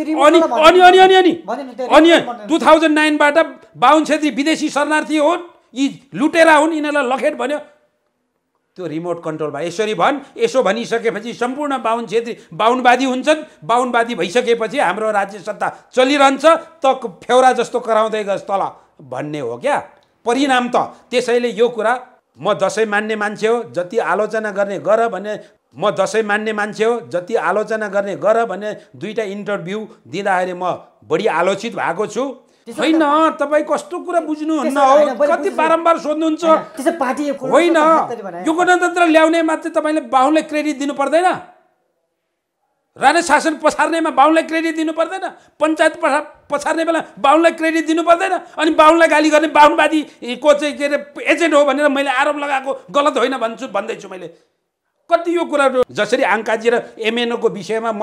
अनि अनि अनि अनि अनि अनि टु थाउजन्ड नाइनबाट बाहुन छेत्री विदेशी शरणार्थी हुन् यी लुटेरा हुन् यिनीहरूलाई लखेट भन्यो त्यो रिमोट कन्ट्रोल भयो यसरी भन् यसो भनिसकेपछि सम्पूर्ण बाहुन छेत्री बाहुनवादी हुन्छन् बाहुनवादी भइसकेपछि हाम्रो राज्य सत्ता चलिरहन्छ त फेउरा जस्तो कराउँदै गस् तल भन्ने हो क्या परिणाम त त्यसैले यो कुरा म दसैँ मान्ने मान्छे हो जति आलोचना गर्ने गर भने म दसैँ मान्ने मान्छे हो जति आलोचना गर्ने गर भने दुईवटा इन्टरभ्यू दिँदाखेरि म बढी आलोचित भएको छु होइन तपाईँ कस्तो कुरा बुझ्नुहुन्न हो कति बारम्बार सोध्नुहुन्छ होइन यो गणतन्त्र ल्याउने मात्रै तपाईँले बाहुनलाई क्रेडिट दिनु पर्दैन राणा शासन पछार्नेमा बाहुनलाई क्रेडिट दिनु पर्दैन पञ्चायत पछा पछार्ने बेला बाहुनलाई क्रेडिट दिनु पर्दैन अनि बाहुनलाई गाली गर्ने बाहुनवादीको चाहिँ के अरे एजेन्ट हो भनेर मैले आरोप लगाएको गलत होइन भन्छु भन्दैछु मैले कति यो कुराहरू जसरी आङ्काजी र एमएनओको विषयमा म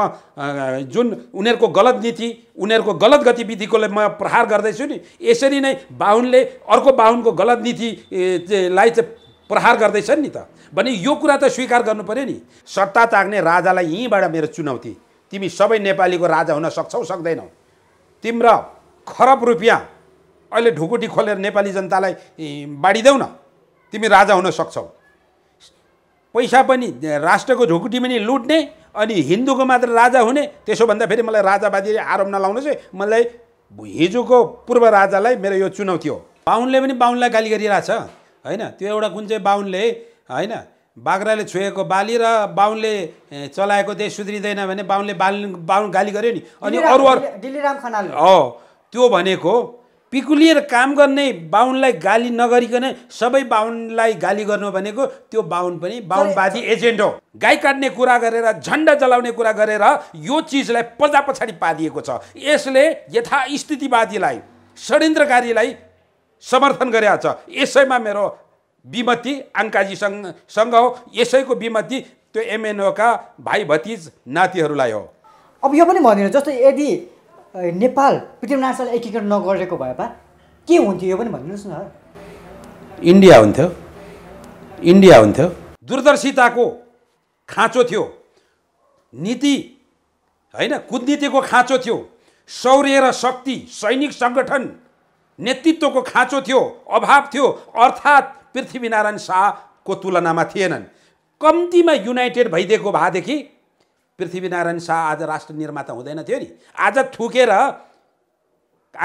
जुन उनीहरूको गलत नीति उनीहरूको गलत गतिविधिकोलाई म प्रहार गर्दैछु नि यसरी नै बाहुनले अर्को बाहुनको गलत नीतिलाई चाहिँ प्रहार गर्दैछन् नि त भने यो कुरा त स्वीकार गर्नु पऱ्यो नि सत्ता ताग्ने राजालाई यहीँबाट मेरो चुनौती तिमी सबै नेपालीको राजा हुन सक्छौ सक्दैनौ तिम्रो खरब रुपियाँ अहिले ढुकुटी खोलेर नेपाली जनतालाई बाँडिदेऊ न तिमी राजा हुन सक्छौ पैसा पनि राष्ट्रको झुकुटी पनि लुट्ने अनि हिन्दूको मात्र राजा हुने त्यसो भन्दा फेरि मलाई राजावादीले आरोप नलाउनुहोस् है मलाई हिजोको पूर्व राजालाई मेरो यो चुनौती हो बाहुनले पनि बाहुनलाई गाली गरिरहेछ होइन त्यो एउटा कुन चाहिँ बाहुनले होइन बाख्राले छोएको बाली र बाहुनले चलाएको देश सुध्रिँदैन भने बाहुनले बाल बाहुन गाली गर्यो नि अनि अरू अरू हो त्यो भनेको पिकुलिएर काम गर्ने बाहुनलाई गाली नगरिकन सबै बाहुनलाई गाली गर्नु भनेको त्यो बाहुन पनि बाहुनवादी एजेन्ट हो गाई काट्ने कुरा गरेर झन्डा जलाउने कुरा गरेर यो चिजलाई पजा पछाडि पारिएको छ यसले यथास्थितिवादीलाई षड्यन्त्रकारीलाई समर्थन गरेका छ यसैमा मेरो विमति आङ्काजीसँग सँग हो यसैको विमति त्यो एमएनओका भाइ भतिज नातिहरूलाई हो अब यो पनि भनिदिनु जस्तो यदि नेपाल पृथ्वी शाहले एकीकरण नगरेको भए पा के हुन्थ्यो यो पनि भनिदिनुहोस् न इन्डिया हुन्थ्यो इन्डिया हुन्थ्यो दूरदर्शिताको खाँचो थियो नीति होइन कुटनीतिको खाँचो थियो शौर्य र शक्ति सैनिक सङ्गठन नेतृत्वको खाँचो थियो अभाव थियो अर्थात् पृथ्वीनारायण शाहको तुलनामा थिएनन् कम्तीमा युनाइटेड भइदिएको भएदेखि पृथ्वीनारायण शाह आज राष्ट्र निर्माता हुँदैन थियो नि आज थुकेर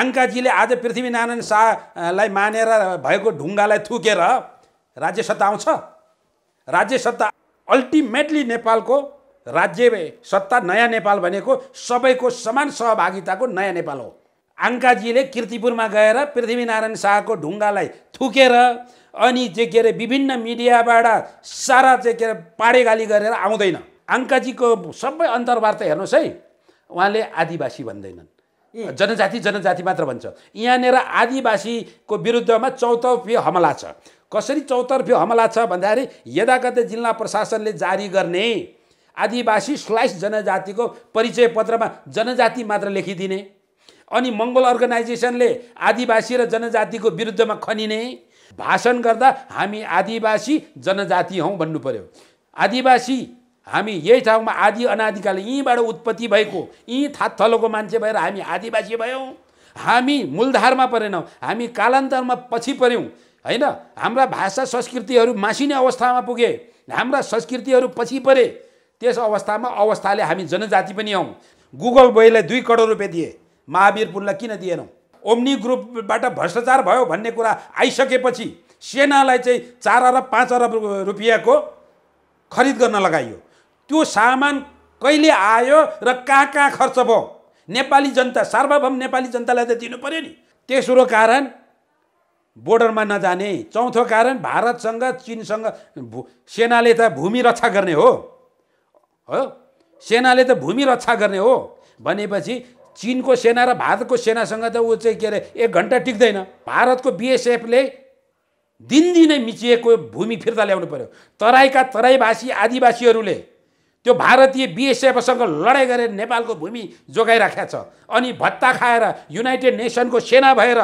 आङ्काजीले आज पृथ्वीनारायण शाहलाई मानेर भएको ढुङ्गालाई थुकेर राज्य सत्ता आउँछ राज्य सत्ता अल्टिमेटली नेपालको राज्य सत्ता नयाँ नेपाल भनेको सबैको समान सहभागिताको नयाँ नेपाल हो आङ्काजीले किर्तिपुरमा गएर पृथ्वीनारायण शाहको ढुङ्गालाई थुकेर अनि जे के अरे विभिन्न मिडियाबाट सारा चाहिँ के अरे पाडेगाली गरेर आउँदैन आङ्काजीको सबै अन्तर्वार्ता हेर्नुहोस् है उहाँले आदिवासी भन्दैनन् जनजाति जनजाति मात्र भन्छ यहाँनिर आदिवासीको विरुद्धमा चौतर्फी हमला छ कसरी चौतर्फी हमला छ भन्दाखेरि यदाकत जिल्ला प्रशासनले जारी गर्ने आदिवासी स्लाइस जनजातिको परिचय पत्रमा जनजाति मात्र लेखिदिने अनि मङ्गोल अर्गनाइजेसनले आदिवासी र जनजातिको विरुद्धमा खनिने भाषण गर्दा हामी आदिवासी जनजाति हौँ भन्नु पर्यो आदिवासी हामी यही ठाउँमा आदि अनादिकाले यहीँबाट उत्पत्ति भएको यहीँ थातथलोको मान्छे भएर हामी आदिवासी भयौँ हामी मूलधारमा परेनौँ हामी कालान्तरमा पछि पऱ्यौँ होइन हाम्रा भाषा संस्कृतिहरू मासिने अवस्थामा पुगे हाम्रा संस्कृतिहरू पछि परे त्यस अवस्थामा अवस्थाले हामी जनजाति पनि हौँ गुगल बोइलाई दुई करोड रुपियाँ दिए महावीर पुललाई किन दिएनौँ ओम्नी ग्रुपबाट भ्रष्टाचार भयो भन्ने कुरा आइसकेपछि सेनालाई चाहिँ चार अरब पाँच अरब रुपियाँको खरिद गर्न लगाइयो त्यो सामान कहिले आयो र कहाँ कहाँ खर्च भयो नेपाली जनता सार्वभौम नेपाली जनतालाई त दिनु पऱ्यो नि तेस्रो कारण बोर्डरमा नजाने चौथो कारण भारतसँग चिनसँग भू सेनाले त भूमि रक्षा गर्ने हो हो सेनाले त भूमि रक्षा गर्ने हो भनेपछि चिनको सेना र भारतको सेनासँग त ऊ चाहिँ के अरे एक घन्टा टिक्दैन भारतको बिएसएफले दिनदिनै मिचिएको भूमि फिर्ता ल्याउनु पऱ्यो तराईका तराईभाषी आदिवासीहरूले त्यो भारतीय बिएसएफसँग लडाइँ गरेर नेपालको भूमि जोगाइराखेको छ अनि भत्ता खाएर युनाइटेड नेसनको सेना भएर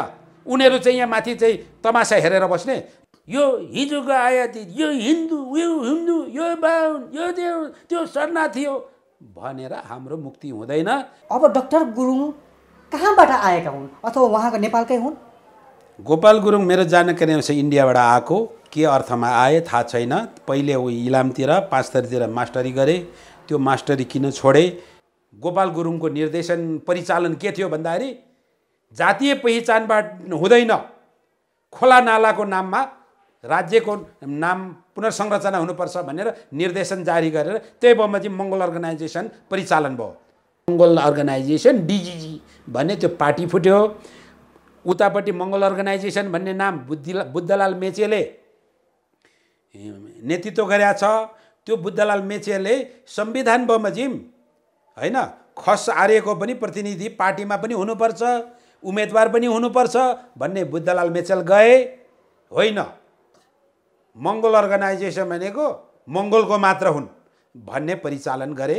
उनीहरू चाहिँ यहाँ माथि चाहिँ तमासा हेरेर बस्ने यो हिजोको आयातित यो हिन्दू यो हिन्दू यो बाहुन यो देव त्यो शरणार्थी हो भनेर हाम्रो मुक्ति हुँदैन अब डक्टर गुरुङ कहाँबाट आएका हुन् अथवा उहाँको नेपालकै हुन् गोपाल गुरुङ मेरो जानकारी अनुसार इन्डियाबाट आएको के अर्थमा आए थाहा छैन पहिले ऊ इलामतिर पाँच थरीतिर मास्टरी गरे त्यो मास्टरी किन छोडे गोपाल गुरुङको निर्देशन परिचालन के थियो भन्दाखेरि जातीय पहिचानबाट हुँदैन खोला नालाको नाममा राज्यको नाम पुनर्संरचना हुनुपर्छ भनेर निर्देशन जारी गरेर त्यही भएमा चाहिँ मङ्गल अर्गनाइजेसन परिचालन भयो मङ्गल अर्गनाइजेसन डिजिजी भन्ने त्यो पार्टी फुट्यो उतापट्टि मङ्गल अर्गनाइजेसन भन्ने नाम बुद्धिला बुद्धलाल मेचेले नेतृत्व गरेका छ त्यो बुद्धलाल मेचेले संविधान बमजिम होइन खस आर्यको पनि प्रतिनिधि पार्टीमा पनि हुनुपर्छ उम्मेदवार पनि हुनुपर्छ भन्ने बुद्धलाल मेचेल गए होइन मङ्गोल अर्गनाइजेसन भनेको मङ्गोलको मात्र हुन् भन्ने परिचालन गरे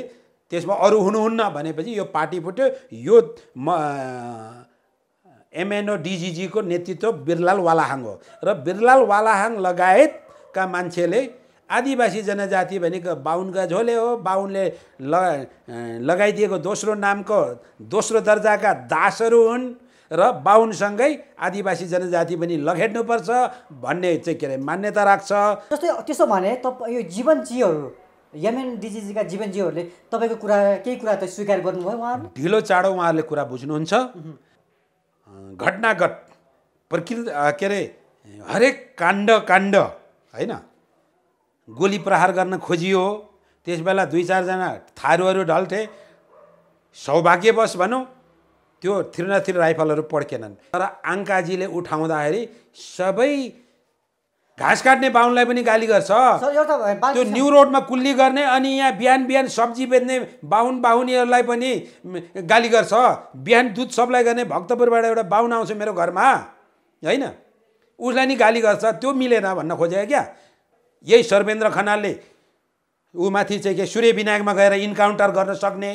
त्यसमा अरू हुनुहुन्न भनेपछि यो पार्टी फुट्यो यो म एमएनओ डिजिजीको नेतृत्व बिरलाल वालाहाङ हो र बिरलाल वालाहाङ लगायत का मान्छेले आदिवासी जनजाति भनेको बाहुनका झोले हो बाहुनले ल लगाइदिएको दोस्रो नामको दोस्रो दर्जाका दासहरू हुन् र बाहुनसँगै आदिवासी जनजाति पनि लखेट्नुपर्छ भन्ने चाहिँ के अरे मान्यता राख्छ जस्तै त्यसो भने त यो जीवनजीवहरू यमेन डिजिजीका जीवनजीहरूले तपाईँको कुरा केही कुरा त स्वीकार गर्नुभयो उहाँहरू ढिलो चाँडो उहाँहरूले कुरा बुझ्नुहुन्छ घटनाघट प्रकृति के अरे हरेक काण्ड काण्ड होइन गोली प्रहार गर्न खोजियो त्यस बेला दुई चारजना थारूहरू ढल्थे सौभाग्यवश भनौँ त्यो थ्रिनाथ्री राइफलहरू पड्केनन् तर आङ्काजीले उठाउँदाखेरि सबै घाँस काट्ने बाहुनलाई पनि गाली गर्छ त्यो न्यु रोडमा कुल्ली गर्ने अनि यहाँ बिहान बिहान सब्जी बेच्ने बाहुन बाहुनीहरूलाई पनि गाली गर्छ बिहान दुध सप्लाई गर्ने भक्तपुरबाट एउटा बाहुन आउँछ मेरो घरमा होइन उसलाई नि गाली गर्छ त्यो मिलेन भन्न खोजेको क्या यही सर्वेन्द्र खनालले ऊ माथि चाहिँ के सूर्य विनायकमा गएर इन्काउन्टर गर्न सक्ने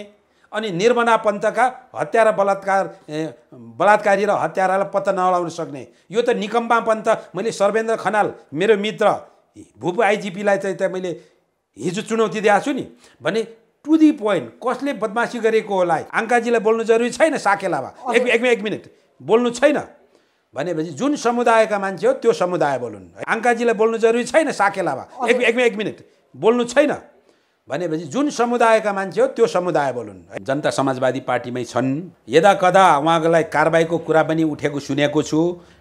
अनि निर्मना पन्तका हत्या र बलात्कार बलात्कारी र हत्यारालाई पत्ता नलाउन सक्ने यो त निकम्बा पन्त मैले सर्वेन्द्र खनाल मेरो मित्र भूप आइजिपीलाई चाहिँ त मैले हिजो चुनौती दिएको छु नि भने टु दि पोइन्ट कसले बदमासी गरेको होला आङ्काजीलाई बोल्नु जरुरी छैन साकेलामा एक एक मिनट बोल्नु छैन भनेपछि जुन समुदायका मान्छे हो त्यो समुदाय बोलुन् आङ्काजीलाई बोल्नु जरुरी छैन साकेलामा एक एक, एक मिनट बोल्नु छैन भनेपछि जुन समुदायका मान्छे हो त्यो समुदाय बोलुन् जनता समाजवादी पार्टीमै छन् यदा कदा उहाँलाई कारवाहीको कुरा पनि उठेको सुनेको छु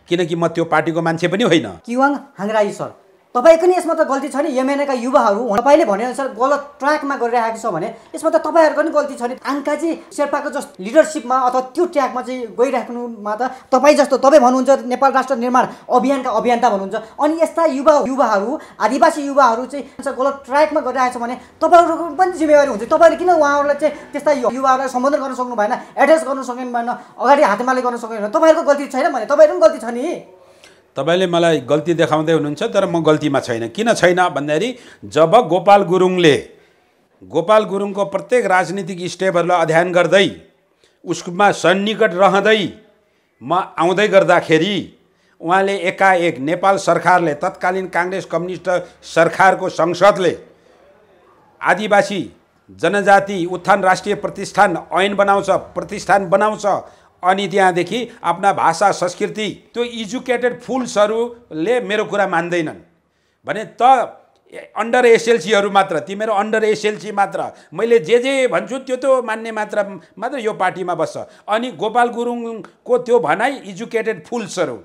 किनकि म त्यो पार्टीको मान्छे पनि होइन किवाङ हाङ्राई सर तपाईँको नि यसमा त गल्ती छ नि एमएनएका युवाहरू तपाईँले भनेअनुसार गलत ट्र्याकमा गरिरहेको छ भने यसमा त तपाईँहरूको नि गल्ती छ नि आङ्काजी शेर्पाको जस्तो लिडरसिपमा अथवा त्यो ट्र्याकमा चाहिँ गइराख्नुमा त तपाईँ जस्तो तपाईँ भन्नुहुन्छ नेपाल राष्ट्र निर्माण अभियानका अभियन्ता भन्नुहुन्छ अनि यस्ता युवा युवाहरू आदिवासी युवाहरू चाहिँ गलत ट्र्याकमा गरिरहेको छ भने तपाईँहरूको पनि जिम्मेवारी हुन्छ तपाईँहरू किन उहाँहरूलाई चाहिँ त्यस्ता युवाहरूलाई सम्बोधन गर्न सक्नु भएन एड्रेस गर्न सकेन भएन अगाडि हातमाले गर्न सकेन तपाईँहरूको गल्ती छैन भने तपाईँहरू पनि गल्ती छ नि तपाईँले मलाई गल्ती देखाउँदै हुनुहुन्छ तर म गल्तीमा छैन किन छैन भन्दाखेरि जब गोपाल गुरुङले गोपाल गुरुङको प्रत्येक राजनीतिक स्टेपहरूलाई अध्ययन गर्दै उसमा सन्निकट रहँदै म आउँदै गर्दाखेरि उहाँले एकाएक नेपाल सरकारले तत्कालीन काङ्ग्रेस कम्युनिस्ट सरकारको संसदले आदिवासी जनजाति उत्थान राष्ट्रिय प्रतिष्ठान ऐन बनाउँछ प्रतिष्ठान बनाउँछ अनि त्यहाँदेखि आफ्ना भाषा संस्कृति त्यो इजुकेटेड फुल्सहरूले मेरो कुरा मान्दैनन् भने त अन्डर एसएलसीहरू मात्र तिमीहरू अन्डर एसएलसी मात्र मैले जे जे भन्छु त्यो त्यो मान्ने मात्र मात्र यो पार्टीमा बस्छ अनि गोपाल गुरुङको त्यो भनाइ इजुकेटेड फुल्सहरू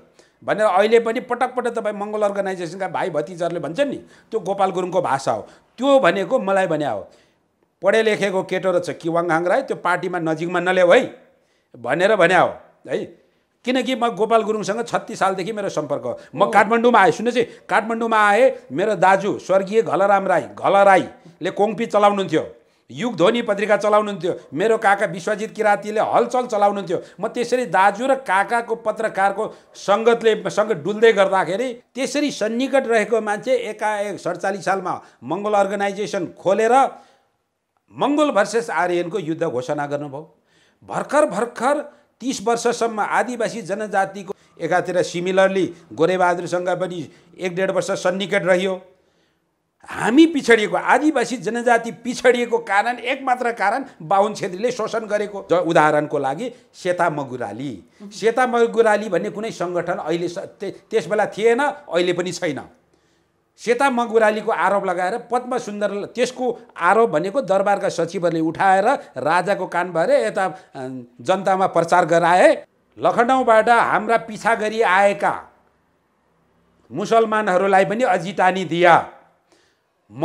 भनेर अहिले पनि पटक पटक तपाईँ मङ्गल अर्गनाइजेसनका भाइ भतिजहरूले भन्छन् नि त्यो गोपाल गुरुङको भाषा हो त्यो भनेको मलाई भने हो पढे लेखेको केटो रहेछ किवाङ हाङ राई त्यो पार्टीमा नजिकमा नल्याऊ है भनेर भन्या हो है किनकि म गोपाल गुरुङसँग छत्तिस सालदेखि मेरो सम्पर्क म काठमाडौँमा आएँ सुन्नुहोस् है काठमाडौँमा आएँ मेरो दाजु स्वर्गीय घलराम राई घल राईले कोङपी चलाउनुहुन्थ्यो युग ध्वनि पत्रिका चलाउनुहुन्थ्यो मेरो काका विश्वजित किरातीले हलचल चलाउनुहुन्थ्यो म त्यसरी दाजु र काकाको पत्रकारको सङ्गतले सँग डुल्दै गर्दाखेरि त्यसरी सन्निकट रहेको मान्छे एकाएक सडचालिस सालमा मङ्गल अर्गनाइजेसन खोलेर मङ्गोल भर्सेस आर्यनको युद्ध घोषणा गर्नुभयो भर्खर भर्खर तिस वर्षसम्म आदिवासी जनजातिको एकातिर सिमिलरली गोरेबहादुरसँग पनि एक डेढ वर्ष सन्निकट रह्यो हामी पिछडिएको आदिवासी जनजाति पिछडिएको कारण एकमात्र कारण बाहुन छेत्रीले शोषण गरेको उदाहरणको लागि सेता मगुराली सेता मगुराली भन्ने कुनै सङ्गठन अहिले त्यस बेला थिएन अहिले पनि छैन सेता मगुरालीको आरोप लगाएर पद्म सुन्दर त्यसको आरोप भनेको दरबारका सचिवहरूले उठाएर राजाको कान भरे यता जनतामा प्रचार गराए लखनऊबाट हाम्रा पिछा गरी आएका मुसलमानहरूलाई पनि अजितानी दिया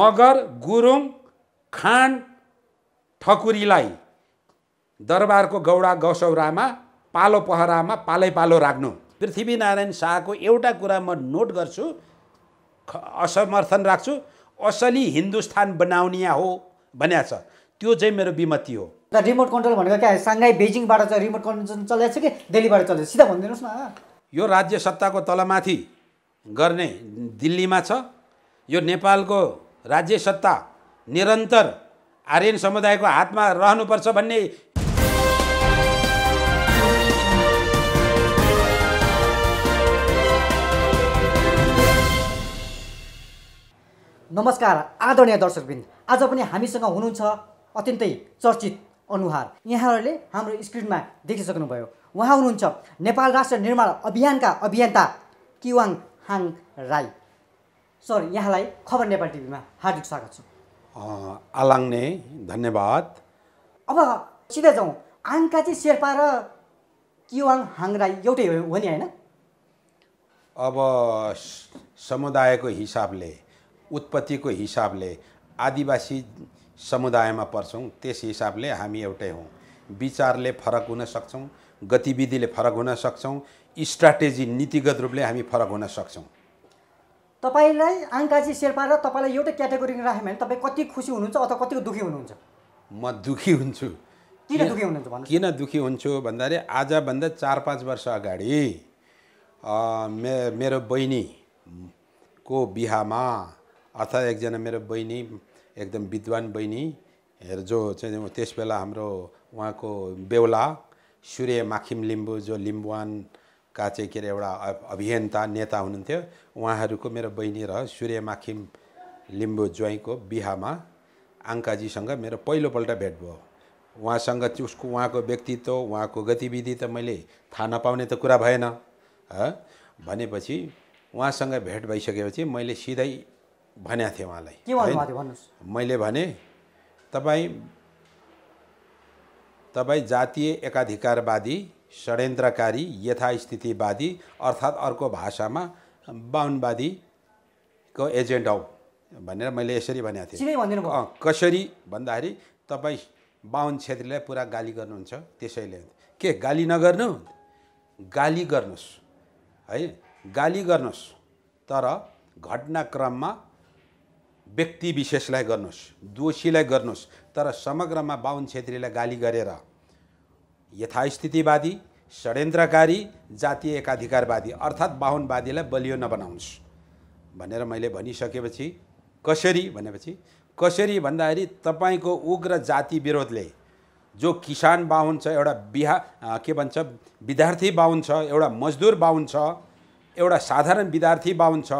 मगर गुरुङ खान ठकुरीलाई दरबारको गौडा गौसौरामा पालो पहरामा पालै पालो राख्नु पृथ्वीनारायण शाहको एउटा कुरा म नोट गर्छु असमर्थन राख्छु असली हिन्दुस्तान बनाउने हो भन्या छ त्यो चाहिँ मेरो विमति हो रिमोट कन्ट्रोल भनेको क्या साङ्घाई बेजिङबाट चाहिँ रिमोट कन्ट्रोल चलिरहेको छ कि दिल्लीबाट चलिरहेको सिधा भनिदिनुहोस् न यो राज्य सत्ताको तलमाथि गर्ने दिल्लीमा छ यो नेपालको राज्य सत्ता निरन्तर आर्यन समुदायको हातमा रहनुपर्छ भन्ने नमस्कार आदरणीय दर्शकबिन्द आज पनि हामीसँग हुनुहुन्छ अत्यन्तै चर्चित अनुहार यहाँहरूले हाम्रो स्क्रिनमा देखिसक्नुभयो उहाँ हुनुहुन्छ नेपाल राष्ट्र निर्माण अभियानका अभियन्ता किवाङ हाङ राई सर यहाँलाई खबर नेपाल टिभीमा हार्दिक स्वागत छ आलाङ्ने धन्यवाद अब सिधै जाउँ आङकाजी शेर्पा र किवाङ हाङ राई एउटै हो नि होइन अब समुदायको हिसाबले उत्पत्तिको हिसाबले आदिवासी समुदायमा पर्छौँ त्यस हिसाबले हामी एउटै हौँ विचारले फरक हुन सक्छौँ गतिविधिले फरक हुन सक्छौँ स्ट्राटेजी नीतिगत रूपले हामी फरक हुन सक्छौँ तपाईँलाई आङ्काजी शेर्पा र तपाईँलाई एउटै क्याटेगोरीमा राख्यो भने तपाईँ कति खुसी हुनुहुन्छ अथवा कति दुःखी हुनुहुन्छ म दुःखी हुन्छु किन दुःखी हुनुहुन्छ किन दुःखी हुन्छु भन्दाखेरि आजभन्दा चार पाँच वर्ष अगाडि मे मेरो बहिनीको बिहामा अर्थात् एकजना मेरो बहिनी एकदम विद्वान बहिनी जो चाहिँ त्यस बेला हाम्रो उहाँको बेहुला सूर्य माखिम लिम्बू जो लिम्बुवानका चाहिँ के अरे एउटा अभियन्ता नेता हुनुहुन्थ्यो उहाँहरूको मेरो बहिनी र सूर्य माखिम लिम्बू ज्वाइँको बिहामा आङ्काजीसँग मेरो पहिलोपल्ट भेट भयो उहाँसँग उसको उहाँको व्यक्तित्व उहाँको गतिविधि त मैले थाहा नपाउने त कुरा भएन भनेपछि उहाँसँग भेट भइसकेपछि मैले सिधै भनेको थिएँ उहाँलाई के भन्नुहोस् मैले भने तपाईँ तपाईँ जातीय एकाधिकारवादी षड्यन्त्रकारी यथास्थितिवादी अर्थात् अर्को भाषामा बाहुनवादीको एजेन्ट हो भनेर मैले यसरी भनेको थिएँ कसरी भन्दाखेरि तपाईँ बाहुन छेत्रीलाई पुरा गाली गर्नुहुन्छ त्यसैले के गाली नगर्नु गाली गर्नुहोस् है गाली गर्नुहोस् तर घटनाक्रममा व्यक्ति विशेषलाई गर्नुहोस् दोषीलाई गर्नुहोस् तर समग्रमा बाहुन छेत्रीलाई गाली गरेर यथास्थितिवादी षड्यन्त्रकारी जातीय एकाधिकारवादी अर्थात् बाहुनवादीलाई बलियो नबनाउनुहोस् भनेर मैले भनिसकेपछि कसरी भनेपछि कसरी भन्दाखेरि तपाईँको उग्र जाति विरोधले जो किसान बाहुन छ एउटा बिहा के भन्छ विद्यार्थी बाहुन छ एउटा मजदुर बाहुन छ एउटा साधारण विद्यार्थी बाहुन छ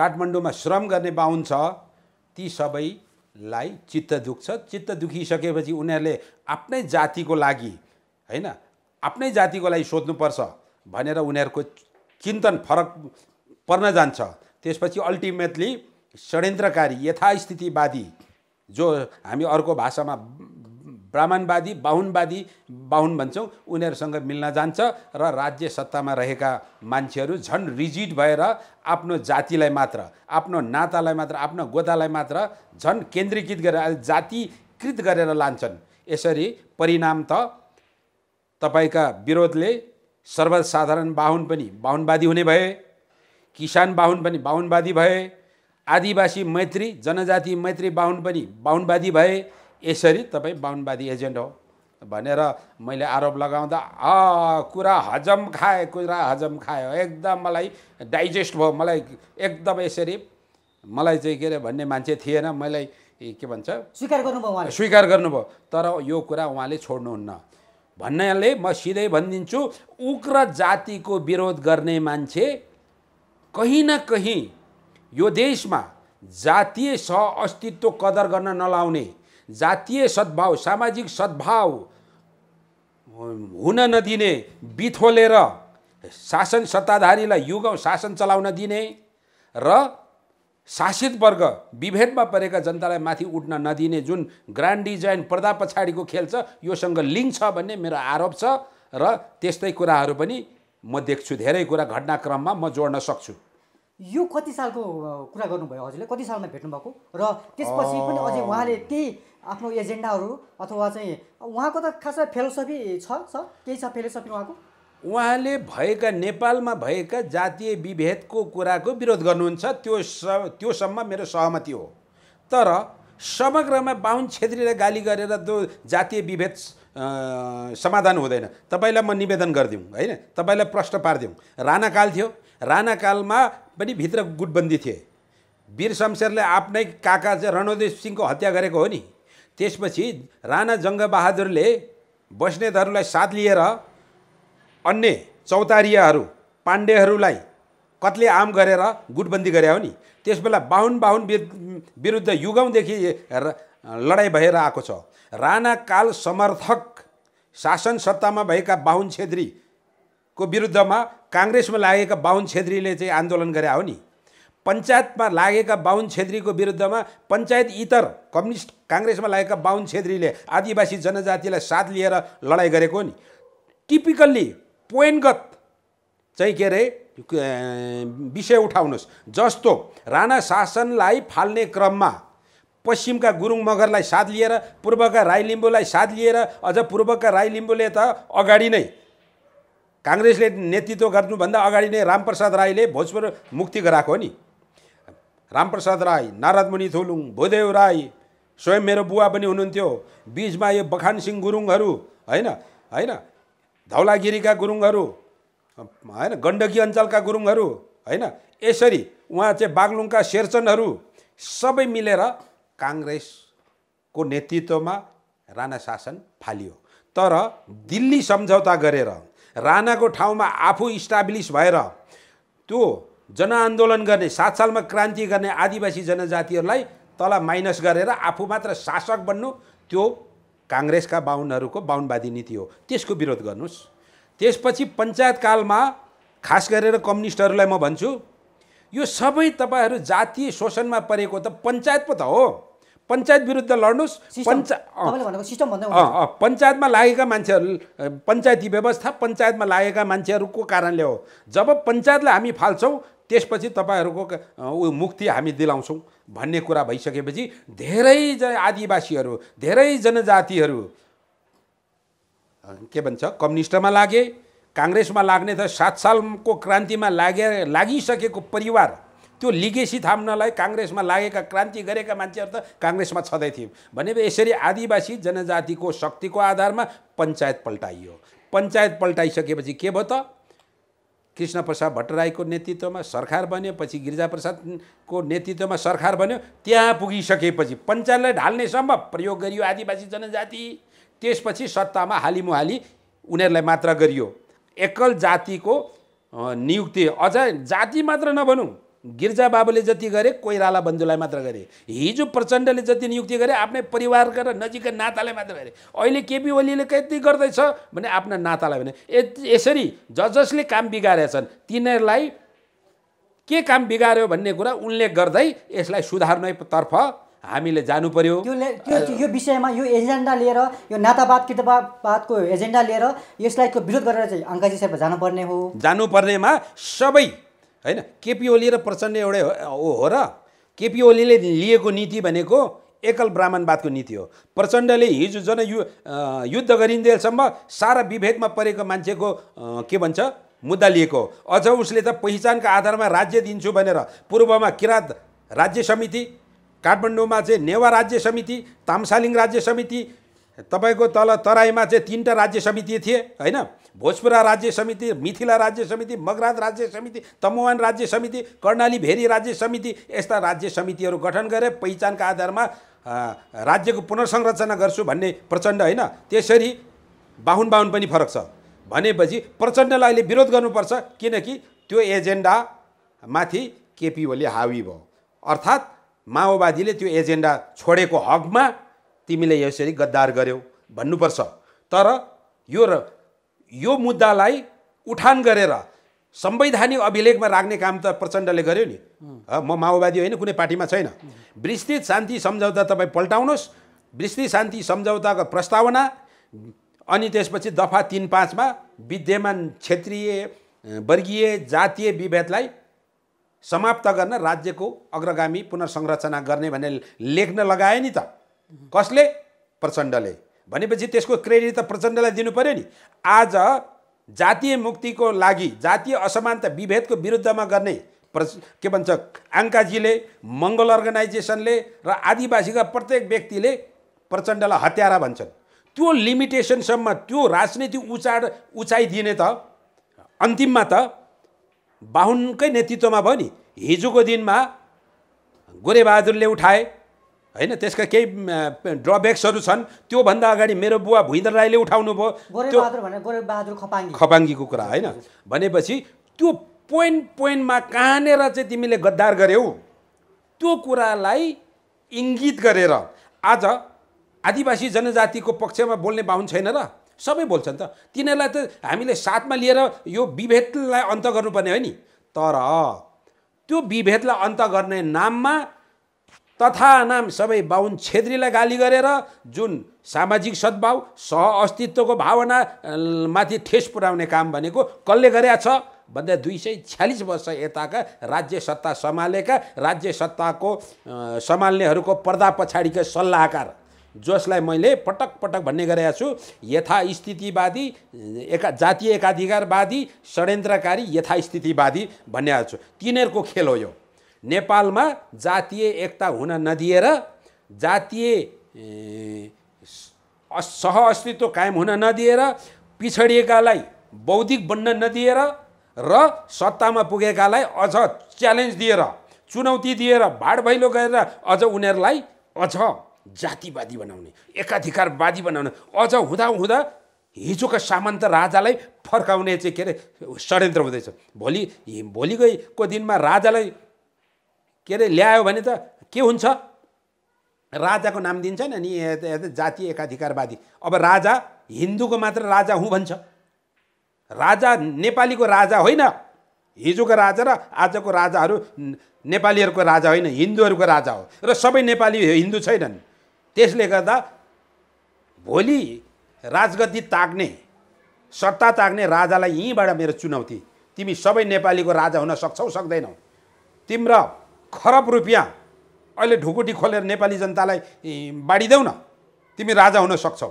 काठमाडौँमा श्रम गर्ने बाहुन छ ती सबैलाई चित्त दुख्छ चित्त दुखिसकेपछि उनीहरूले आफ्नै जातिको लागि होइन आफ्नै जातिको लागि सोध्नुपर्छ भनेर उनीहरूको चिन्तन फरक पर्न जान्छ त्यसपछि अल्टिमेटली षड्यन्त्रकारी यथास्थितिवादी जो हामी अर्को भाषामा ब्राह्मणवादी बाहुनवादी बाहुन भन्छौँ उनीहरूसँग मिल्न जान्छ र राज्य सत्तामा रहेका मान्छेहरू झन् रिजिड भएर आफ्नो जातिलाई मात्र आफ्नो नातालाई मात्र आफ्नो गोदालाई मात्र झन् केन्द्रीकृत गरेर जातिकृत गरेर लान्छन् यसरी परिणाम त तपाईँका विरोधले सर्वसाधारण बाहुन पनि बाहुनवादी हुने भए किसान बाहुन पनि बाहुनवादी भए आदिवासी मैत्री जनजाति मैत्री बाहुन पनि बाहुनवादी भए यसरी तपाईँ बाहुनवादी एजेन्ट हो भनेर मैले आरोप लगाउँदा आ कुरा हजम खाए कुरा हजम खायो एकदम मलाई डाइजेस्ट भयो मलाई एकदम यसरी मलाई चाहिँ के अरे भन्ने मान्छे थिएन मैले के भन्छ स्वीकार गर्नुभयो उहाँले स्वीकार गर्नुभयो तर यो कुरा उहाँले छोड्नुहुन्न भन्नाले म सिधै भनिदिन्छु उग्र जातिको विरोध गर्ने मान्छे कहीँ न कहीँ यो देशमा जातीय सह अस्तित्व कदर गर्न नलाउने जातीय सद्भाव सामाजिक सद्भाव हुन नदिने बिथोलेर शासन सत्ताधारीलाई युग शासन चलाउन दिने र शासित वर्ग विभेदमा परेका जनतालाई माथि उठ्न नदिने जुन ग्रान्ड डिजाइन पर्दा पछाडिको खेल छ योसँग लिङ्क छ भन्ने मेरो आरोप छ र त्यस्तै कुराहरू पनि म देख्छु धेरै कुरा घटनाक्रममा म जोड्न सक्छु यो कति सालको कुरा गर्नुभयो हजुरले कति सालमा भेट्नुभएको र त्यसपछि पनि अझै उहाँले त्यही आफ्नो एजेन्डाहरू अथवा चाहिँ उहाँको त खासै फिलोसफी छ छ केही छ फिलोसफी उहाँको उहाँले भएका नेपालमा भएका जातीय विभेदको कुराको विरोध गर्नुहुन्छ त्यो स त्योसम्म मेरो सहमति हो तर समग्रमा बाहुन छेत्रीलाई गाली गरेर त्यो जातीय विभेद समाधान हुँदैन तपाईँलाई म निवेदन गरिदिउँ होइन तपाईँलाई प्रश्न पारिदिउँ राणाकाल थियो राणाकालमा पनि भित्र गुटबन्दी थिए वीर शमशेरले आफ्नै काका चाहिँ रणोदय सिंहको हत्या गरेको हो नि त्यसपछि राणा जङ्गबहादुरले बस्नेतहरूलाई साथ लिएर अन्य चौतारियाहरू पाण्डेहरूलाई कत्ले आम गरेर गुटबन्दी गरे हो नि त्यसबेला बाहुन बाहुन विरुद्ध युगौँदेखि लडाइँ भएर आएको छ राणा काल समर्थक शासन सत्तामा भएका बाहुन छेत्रीको विरुद्धमा काङ्ग्रेसमा लागेका बाहुन छेत्रीले चाहिँ आन्दोलन गरे हो नि पञ्चायतमा लागेका बाहुन छेत्रीको विरुद्धमा पञ्चायत इतर कम्युनिस्ट काङ्ग्रेसमा लागेका बाहुन छेत्रीले आदिवासी जनजातिलाई साथ लिएर लडाइँ गरेको नि टिपिकल्ली पोइन्टगत चाहिँ के अरे विषय उठाउनुहोस् जस्तो राणा शासनलाई फाल्ने क्रममा पश्चिमका गुरुङ मगरलाई साथ लिएर पूर्वका राई लिम्बूलाई साथ लिएर अझ पूर्वका राई लिम्बूले त अगाडि नै काङ्ग्रेसले नेतृत्व गर्नुभन्दा अगाडि नै रामप्रसाद राईले भोजपुर मुक्ति गराएको हो नि रामप्रसाद राई नारदमुनि थुलुङ भूदेव राई स्वयं मेरो बुवा पनि हुनुहुन्थ्यो बिचमा यो बखान सिंह गुरुङहरू होइन होइन धौलागिरीका गुरुङहरू होइन गण्डकी अञ्चलका गुरुङहरू होइन यसरी उहाँ चाहिँ बागलुङका शेरचनहरू सबै मिलेर काङ्ग्रेसको नेतृत्वमा राणा शासन फालियो तर दिल्ली सम्झौता गरेर राणाको ठाउँमा आफू इस्टाब्लिस भएर त्यो जनआन्दोलन गर्ने सात सालमा क्रान्ति गर्ने आदिवासी जनजातिहरूलाई तल माइनस गरेर आफू मात्र शासक बन्नु त्यो काङ्ग्रेसका बाहुनहरूको बाहुनवादी नीति हो त्यसको विरोध गर्नुहोस् त्यसपछि पञ्चायतकालमा खास गरेर कम्युनिस्टहरूलाई म भन्छु यो सबै तपाईँहरू जातीय शोषणमा परेको त पञ्चायत पो त हो पञ्चायत विरुद्ध लड्नुहोस् पञ्चायत पञ्चायतमा लागेका मान्छेहरू पञ्चायती व्यवस्था पञ्चायतमा लागेका मान्छेहरूको कारणले हो जब पञ्चायतलाई हामी फाल्छौँ त्यसपछि तपाईँहरूको ऊ मुक्ति हामी दिलाउँछौँ भन्ने कुरा भइसकेपछि धेरै ज आदिवासीहरू धेरै जनजातिहरू के भन्छ कम्युनिस्टमा लागे काङ्ग्रेसमा लाग्ने त सात सालको क्रान्तिमा लागे लागिसकेको परिवार त्यो लिगेसी थाम्नलाई काङ्ग्रेसमा लागेका क्रान्ति गरेका मान्छेहरू त काङ्ग्रेसमा छँदै थिए भने यसरी आदिवासी जनजातिको शक्तिको आधारमा पञ्चायत पल्टाइयो पञ्चायत पल्टाइसकेपछि के भयो त कृष्ण प्रसाद भट्टराईको नेतृत्वमा सरकार बन्यो पछि गिरिजाप्रसादको नेतृत्वमा सरकार बन्यो त्यहाँ पुगिसकेपछि पञ्चायतलाई ढाल्ने सम्भव प्रयोग गरियो आदिवासी जनजाति त्यसपछि सत्तामा हालिमुहाली उनीहरूलाई मात्र गरियो एकल जातिको नियुक्ति अझ जाति मात्र नभनौँ गिर्जा बाबुले जति गरे कोइराला बन्धुलाई मात्र गरे हिजो प्रचण्डले जति नियुक्ति गरे आफ्नै परिवारका र नजिकका नातालाई मात्र गरे अहिले केपी ओलीले कति गर्दैछ भने आफ्ना नातालाई भने यसरी ज जसले काम बिगारेछन् तिनीहरूलाई के काम बिगार्यो भन्ने कुरा उल्लेख गर्दै यसलाई तर्फ हामीले जानु पर्यो त्यो यो विषयमा यो एजेन्डा लिएर यो नातावाद कृतवादको एजेन्डा लिएर यसलाई विरोध गरेर चाहिँ अङ्काजी साहब जानुपर्ने हो जानुपर्नेमा सबै होइन केपी ओली र प्रचण्ड एउटै हो हो र केपी ओलीले लिएको नीति भनेको एकल ब्राह्मणवादको नीति हो प्रचण्डले हिजो जन यु युद्ध गरिन्जेलसम्म सारा विभेदमा परेको मान्छेको के भन्छ मुद्दा लिएको अझ उसले त पहिचानको आधारमा राज्य दिन्छु भनेर पूर्वमा किराँत राज्य समिति काठमाडौँमा चाहिँ नेवा राज्य समिति तामसालिङ राज्य समिति तपाईँको तल तराईमा चाहिँ तिनवटा राज्य समिति थिए होइन भोजपुरा राज्य समिति मिथिला राज्य समिति मगराज राज्य समिति तमुवान राज्य समिति कर्णाली भेरी राज्य समिति यस्ता राज्य समितिहरू गठन गरे पहिचानका आधारमा राज्यको पुनर्संरचना गर्छु भन्ने प्रचण्ड होइन त्यसरी बाहुन बाहुन पनि फरक छ भनेपछि प्रचण्डलाई अहिले विरोध गर्नुपर्छ किनकि त्यो एजेन्डामाथि केपी ओली हावी भयो अर्थात् माओवादीले त्यो एजेन्डा छोडेको हकमा तिमीले यसरी गद्दार गर्यौ भन्नुपर्छ तर यो र यो मुद्दालाई उठान गरेर संवैधानिक अभिलेखमा राख्ने काम त प्रचण्डले गर्यो नि म माओवादी होइन कुनै पार्टीमा छैन विस्तृत शान्ति सम्झौता तपाईँ पल्टाउनुहोस् विस्तृत शान्ति सम्झौताको प्रस्तावना अनि त्यसपछि दफा तिन पाँचमा विद्यमान क्षेत्रीय वर्गीय जातीय विभेदलाई समाप्त गर्न राज्यको अग्रगामी पुनर्संरचना गर्ने भनेर लेख्न लगाए नि त कसले प्रचण्डले भनेपछि त्यसको क्रेडिट त प्रचण्डलाई दिनु पऱ्यो नि आज जातीय मुक्तिको लागि जातीय असमानता विभेदको विरुद्धमा गर्ने प्र के भन्छ आङ्काजीले मङ्गल अर्गनाइजेसनले र आदिवासीका प्रत्येक व्यक्तिले प्रचण्डलाई हत्यारा भन्छन् त्यो लिमिटेसनसम्म त्यो राजनीति उचाड उचाइ दिने त अन्तिममा त बाहुनकै नेतृत्वमा भयो नि हिजोको दिनमा गोरेबहादुरले उठाए होइन त्यसका केही ड्रब्याक्सहरू छन् त्योभन्दा अगाडि मेरो बुवा भुइँदर राईले उठाउनु भयो त्यो खपाङ्गीको कुरा होइन भनेपछि त्यो पोइन्ट पोइन्टमा कहाँनिर चाहिँ तिमीले गद्दार गऱ्यौ त्यो कुरालाई इङ्गित गरेर आज आदिवासी जनजातिको पक्षमा बोल्ने बाहुन छैन र सबै बोल्छन् त तिनीहरूलाई त हामीले साथमा लिएर यो विभेदलाई अन्त गर्नुपर्ने हो नि तर त्यो विभेदलाई अन्त गर्ने नाममा तथा नाम सबै बाहुन छेत्रीलाई गाली गरेर जुन सामाजिक सद्भाव सह अस्तित्वको भावना माथि ठेस पुर्याउने काम भनेको कसले गरेका छ भन्दा दुई सय छ्यालिस वर्ष यताका राज्य सत्ता सम्हालेका राज्य सत्ताको सम्हाल्नेहरूको पर्दा पछाडिका सल्लाहकार जसलाई मैले पटक पटक भन्ने गरेका छु यथास्थितिवादी एका जातीय एकाधिकारवादी षड्यन्त्रकारी यथास्थितिवादी भनेको छु तिनीहरूको खेल हो यो नेपालमा जातीय एकता हुन नदिएर जातीय सह अस्तित्व कायम हुन नदिएर पिछडिएकालाई बौद्धिक बन्न नदिएर र सत्तामा पुगेकालाई अझ च्यालेन्ज दिएर चुनौती दिएर भाड भैलो गरेर अझ उनीहरूलाई अझ जातिवादी बनाउने एकाधिकारवादी बनाउने अझ हुँदा हुँदा हिजोका सामन्त राजालाई फर्काउने चाहिँ के अरे षड्यन्त्र हुँदैछ भोलि भोलिको दिनमा राजालाई के अरे ल्यायो भने त के हुन्छ राजाको नाम दिन्छ नि अनि जातीय एकाधिकारवादी अब राजा हिन्दूको मात्र राजा हुँ भन्छ राजा नेपालीको राजा होइन हिजोको राजा र आजको राजाहरू नेपालीहरूको राजा होइन हिन्दूहरूको राजा हो र सबै नेपाली हिन्दू छैनन् त्यसले गर्दा भोलि राजगद्दी ताग्ने सत्ता ताग्ने राजालाई यहीँबाट मेरो चुनौती तिमी सबै नेपालीको राजा हुन सक्छौ सक्दैनौ तिम्रो खराब रुपियाँ अहिले ढुकुटी खोलेर नेपाली जनतालाई बाँडिदेऊ न तिमी राजा हुन सक्छौ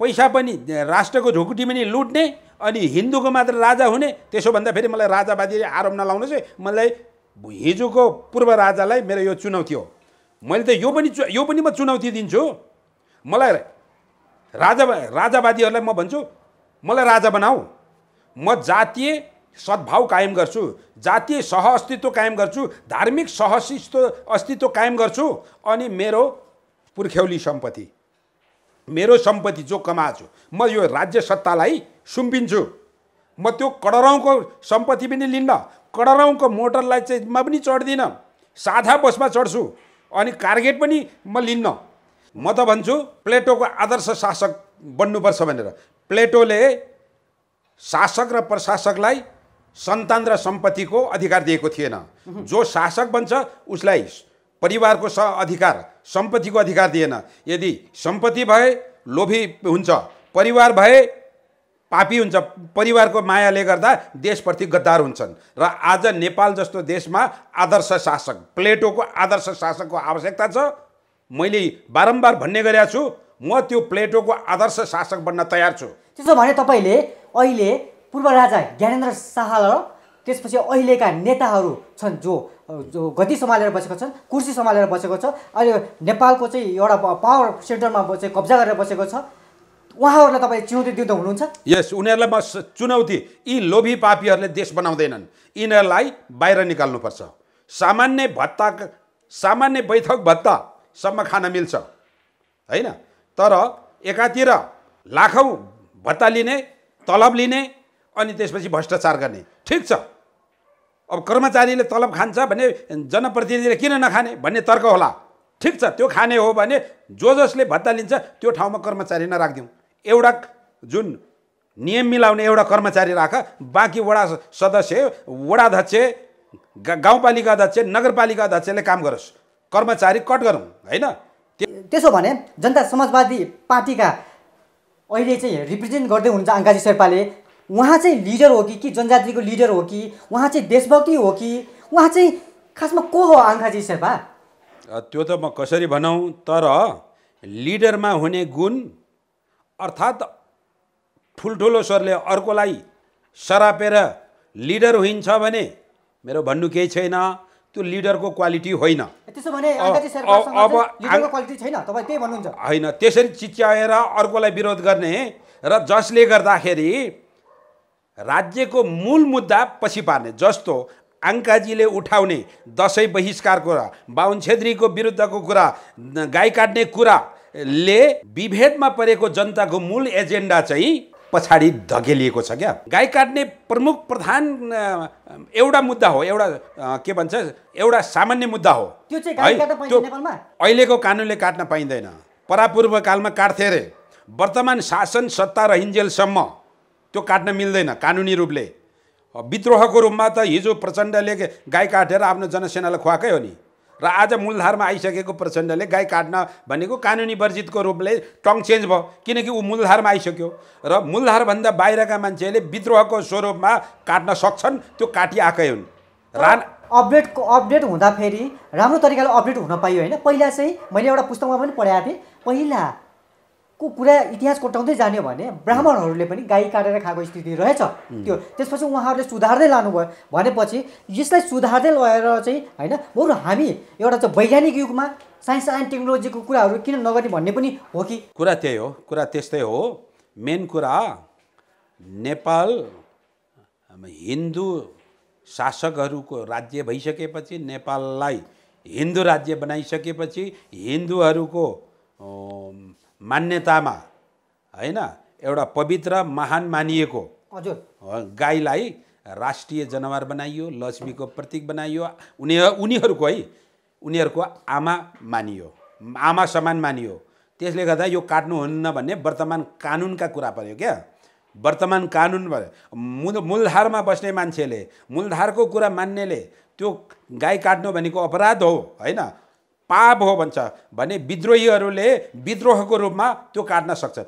पैसा पनि राष्ट्रको ढुकुटी पनि लुट्ने अनि हिन्दूको मात्र राजा हुने त्यसो भन्दा फेरि मलाई राजावादी आरोप नलाउनुहोस् है मलाई हिजोको पूर्व राजालाई मेरो यो चुनौती हो मैले त यो पनि यो पनि म चुनौती दिन्छु मलाई राजा राजावादीहरूलाई म भन्छु मलाई राजा बनाऊ म जातीय सद्भाव कायम गर्छु जातीय सह अस्तित्व कायम गर्छु धार्मिक सहअस्तित्व अस्तित्व कायम गर्छु अनि मेरो पुर्ख्यौली सम्पत्ति मेरो सम्पत्ति जो कमा छु म यो राज्य सत्तालाई सुम्पिन्छु म त्यो कडरौँको सम्पत्ति पनि लिन्न कडरौँको मोटरलाई चाहिँ म पनि चढ्दिनँ साधा बसमा चढ्छु अनि कार्गेट पनि म लिन्न म त भन्छु प्लेटोको आदर्श शासक बन्नुपर्छ भनेर प्लेटोले शासक र प्रशासकलाई सन्तान र सम्पत्तिको अधिकार दिएको थिएन जो शासक बन्छ उसलाई परिवारको स अधिकार सम्पत्तिको अधिकार दिएन यदि सम्पत्ति भए लोभी हुन्छ परिवार भए पापी हुन्छ परिवारको मायाले गर्दा देशप्रति गद्दार हुन्छन् र आज नेपाल जस्तो देशमा आदर्श शासक प्लेटोको आदर्श शासकको आवश्यकता छ मैले बारम्बार भन्ने गरेका छु म त्यो प्लेटोको आदर्श शासक बन्न तयार छु त्यसो भने तपाईँले अहिले पूर्व राजा ज्ञानेन्द्र शाह र त्यसपछि अहिलेका नेताहरू छन् जो जो गति सम्हालेर बसेको छन् कुर्सी सम्हालेर बसेको छ अहिले नेपालको चाहिँ एउटा पावर सेन्टरमा चाहिँ कब्जा गरेर बसेको छ उहाँहरूलाई तपाईँ चुनौती दिँदा हुनुहुन्छ यस उनीहरूलाई म चुनौती यी लोभी पापीहरूले देश बनाउँदैनन् यिनीहरूलाई बाहिर निकाल्नुपर्छ सामान्य भत्ता सामान्य बैठक भत्तासम्म खान मिल्छ होइन तर एकातिर लाखौँ भत्ता लिने तलब लिने अनि त्यसपछि भ्रष्टाचार गर्ने ठिक छ अब कर्मचारीले तलब खान्छ भने जनप्रतिनिधिले किन नखाने भन्ने तर्क होला ठिक छ त्यो खाने हो भने जो जसले भत्ता लिन्छ त्यो ठाउँमा कर्मचारी नराखिदिउँ एउटा जुन नियम मिलाउने एउटा कर्मचारी राख बाँकी वडा सदस्य वडाध्यक्ष गाउँपालिका अध्यक्ष नगरपालिका अध्यक्षले काम गरोस् कर्मचारी कट गरौँ होइन त्यसो भने जनता समाजवादी पार्टीका अहिले चाहिँ रिप्रेजेन्ट गर्दै हुनुहुन्छ आङ्काजी शेर्पाले उहाँ चाहिँ लिडर हो कि कि जनजातिको लिडर हो कि उहाँ चाहिँ देशभक्ति हो कि उहाँ चाहिँ खासमा को हो आङ्खाजी शेर्पा त्यो त म कसरी भनौँ तर लिडरमा हुने गुण अर्थात् ठुल्ठुलो स्वरले अर्कोलाई सरापेर लिडर हुन्छ भने मेरो भन्नु केही छैन त्यो लिडरको क्वालिटी होइन होइन त्यसरी चिच्याएर अर्कोलाई विरोध गर्ने र जसले गर्दाखेरि राज्यको मूल मुद्दा पछि पार्ने जस्तो आङ्काजीले उठाउने दसैँ बहिष्कारको कुरा बाहुन छेत्रीको विरुद्धको कुरा गाई काट्ने कुराले विभेदमा परेको जनताको मूल एजेन्डा चाहिँ पछाडि धकेलिएको छ क्या गाई काट्ने प्रमुख प्रधान एउटा मुद्दा हो एउटा के भन्छ एउटा सामान्य मुद्दा हो त्यो अहिलेको कानुनले काट्न पाइँदैन परापूर्व कालमा काट्थे अरे वर्तमान शासन सत्ता र हिन्जेलसम्म त्यो काट्न मिल्दैन कानुनी रूपले विद्रोहको रूपमा त हिजो प्रचण्डले गाई काटेर आफ्नो जनसेनालाई खुवाएकै हो नि र आज मूलधारमा आइसकेको प्रचण्डले गाई काट्न भनेको कानुनी वर्जितको रूपले टङ चेन्ज भयो किनकि ऊ मूलधारमा आइसक्यो र मूलधारभन्दा बाहिरका मान्छेले विद्रोहको स्वरूपमा काट्न सक्छन् त्यो काटिआएकै हुन् रान अपडेटको अपडेट हुँदाखेरि राम्रो तरिकाले अपडेट हुन पाइयो होइन पहिला चाहिँ मैले एउटा पुस्तकमा पनि पढाएको थिएँ पहिला को कुरा इतिहास कोटाउँदै जाने भने ब्राह्मणहरूले पनि गाई काटेर खाएको स्थिति रहेछ त्यो त्यसपछि उहाँहरूले सुधार्दै लानुभयो भनेपछि यसलाई सुधार्दै लगेर चाहिँ होइन बरु हामी एउटा चाहिँ वैज्ञानिक युगमा साइन्स एन्ड टेक्नोलोजीको कुराहरू किन नगर्ने भन्ने पनि हो कि कुरा त्यही हो कुरा त्यस्तै हो मेन कुरा नेपाल हिन्दू शासकहरूको राज्य भइसकेपछि नेपाललाई हिन्दू राज्य बनाइसकेपछि हिन्दूहरूको मान्यतामा होइन एउटा पवित्र महान मानिएको हजुर गाईलाई राष्ट्रिय जनावर बनाइयो लक्ष्मीको प्रतीक बनाइयो उनी उनीहरूको है उनीहरूको आमा मानियो आमा समान मानियो त्यसले गर्दा यो काट्नुहुन्न भन्ने वर्तमान कानुनका कुरा पऱ्यो क्या वर्तमान कानुन मूल मूलधारमा बस्ने मान्छेले मूलधारको कुरा मान्नेले त्यो गाई काट्नु भनेको अपराध हो होइन पाप हो भन्छ भने विद्रोहीहरूले विद्रोहको रूपमा त्यो काट्न सक्छन्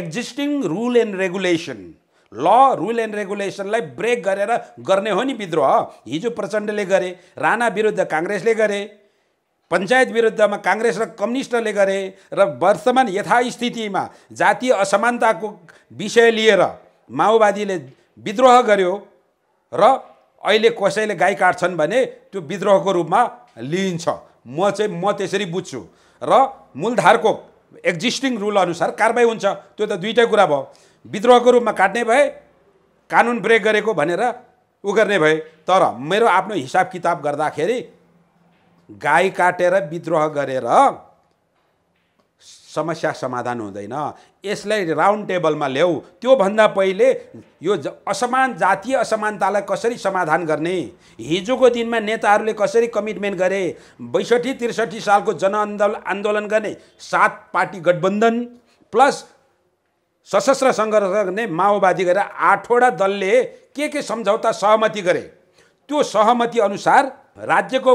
एक्जिस्टिङ रुल एन्ड रेगुलेसन ल रुल एन्ड रेगुलेसनलाई ब्रेक गरेर गर्ने हो नि विद्रोह हिजो प्रचण्डले गरे राणा विरुद्ध काङ्ग्रेसले गरे पञ्चायत विरुद्धमा काङ्ग्रेस र कम्युनिस्टले गरे र वर्तमान यथास्थितिमा जातीय असमानताको विषय लिएर माओवादीले विद्रोह गर्यो र अहिले कसैले गाई काट्छन् भने त्यो विद्रोहको रूपमा लिइन्छ म चाहिँ म त्यसरी बुझ्छु र मूलधारको एक्जिस्टिङ अनुसार कारवाही हुन्छ त्यो त दुइटै कुरा भयो विद्रोहको रूपमा काट्ने भए कानुन ब्रेक गरेको भनेर ऊ गर्ने भए तर मेरो आफ्नो हिसाब किताब गर्दाखेरि गाई काटेर विद्रोह गरेर समस्या समाधान हुँदैन यसलाई राउन्ड टेबलमा ल्याऊ त्योभन्दा पहिले यो असमान जातीय असमानतालाई कसरी समाधान गर्ने हिजोको दिनमा नेताहरूले कसरी कमिटमेन्ट गरे बैसठी त्रिसठी सालको जनआन्दोलन आन्दोलन गर्ने सात पार्टी गठबन्धन प्लस सशस्त्र सङ्घर्ष गर्ने माओवादी गरेर आठवटा दलले के के सम्झौता सहमति गरे त्यो सहमति अनुसार राज्यको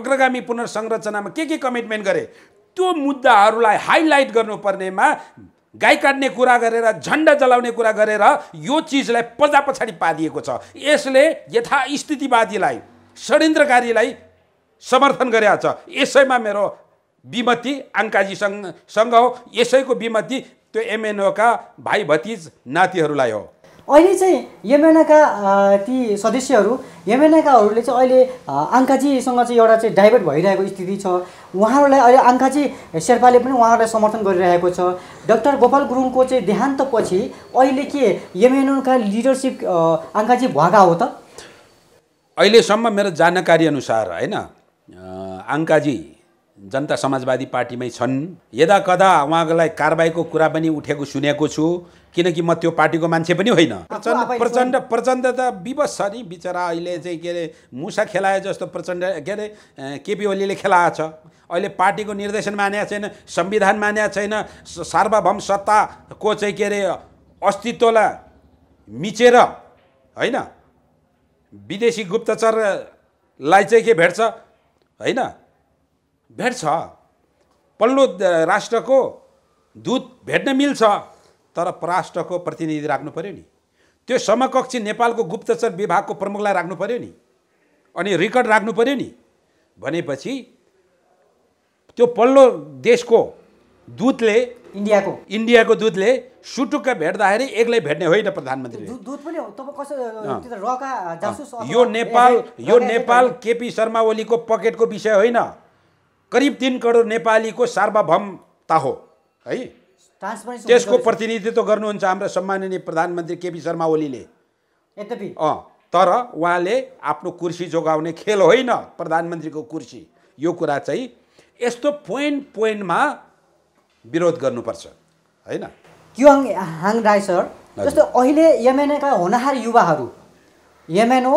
अग्रगामी पुनर्संरचनामा के के कमिटमेन्ट गरे त्यो मुद्दाहरूलाई हाइलाइट गर्नुपर्नेमा गाई काट्ने कुरा गरेर झन्डा जलाउने कुरा गरेर यो चिजलाई पजा पछाडि पारिएको छ यसले यथास्थितिवादीलाई षड्यन्त्रकारीलाई समर्थन गरेको छ यसैमा मेरो विमति आङ्काजीसँग सँग हो यसैको विमति त्यो एमएनओका भाइ भतिज नातिहरूलाई हो अहिले चाहिँ यमेनाका ती सदस्यहरू यमेनाकाहरूले चाहिँ अहिले आङ्काजीसँग चाहिँ एउटा चाहिँ डाइभर्ट भइरहेको स्थिति छ उहाँहरूलाई अहिले आङ्काजी शेर्पाले पनि उहाँहरूलाई समर्थन गरिरहेको छ डक्टर गोपाल गुरुङको चाहिँ देहान्तपछि अहिले के यमेनका लिडरसिप आङ्काजी भएका हो त अहिलेसम्म मेरो जानकारी अनुसार होइन आङ्काजी जनता समाजवादी पार्टीमै छन् यदा कदा उहाँलाई कारबाहीको कुरा पनि उठेको सुनेको छु किनकि म त्यो पार्टीको मान्छे पनि होइन प्रचण्ड प्रचण्ड प्रचण्ड त विवश छ नि बिचरा अहिले चाहिँ के अरे मुसा खेलाए जस्तो प्रचण्ड के अरे केपी ओलीले खेलाएको छ अहिले पार्टीको निर्देशन मानेको छैन संविधान मानेको छैन सार्वभौम सत्ताको चाहिँ के अरे अस्तित्वलाई मिचेर होइन विदेशी गुप्तचरलाई चाहिँ के भेट्छ होइन भेट्छ पल्लो राष्ट्रको दूत भेट्न मिल्छ तर पराष्ट्रको प्रतिनिधि राख्नु पऱ्यो नि त्यो समकक्षी नेपालको गुप्तचर विभागको प्रमुखलाई राख्नु पऱ्यो नि अनि रेकर्ड राख्नु पऱ्यो नि भनेपछि त्यो पल्लो देशको दूतले इन्डियाको इन्डियाको दूतले सुटुक्का भेट्दाखेरि एक्लै भेट्ने होइन प्रधानमन्त्री यो नेपाल यो नेपाल केपी शर्मा ओलीको पकेटको विषय होइन करिब तिन करोड नेपालीको सार्वभौमता हो है त्यसको प्रतिनिधित्व गर्नुहुन्छ हाम्रो सम्माननीय प्रधानमन्त्री केपी शर्मा ओलीले अँ तर उहाँले आफ्नो कुर्सी जोगाउने खेल होइन प्रधानमन्त्रीको कुर्सी यो कुरा चाहिँ यस्तो पोइन्ट पोइन्टमा विरोध गर्नुपर्छ होइन क्योङ हाङ राई सर जस्तो अहिले का होनहार युवाहरू यमएनओ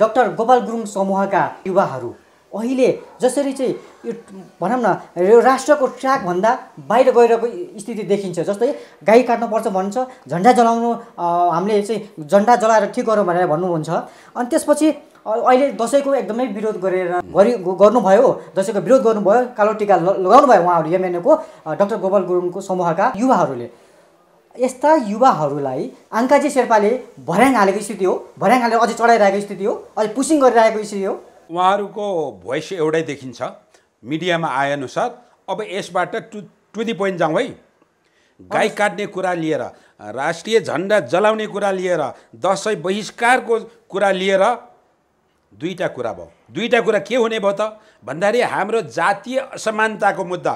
डक्टर गोपाल गुरुङ समूहका युवाहरू अहिले जसरी चाहिँ यो भनौँ न यो राष्ट्रको ट्र्याकभन्दा बाहिर गइरहेको स्थिति देखिन्छ जस्तै गाई काट्नुपर्छ भन्छ झन्डा जलाउनु हामीले चाहिँ झन्डा जलाएर ठिक गरौँ भनेर भन्नुहुन्छ अनि त्यसपछि अहिले दसैँको एकदमै विरोध गरेर गरि गर्नुभयो दसैँको विरोध गर्नुभयो कालो टिका लगाउनु भयो उहाँहरू एमएनएको डक्टर गोपाल गुरुङको समूहका युवाहरूले यस्ता युवाहरूलाई आङ्काजी शेर्पाले भर्याङ हालेको स्थिति हो भर्याङ हालेर अझै चढाइरहेको स्थिति हो अझै पुसिङ गरिरहेको स्थिति हो उहाँहरूको भोइस एउटै देखिन्छ मिडियामा आएअनुसार अब यसबाट टु टु दि पोइन्ट जाउँ है गाई काट्ने कुरा लिएर राष्ट्रिय झन्डा जलाउने कुरा लिएर दसैँ बहिष्कारको कुरा लिएर दुईवटा कुरा भयो दुईवटा कुरा के हुने भयो त भन्दाखेरि हाम्रो जातीय असमानताको मुद्दा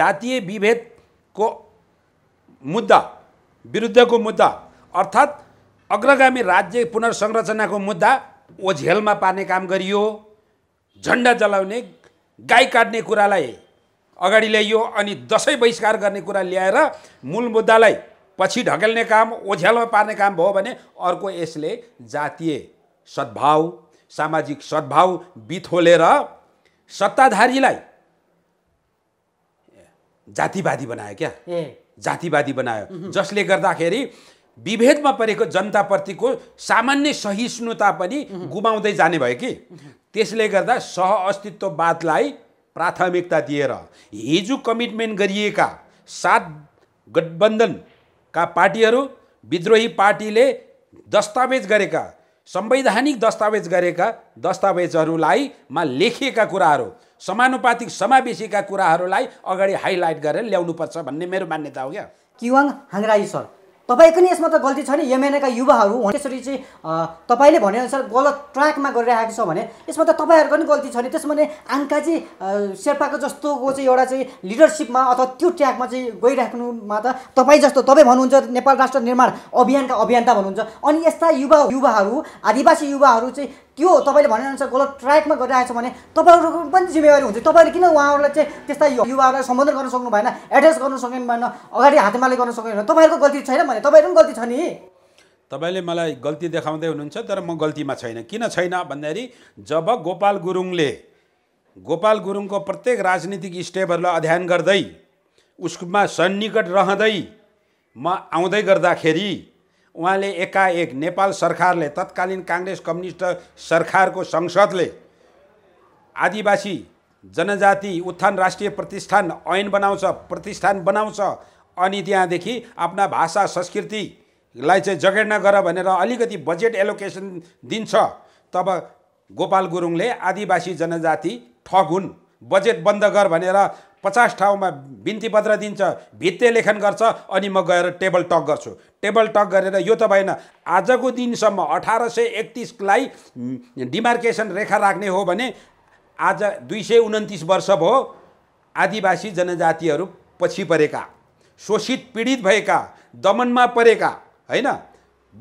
जातीय विभेदको मुद्दा विरुद्धको मुद्दा अर्थात् अग्रगामी राज्य पुनर्संरचनाको मुद्दा ओझेलमा पार्ने काम गरियो झन्डा जलाउने गाई काट्ने कुरालाई अगाडि ल्याइयो अनि दसैँ बहिष्कार गर्ने कुरा ल्याएर मूल मुद्दालाई पछि ढकेल्ने काम ओझ्यालमा पार्ने काम भयो भने अर्को यसले जातीय सद्भाव सामाजिक सद्भाव बिथोलेर सत्ताधारीलाई जातिवादी बनायो क्या जातिवादी बनायो जसले गर्दाखेरि विभेदमा परेको जनताप्रतिको सामान्य सहिष्णुता पनि गुमाउँदै जाने भयो कि त्यसले गर्दा सह अस्तित्ववादलाई प्राथमिकता दिएर हिजो कमिटमेन्ट गरिएका सात गठबन्धनका पार्टीहरू विद्रोही पार्टीले दस्तावेज गरेका संवैधानिक दस्तावेज गरेका दस्तावेजहरूलाईमा लेखिएका कुराहरू समानुपातिक समावेशीका कुराहरूलाई अगाडि हाइलाइट गरेर ल्याउनुपर्छ भन्ने मेरो मान्यता हो क्या किवाङ हाङ्राई सर तपाईँको नि यसमा त गल्ती छ नि एमएनएका युवाहरू त्यसरी चाहिँ तपाईँले भनेअनुसार गलत ट्र्याकमा गरिरहेको छ भने यसमा त तपाईँहरूको नि गल्ती छ नि त्यसमा नै आङ्काजी शेर्पाको जस्तोको चाहिँ एउटा चाहिँ लिडरसिपमा अथवा त्यो ट्र्याकमा चाहिँ गइराख्नुमा त तपाईँ जस्तो तपाईँ भन्नुहुन्छ नेपाल राष्ट्र निर्माण अभियानका अभियन्ता भन्नुहुन्छ अनि यस्ता युवा युवाहरू आदिवासी युवाहरू चाहिँ त्यो तपाईँले भनेअनुसार गलत ट्र्याकमा गरिरहेको छ भने तपाईँहरूको पनि जिम्मेवारी हुन्छ तपाईँले किन उहाँहरूलाई चाहिँ त्यस्ता युवाहरूलाई सम्बोधन गर्न सक्नु भएन एड्रेस गर्न सकेन भएन अगाडि हातमाले गर्न सकेन तपाईँहरूको गल्ती छैन भने तपाईँहरू पनि गल्ती छ नि तपाईँले मलाई गल्ती देखाउँदै हुनुहुन्छ तर म गल्तीमा छैन किन छैन भन्दाखेरि जब गोपाल गुरुङले गोपाल गुरुङको प्रत्येक राजनीतिक स्टेपहरूलाई अध्ययन गर्दै उसमा सन्निकट रहँदै म आउँदै गर्दाखेरि उहाँले एकाएक नेपाल सरकारले तत्कालीन काङ्ग्रेस कम्युनिस्ट सरकारको संसदले आदिवासी जनजाति उत्थान राष्ट्रिय प्रतिष्ठान ऐन बनाउँछ प्रतिष्ठान बनाउँछ अनि त्यहाँदेखि आफ्ना भाषा संस्कृतिलाई चाहिँ जगेर्ना गर भनेर अलिकति बजेट एलोकेसन दिन्छ तब गोपाल गुरुङले आदिवासी जनजाति ठग हुन् बजेट बन्द गर भनेर पचास ठाउँमा बिन्ती पत्र दिन्छ भित्ते लेखन गर्छ अनि म गएर टेबल टक गर्छु टेबल टक गरेर यो त भएन आजको दिनसम्म अठार सय एकतिसलाई डिमार्केसन रेखा राख्ने हो भने आज दुई सय उन्तिस वर्ष भयो आदिवासी जनजातिहरू पछि परेका शोषित पीडित भएका दमनमा परेका होइन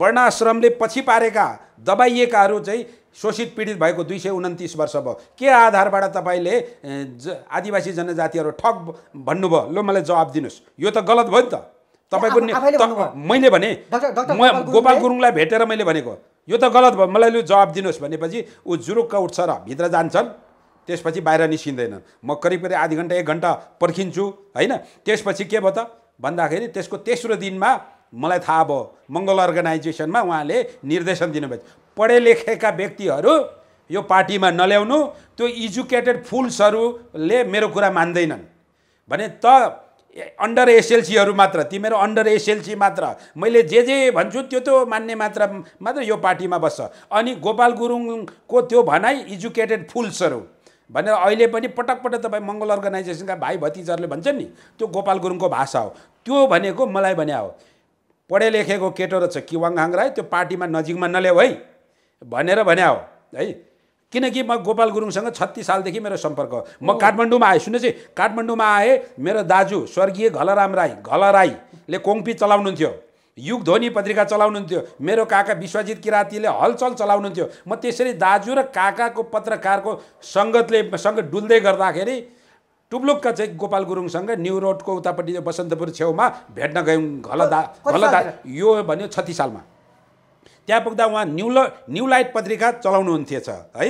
वर्णाश्रमले पछि पारेका दबाइएकाहरू चाहिँ शोषित पीडित भएको दुई सय उन्तिस वर्ष भयो के आधारबाट तपाईँले आदिवासी जनजातिहरू ठग भन्नुभयो लो मलाई जवाब दिनुहोस् यो त गलत भयो नि त तपाईँको मैले भने म गोपाल गुरुङलाई भेटेर मैले भनेको यो त गलत भयो मलाई लु जवाब दिनुहोस् भनेपछि ऊ जुरुक्क उठ्छ र भित्र जान्छन् त्यसपछि बाहिर निस्किँदैनन् म करिब करिब आधी घन्टा एक घन्टा पर्खिन्छु होइन त्यसपछि के भयो त भन्दाखेरि त्यसको तेस्रो दिनमा मलाई थाहा भयो मङ्गल अर्गनाइजेसनमा उहाँले निर्देशन दिनुभयो पढे लेखेका व्यक्तिहरू यो पार्टीमा नल्याउनु त्यो इजुकेटेड फुल्सहरूले मेरो कुरा मान्दैनन् भने त अन्डर एसएलसीहरू मात्र तिमीहरू अन्डर एसएलसी मात्र मैले जे जे भन्छु त्यो त्यो मान्ने मात्र मात्र यो पार्टीमा बस्छ अनि गोपाल गुरुङको त्यो भनाइ इजुकेटेड फुल्सहरू भनेर अहिले पनि पटक पटक तपाईँ मङ्गल अर्गनाइजेसनका भाइ भतिजहरूले भन्छन् नि त्यो गोपाल गुरुङको भाषा हो त्यो भनेको मलाई भने हो पढे लेखेको केटो रहेछ किवाङ हाङ राई त्यो पार्टीमा नजिकमा नल्याऊ है भनेर भन्या हो है किनकि म गोपाल गुरुङसँग छत्तिस सालदेखि मेरो सम्पर्क हो म काठमाडौँमा आएँ सुन्नुहोस् है काठमाडौँमा आएँ मेरो दाजु स्वर्गीय घलराम राई घल राईले कोङपी चलाउनुहुन्थ्यो युग ध्वनि पत्रिका चलाउनुहुन्थ्यो मेरो काका विश्वजित किरातीले हलचल चलाउनुहुन्थ्यो म त्यसरी दाजु र काकाको पत्रकारको सङ्गतले सँग डुल्दै गर्दाखेरि टुप्लुक्क चाहिँ गोपाल गुरुङसँग न्यु रोडको उतापट्टि बसन्तपुर छेउमा भेट्न गयौँ घल दा घल दा यो भन्यो छत्तिस सालमा त्यहाँ पुग्दा उहाँ न्यु लाइट पत्रिका चलाउनुहुन्थेछ है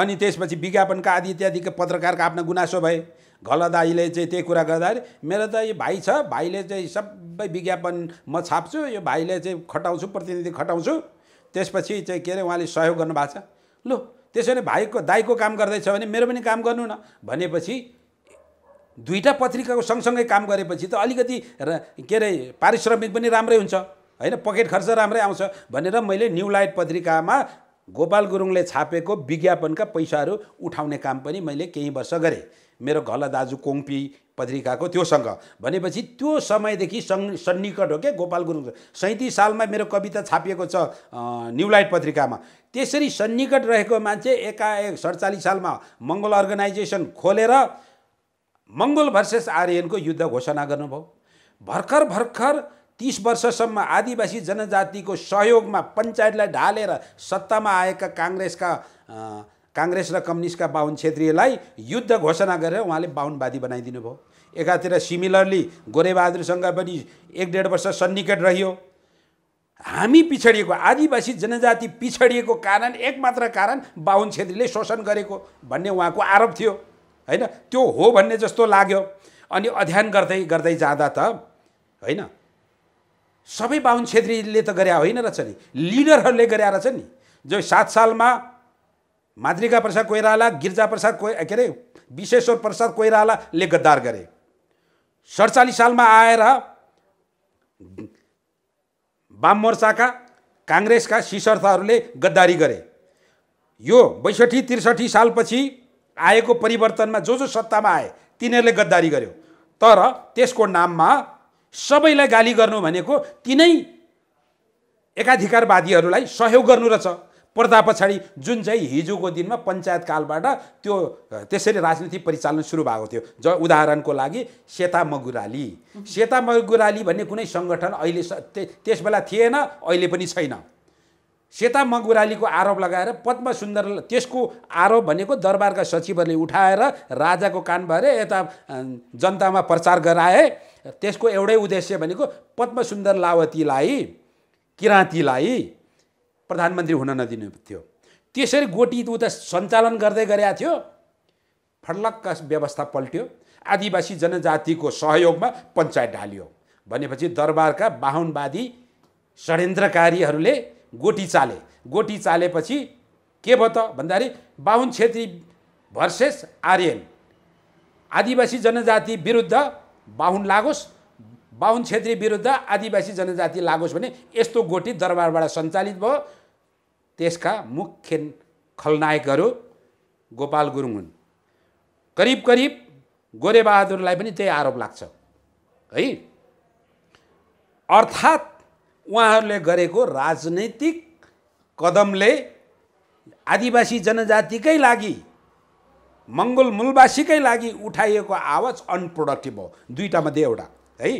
अनि त्यसपछि विज्ञापनका आदि इत्यादिका पत्रकारका आफ्ना गुनासो भए घल दाईले चाहिँ त्यही कुरा गर्दाखेरि मेरो त यो भाइ छ भाइले चाहिँ सबै विज्ञापन म छाप्छु यो भाइले चाहिँ खटाउँछु प्रतिनिधि खटाउँछु त्यसपछि चाहिँ के अरे उहाँले सहयोग गर्नुभएको छ लु त्यसो भने भाइको दाईको काम गर्दैछ भने मेरो पनि काम गर्नु न भनेपछि दुईवटा पत्रिकाको सँगसँगै काम गरेपछि त अलिकति के अरे पारिश्रमिक पनि राम्रै हुन्छ होइन पकेट खर्च राम्रै आउँछ भनेर मैले न्यु लाइट पत्रिकामा गोपाल गुरुङले छापेको विज्ञापनका पैसाहरू उठाउने काम पनि मैले केही वर्ष गरेँ मेरो घल दाजु कोङपी पत्रिकाको त्योसँग भनेपछि त्यो समयदेखि सन् सन्निकट हो क्या गोपाल गुरुङ सैँतिस सालमा मेरो कविता छापिएको छ न्यु लाइट पत्रिकामा त्यसरी सन्निकट रहेको मान्छे एकाएक सडचालिस सालमा मङ्गल अर्गनाइजेसन खोलेर मङ्गोल भर्सेस आर्यनको युद्ध घोषणा गर्नुभयो भर्खर भर्खर तिस वर्षसम्म आदिवासी जनजातिको सहयोगमा पञ्चायतलाई ढालेर सत्तामा आएका काङ्ग्रेसका काङ्ग्रेस र कम्युनिस्टका बाहुन क्षेत्रीयलाई युद्ध घोषणा गरेर उहाँले बाहुनवादी बनाइदिनु भयो एकातिर सिमिलरली गोरेबहादुरसँग पनि एक डेढ वर्ष सन्निकट रह्यो हामी पिछडिएको आदिवासी जनजाति पिछडिएको कारण एकमात्र कारण बाहुन छेत्रीले शोषण गरेको भन्ने उहाँको आरोप थियो होइन त्यो हो भन्ने जस्तो लाग्यो अनि अध्ययन गर्दै गर्दै जाँदा त होइन सबै बाहुन छेत्रीले त गरे होइन रहेछ नि लिडरहरूले गरे रहेछ नि जो सात सालमा माद्रिका प्रसाद कोइराला गिर्जा प्रसाद को के अरे विश्वेश्वर प्रसाद कोइरालाले गद्दार गरे सडचालिस सालमा आएर वाम मोर्चाका काङ्ग्रेसका शिशर्थहरूले गद्दारी गरे यो बैसठी त्रिसठी सालपछि आएको परिवर्तनमा जो जो सत्तामा आए तिनीहरूले गद्दारी गर्यो तर त्यसको नाममा सबैलाई गाली गर्नु भनेको तिनै एकाधिकारवादीहरूलाई सहयोग गर्नु रहेछ पर्दा पछाडि जुन चाहिँ हिजोको दिनमा पञ्चायतकालबाट त्यो त्यसरी राजनीति परिचालन सुरु भएको थियो ज उदाहरणको लागि सेता मगुराली सेता मगुराली भन्ने कुनै सङ्गठन अहिले त्यस बेला थिएन अहिले पनि छैन सेता मगुरालीको आरोप लगाएर पद्म त्यसको आरोप भनेको दरबारका सचिवहरूले उठाएर राजाको कान भरे यता जनतामा प्रचार गराए त्यसको एउटै उद्देश्य भनेको पद्म सुन्दर लावतीलाई किराँतीलाई प्रधानमन्त्री हुन नदिनु थियो त्यसरी गोटी उता सञ्चालन गर्दै गरेका थियो फड्लक्क व्यवस्था पल्ट्यो आदिवासी जनजातिको सहयोगमा पञ्चायत ढालियो भनेपछि दरबारका बाहुनवादी षड्यन्त्रकारीहरूले गोटी चाले गोटी चालेपछि के भयो त भन्दाखेरि बाहुन छेत्री भर्सेस आर्यन आदिवासी जनजाति विरुद्ध बाहुन लागोस् बाहुन छेत्री विरुद्ध आदिवासी जनजाति लागोस् भने यस्तो गोटी दरबारबाट सञ्चालित भयो त्यसका मुख्य खलनायकहरू गोपाल गुरुङ हुन् करिब करिब गोरेबहादुरलाई पनि त्यही आरोप लाग्छ है अर्थात् उहाँहरूले गरेको राजनैतिक कदमले आदिवासी जनजातिकै लागि मङ्गोल मूलवासीकै लागि उठाइएको आवाज अनप्रोडक्टिभ हो दुईवटा मध्ये एउटा है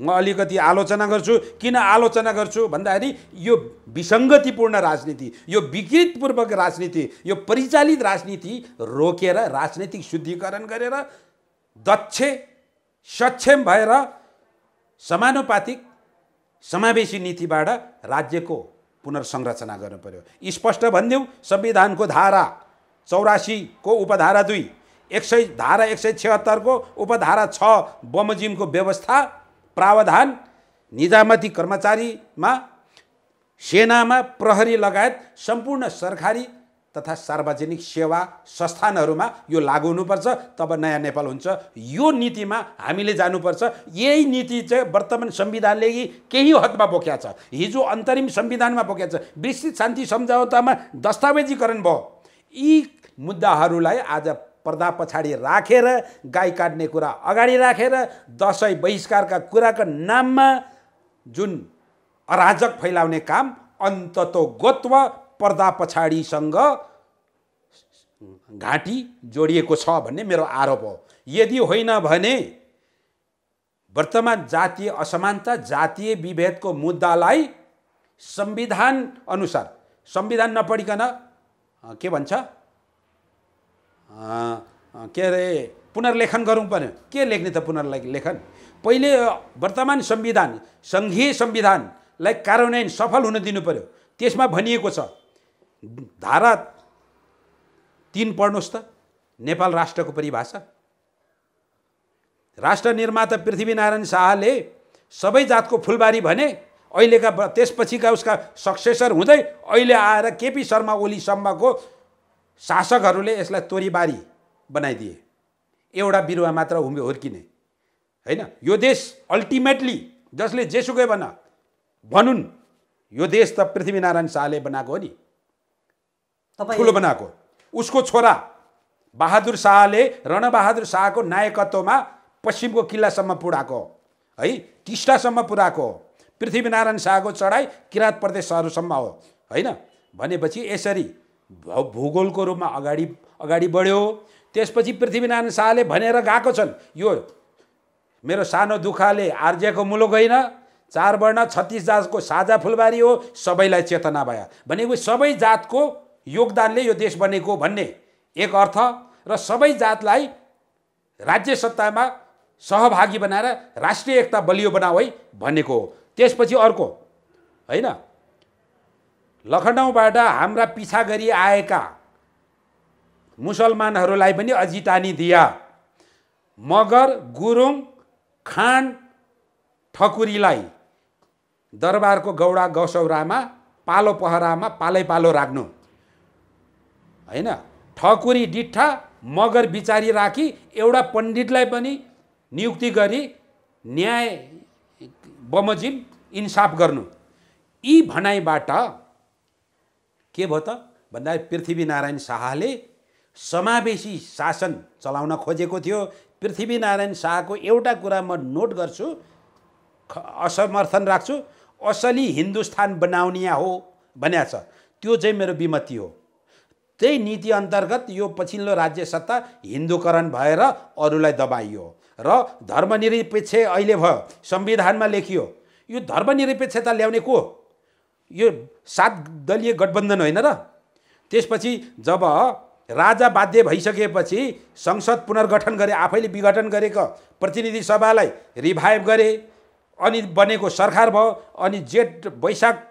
म अलिकति आलोचना गर्छु किन आलोचना गर्छु भन्दाखेरि यो विसङ्गतिपूर्ण राजनीति यो विकृतपूर्वक राजनीति यो परिचालित राजनीति रोकेर रा, राजनीतिक शुद्धिकरण गरेर दक्ष सक्षम भएर समानुपातिक समावेशी नीतिबाट राज्यको पुनर्संरचना गर्नु पर्यो स्पष्ट भनिदिउँ संविधानको धारा चौरासीको उपधारा दुई एक सय धारा एक सय छिहत्तरको उपधारा छ बमोजिमको व्यवस्था प्रावधान निजामती कर्मचारीमा सेनामा प्रहरी लगायत सम्पूर्ण सरकारी तथा सार्वजनिक सेवा संस्थानहरूमा यो लागु हुनुपर्छ तब नयाँ नेपाल हुन्छ यो नीतिमा हामीले जानुपर्छ यही नीति चाहिँ वर्तमान संविधानले केही हदमा बोक्या छ हिजो अन्तरिम संविधानमा बोक्या छ विस्तृत शान्ति सम्झौतामा दस्तावेजीकरण भयो यी मुद्दाहरूलाई आज पर्दा पछाडि राखेर रा, गाई काट्ने कुरा अगाडि राखेर रा, दसैँ बहिष्कारका कुराका नाममा जुन अराजक फैलाउने काम अन्ततो गोत्व पर्दा पछाडिसँग घाँटी जोडिएको छ भन्ने मेरो आरोप हो यदि होइन भने वर्तमान जातीय असमानता जातीय विभेदको मुद्दालाई संविधान अनुसार संविधान नपढिकन के भन्छ के अरे पुनर्लेखन गरौँ पर्यो के लेख्ने त पुनर्लेखन पहिले वर्तमान संविधान सङ्घीय संविधानलाई कार्यान्वयन सफल हुन दिनु पर्यो त्यसमा भनिएको छ धारा तिन पढ्नुहोस् त नेपाल राष्ट्रको परिभाषा राष्ट्र निर्माता पृथ्वीनारायण शाहले सबै जातको फुलबारी भने अहिलेका त्यसपछिका उसका सक्सेसर हुँदै अहिले आएर केपी शर्मा ओलीसम्मको शासकहरूले यसलाई तोरीबारी बनाइदिए एउटा बिरुवा मात्र हुम्यो हुर्किने होइन यो देश अल्टिमेटली जसले जेसुकै भन भनुन् यो देश त पृथ्वीनारायण शाहले बनाएको हो नि ठुलो बनाएको उसको छोरा बहादुर शाहले रणबहादुर शाहको नायकत्वमा पश्चिमको किल्लासम्म पुऱ्याएको है टिस्टासम्म पुऱ्याएको पृथ्वीनारायण शाहको चढाइ किराँत प्रदेशहरूसम्म हो होइन भनेपछि यसरी भूगोलको रूपमा अगाडि अगाडि बढ्यो त्यसपछि पृथ्वीनारायण शाहले भनेर गएको छन् यो मेरो सानो दुःखले आर्यको मुलुक होइन चार वर्ण छत्तिस जातको साझा फुलबारी हो सबैलाई चेतना भयो भनेको सबै जातको योगदानले यो देश बनेको भन्ने एक अर्थ र सबै जातलाई राज्य सत्तामा सहभागी बनाएर राष्ट्रिय एकता बलियो बनाऊ है भनेको हो त्यसपछि अर्को होइन लखनऊबाट हाम्रा पिछा गरी आएका मुसलमानहरूलाई पनि अजितानी दिया मगर गुरुङ खान ठकुरीलाई दरबारको गौडा गौसौरामा पालो पहरामा पालै पालो राख्नु होइन ठकुरी डिठा मगर बिचारी राखी एउटा पण्डितलाई पनि नियुक्ति गरी न्याय बमोजिम इन्साफ गर्नु यी भनाइबाट के भयो त भन्दा पृथ्वीनारायण शाहले समावेशी शासन चलाउन खोजेको थियो पृथ्वीनारायण शाहको एउटा कुरा म नोट गर्छु असमर्थन राख्छु असली हिन्दुस्तान बनाउनिया हो भन्या छ त्यो चाहिँ मेरो विमति हो त्यही नीति अन्तर्गत यो पछिल्लो राज्य सत्ता हिन्दूकरण भएर अरूलाई दबाइयो र धर्मनिरपेक्ष अहिले भयो संविधानमा लेखियो यो धर्मनिरपेक्षता ल्याउने को यो सात दलीय गठबन्धन होइन र त्यसपछि जब राजा बाध्य भइसकेपछि संसद पुनर्गठन गरे आफैले विघटन गरेको प्रतिनिधि सभालाई रिभाइभ गरे अनि बनेको सरकार भयो अनि जेठ वैशाख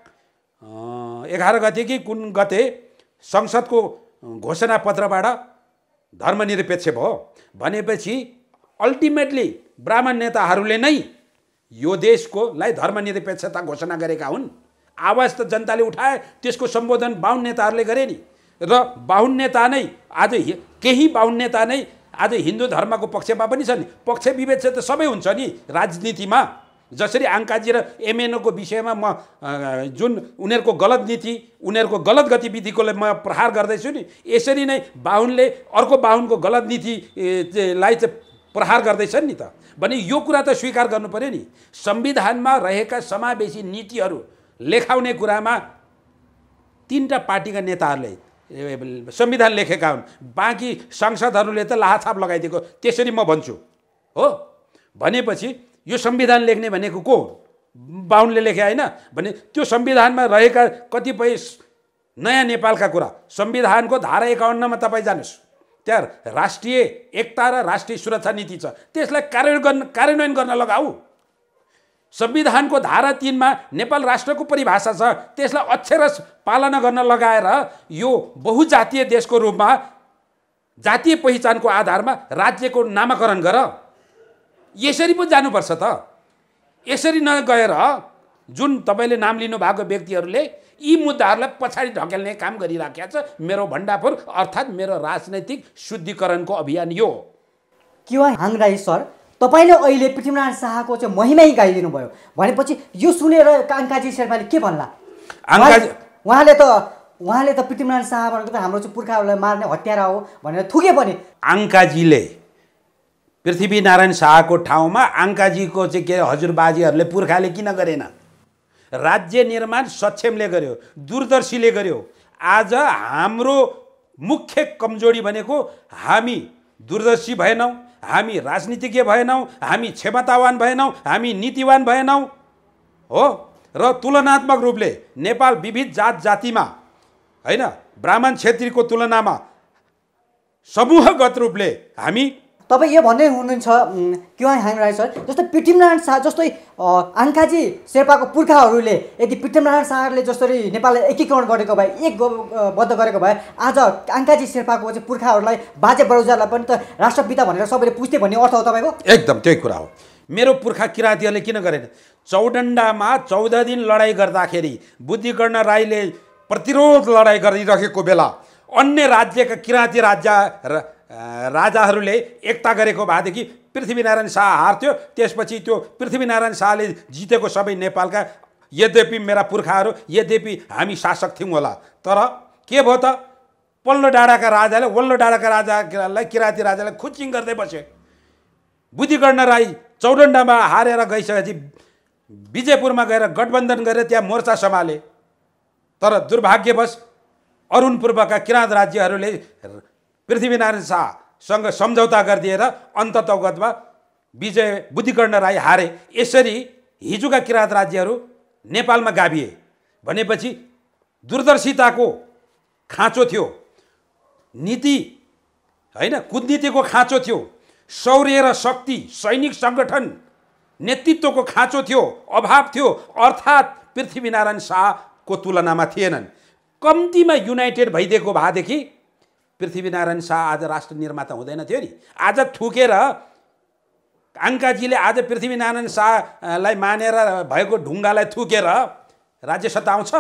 एघार गते कि कुन गते संसदको घोषणा पत्रबाट धर्मनिरपेक्ष भयो भनेपछि अल्टिमेटली ब्राह्मण नेताहरूले नै यो देशकोलाई धर्मनिरपेक्षता घोषणा गरेका हुन् आवाज त जनताले उठाए त्यसको सम्बोधन बाहुन नेताहरूले गरे नि र बाहुन नेता नै आज केही बाहुन नेता नै आज हिन्दू धर्मको पक्षमा पनि छन् पक्ष विभेद त सबै हुन्छ नि राजनीतिमा जसरी आङ्काजी र एमएनओको विषयमा म जुन उनीहरूको गलत नीति उनीहरूको गलत गतिविधिको म प्रहार गर्दैछु नि यसरी नै बाहुनले अर्को बाहुनको गलत नीतिलाई चाहिँ प्रहार गर्दैछन् नि त भने यो कुरा त स्वीकार गर्नु पऱ्यो नि संविधानमा रहेका समावेशी नीतिहरू लेखाउने कुरामा तिनवटा पार्टीका नेताहरूले संविधान लेखेका हुन् बाँकी सांसदहरूले त लाछाप लगाइदिएको त्यसरी म भन्छु हो भनेपछि यो संविधान लेख्ने भनेको को बाहुनले लेखे होइन भने त्यो संविधानमा रहेका कतिपय नयाँ नेपालका कुरा संविधानको धारा एकाउन्नमा तपाईँ जानुहोस् त्यहाँ राष्ट्रिय एकता र राष्ट्रिय सुरक्षा नीति छ त्यसलाई कार्यान्वयन गर्न कार्यान्वयन गर्न लगाऊ संविधानको धारा तिनमा नेपाल राष्ट्रको परिभाषा छ त्यसलाई अक्षर पालना गर्न लगाएर यो बहुजातीय देशको रूपमा जातीय पहिचानको आधारमा राज्यको नामाकरण गर यसरी पो जानुपर्छ त यसरी नगएर जुन तपाईँले नाम लिनुभएको व्यक्तिहरूले यी मुद्दाहरूलाई पछाडि ढकेल्ने काम गरिराखेको छ मेरो भण्डाफोर अर्थात् मेरो राजनैतिक शुद्धिकरणको अभियान यो के हो हाङ सर तपाईँले अहिले पृथ्वीनारायण शाहको चाहिँ महिमै गाइदिनु भयो भनेपछि यो सुनेर काङ्काजी शेर्पाले के भन्ला उहाँले त उहाँले त पृथ्वीनारायण शाह भनेको त हाम्रो चाहिँ पुर्खाहरूलाई मार्ने हत्यारा हो भनेर थुके पनि आङ्काजीले पृथ्वीनारायण शाहको ठाउँमा आङ्काजीको चाहिँ के हजुरबाजीहरूले पुर्खाले किन गरेन राज्य निर्माण सक्षमले गर्यो दूरदर्शीले गर्यो आज हाम्रो मुख्य कमजोरी भनेको हामी दूरदर्शी भएनौँ हामी राजनीतिज्ञ भएनौँ हामी क्षमतावान भएनौँ हामी नीतिवान भएनौँ हो र तुलनात्मक रूपले नेपाल विविध जात जातिमा होइन ब्राह्मण क्षेत्रीको तुलनामा समूहगत रूपले हामी तपाईँ यो भन्दै हुनुहुन्छ ह्याङ राई सर जस्तै पृथ्वीनारायण शाह जस्तै आङ्काजी शेर्पाको पुर्खाहरूले यदि पृथ्वीनारायण शाहले जसरी नेपाललाई एकीकरण गरेको भए एक बद्ध गरेको भए आज आङ्काजी शेर्पाको चाहिँ पुर्खाहरूलाई बाजे बरुजालाई पनि त राष्ट्रपिता भनेर सबैले पुज्थे भन्ने अर्थ हो तपाईँको एकदम त्यही कुरा हो मेरो पुर्खा किराँतीहरूले किन गरेन चौडन्डामा चौध दिन लडाइँ गर्दाखेरि बुद्धिकर्ण राईले प्रतिरोध लडाइँ गरिरहेको बेला अन्य राज्यका किराँती राज्य राजाहरूले एकता गरेको भएदेखि पृथ्वीनारायण शाह हार्थ्यो त्यसपछि त्यो पृथ्वीनारायण शाहले जितेको सबै नेपालका यद्यपि मेरा पुर्खाहरू यद्यपि हामी शासक थियौँ होला तर के भयो त पल्लो डाँडाका राजाले वल्लो डाँडाका राजालाई किराँती राजालाई खुचिङ गर्दै बस्यो बुद्धिगण्ड राई चौडन्डामा हारेर गइसकेपछि विजयपुरमा गएर गठबन्धन गरेर त्यहाँ मोर्चा सम्हाले तर दुर्भाग्यवश अरुण पूर्वका किराँत राज्यहरूले पृथ्वीनारायण शाहसँग सम्झौता गरिदिएर अन्ततगतमा विजय बुद्धिकर्ण राई हारे यसरी हिजोका किराँत राज्यहरू नेपालमा गाभिए भनेपछि दूरदर्शिताको खाँचो थियो नीति होइन कुटनीतिको खाँचो थियो शौर्य र शक्ति सैनिक सङ्गठन नेतृत्वको खाँचो थियो अभाव थियो अर्थात् पृथ्वीनारायण शाहको तुलनामा थिएनन् कम्तीमा युनाइटेड भइदिएको भएदेखि पृथ्वीनारायण शाह आज राष्ट्र निर्माता हुँदैन थियो नि आज थुकेर आङ्काजीले आज पृथ्वीनारायण शाहलाई मानेर भएको ढुङ्गालाई थुकेर राज्य सत्ता आउँछ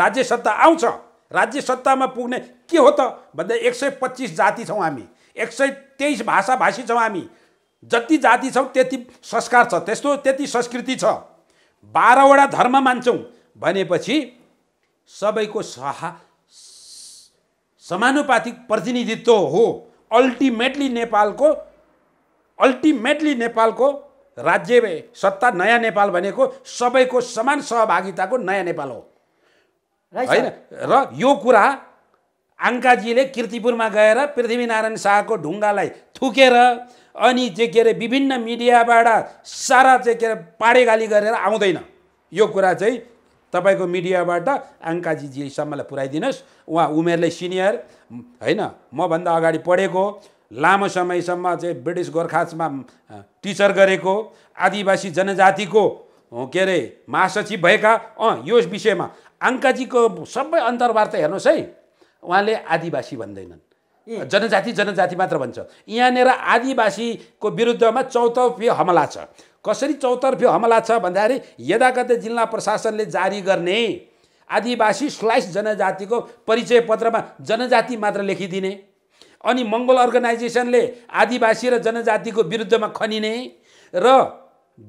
राज्य सत्ता आउँछ राज्य सत्तामा पुग्ने के हो त भन्दा एक सय पच्चिस जाति छौँ हामी एक सय तेइस भाषाभाषी छौँ हामी जति जाति छौँ त्यति संस्कार छ त्यस्तो त्यति संस्कृति छ बाह्रवटा धर्म मान्छौँ भनेपछि सबैको सहा समानुपातिक प्रतिनिधित्व हो अल्टिमेटली नेपालको अल्टिमेटली नेपालको राज्य सत्ता नयाँ नेपाल भनेको सबैको समान सहभागिताको नयाँ नेपाल हो होइन र यो कुरा आङ्काजीले किर्तिपुरमा गएर पृथ्वीनारायण शाहको ढुङ्गालाई थुकेर अनि चाहिँ के अरे विभिन्न मिडियाबाट सारा चाहिँ के अरे पाडेगाली गरेर आउँदैन यो कुरा चाहिँ तपाईँको मिडियाबाट आङ्काजीजीसम्मलाई पुऱ्याइदिनुहोस् उहाँ उमेरले सिनियर होइन मभन्दा अगाडि पढेको लामो समयसम्म चाहिँ ब्रिटिस गोर्खासमा टिचर गरेको आदिवासी जनजातिको के अरे महासचिव भएका अँ यो विषयमा आङ्काजीको सबै अन्तर्वार्ता हेर्नुहोस् है उहाँले आदिवासी भन्दैनन् जनजाति जनजाति मात्र भन्छ यहाँनिर आदिवासीको विरुद्धमा चौतर्फीय हमला छ कसरी चौतर्फी हमला छ भन्दाखेरि यदाकत जिल्ला प्रशासनले जारी गर्ने आदिवासी स्लाइस जनजातिको परिचय पत्रमा जनजाति मात्र लेखिदिने अनि मङ्गोल अर्गनाइजेसनले आदिवासी र जनजातिको विरुद्धमा खनिने र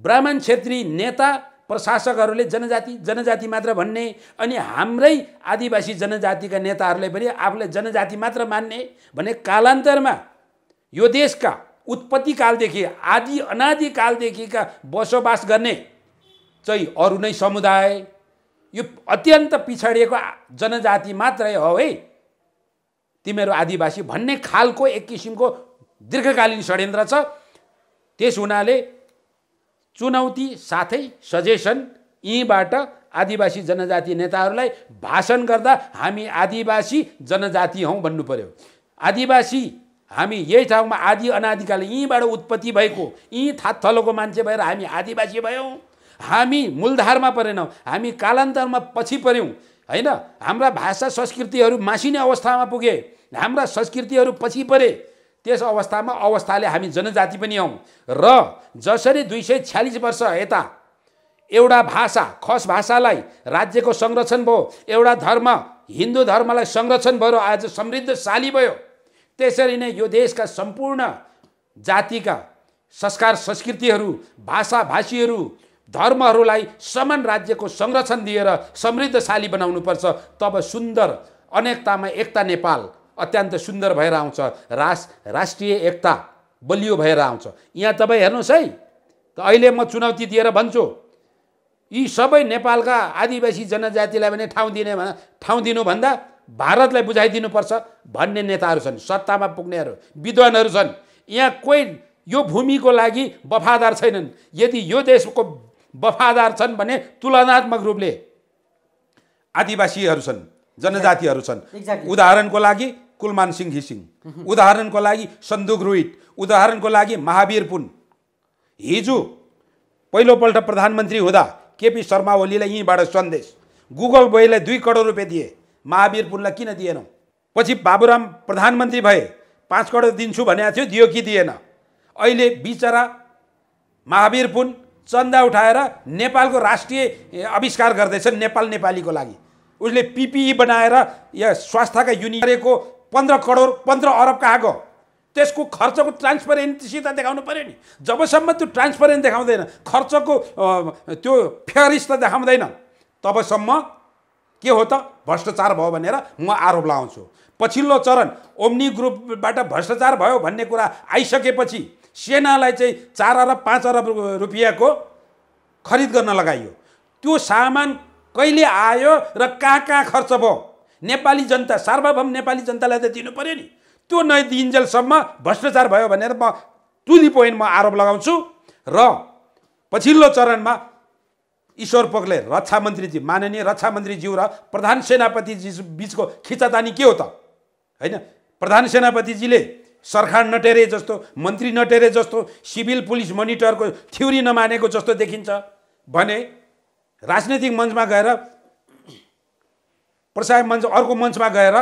ब्राह्मण क्षेत्री नेता प्रशासकहरूले जनजाति जनजाति मात्र भन्ने अनि हाम्रै आदिवासी जनजातिका नेताहरूले पनि आफूलाई जनजाति मात्र मान्ने भने कालान्तरमा यो देशका उत्पत्ति उत्पत्तिकालदेखि आदि अनादि अनादिकालदेखिका बसोबास गर्ने चाहिँ अरू नै समुदाय यो अत्यन्त पिछडिएको जनजाति मात्रै हो है तिमीहरू आदिवासी भन्ने खालको एक किसिमको दीर्घकालीन षड्यन्त्र छ त्यस हुनाले चुनौती साथै सजेसन यहीँबाट आदिवासी जनजाति नेताहरूलाई भाषण गर्दा हामी आदिवासी जनजाति हौँ भन्नु पऱ्यो आदिवासी हामी यही ठाउँमा आदि अनादिकाले यहीँबाट उत्पत्ति भएको यहीँ थातथलोको मान्छे भएर हामी आदिवासी भयौँ हामी मूलधारमा परेनौँ हामी कालान्तरमा पछि पऱ्यौँ होइन हाम्रा भाषा संस्कृतिहरू मासिने अवस्थामा पुगे हाम्रा संस्कृतिहरू पछि परे त्यस अवस्थामा अवस्थाले हामी जनजाति पनि हौँ र जसरी दुई सय छ्यालिस वर्ष यता एउटा भाषा खस भाषालाई राज्यको संरक्षण भयो एउटा धर्म हिन्दू धर्मलाई संरक्षण भयो आज समृद्धशाली भयो त्यसरी नै यो देशका सम्पूर्ण जातिका संस्कार संस्कृतिहरू भाषा भाषीहरू धर्महरूलाई समान राज्यको संरक्षण दिएर समृद्धशाली बनाउनुपर्छ तब सुन्दर अनेकतामा एकता नेपाल अत्यन्त सुन्दर भएर आउँछ रास राष्ट्रिय एकता बलियो भएर आउँछ यहाँ तपाईँ हेर्नुहोस् है त अहिले म चुनौती दिएर भन्छु यी सबै नेपालका आदिवासी जनजातिलाई पनि ठाउँ दिने ठाउँ दिनुभन्दा भारतलाई बुझाइदिनुपर्छ भन्ने नेताहरू छन् सत्तामा पुग्नेहरू विद्वानहरू छन् यहाँ कोही यो भूमिको लागि वफादार छैनन् यदि यो देशको वफादार छन् भने तुलनात्मक रूपले आदिवासीहरू छन् जनजातिहरू छन् उदाहरणको लागि कुलमान सिंह घिसिङ उदाहरणको लागि सन्दुक रोहित उदाहरणको लागि महावीर पुन हिजो पहिलोपल्ट प्रधानमन्त्री हुँदा केपी शर्मा ओलीलाई यहीँबाट सन्देश गुगल बोयलाई दुई करोड रुपियाँ दिए महावीर पुललाई किन दिएनौ पछि बाबुराम प्रधानमन्त्री भए पाँच करोड दिन्छु भनेको थियो दियो कि दिएन अहिले बिचरा महावीर पुन चन्दा उठाएर नेपालको राष्ट्रिय आविष्कार गर्दैछ नेपाल नेपालीको लागि उसले पिपिई बनाएर या स्वास्थ्यका युनिटको पन्ध्र करोड पन्ध्र अरब आगो त्यसको खर्चको त देखाउनु पऱ्यो नि जबसम्म त्यो ट्रान्सपरेन्ट देखाउँदैन खर्चको त्यो फेरिस त देखाउँदैन तबसम्म के हो त भ्रष्टाचार भयो भनेर म आरोप लगाउँछु पछिल्लो चरण ओम्नी ग्रुपबाट भ्रष्टाचार भयो भन्ने कुरा आइसकेपछि सेनालाई चाहिँ चार अरब पाँच अरब रुपियाँको खरिद गर्न लगाइयो त्यो सामान कहिले आयो र कहाँ कहाँ खर्च भयो नेपाली जनता सार्वभौम नेपाली जनतालाई त दिनु पऱ्यो नि त्यो नदिइन्जेलसम्म भ्रष्टाचार भयो भनेर म टु दि पोइन्ट म आरोप लगाउँछु र पछिल्लो चरणमा ईश्वर पोखरेल रक्षा मन्त्रीजी माननीय रक्षा मन्त्रीज्यू र प्रधान सेनापतिजी बिचको खिचातानी के हो त होइन प्रधान सेनापतिजीले सरकार नटेरे जस्तो मन्त्री नटेरे जस्तो सिभिल पुलिस मोनिटरको थ्योरी नमानेको जस्तो देखिन्छ भने राजनैतिक मञ्चमा गएर प्रसाय मञ्च अर्को मञ्चमा गएर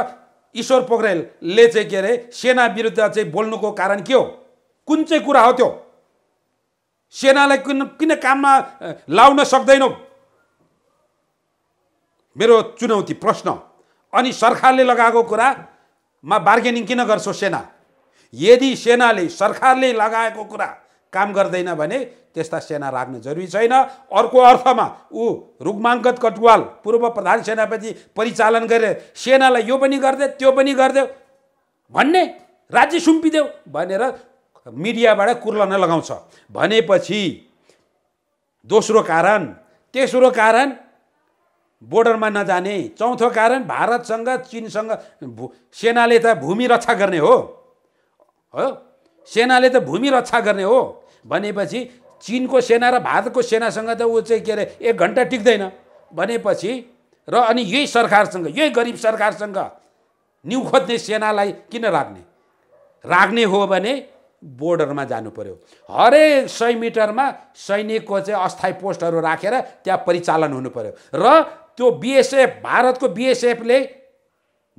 ईश्वर पोखरेलले चाहिँ के अरे सेना विरुद्ध चाहिँ बोल्नुको कारण के हो कुन चाहिँ कुरा हो त्यो सेनालाई किन किन काममा लाउन सक्दैनौ मेरो चुनौती प्रश्न अनि सरकारले लगाएको कुरामा बार्गेनिङ किन गर्छौ सेना यदि सेनाले सरकारले लगाएको कुरा काम गर्दैन भने त्यस्ता सेना राख्नु जरुरी छैन अर्को अर्थमा ऊ रुगमाङ्कत कटुवाल पूर्व प्रधान सेनापति परिचालन गरेर सेनालाई यो पनि गरिदेऊ त्यो पनि गरिदेऊ भन्ने राज्य सुम्पिदेऊ भनेर मिडियाबाट कुर्लन लगाउँछ भनेपछि दोस्रो कारण तेस्रो कारण बोर्डरमा नजाने चौथो कारण भारतसँग चिनसँग भू सेनाले त भूमि रक्षा गर्ने हो हो सेनाले त भूमि रक्षा गर्ने हो भनेपछि चिनको सेना र भारतको सेनासँग त ऊ चाहिँ के अरे एक घन्टा टिक्दैन भनेपछि र अनि यही सरकारसँग यही गरिब सरकारसँग न्यु खोज्ने सेनालाई किन राख्ने राख्ने हो भने बोर्डरमा जानु पर्यो हरेक सय मिटरमा सैनिकको चाहिँ अस्थायी पोस्टहरू राखेर रा, त्यहाँ परिचालन हुनु पर्यो र त्यो बिएसएफ भारतको बिएसएफले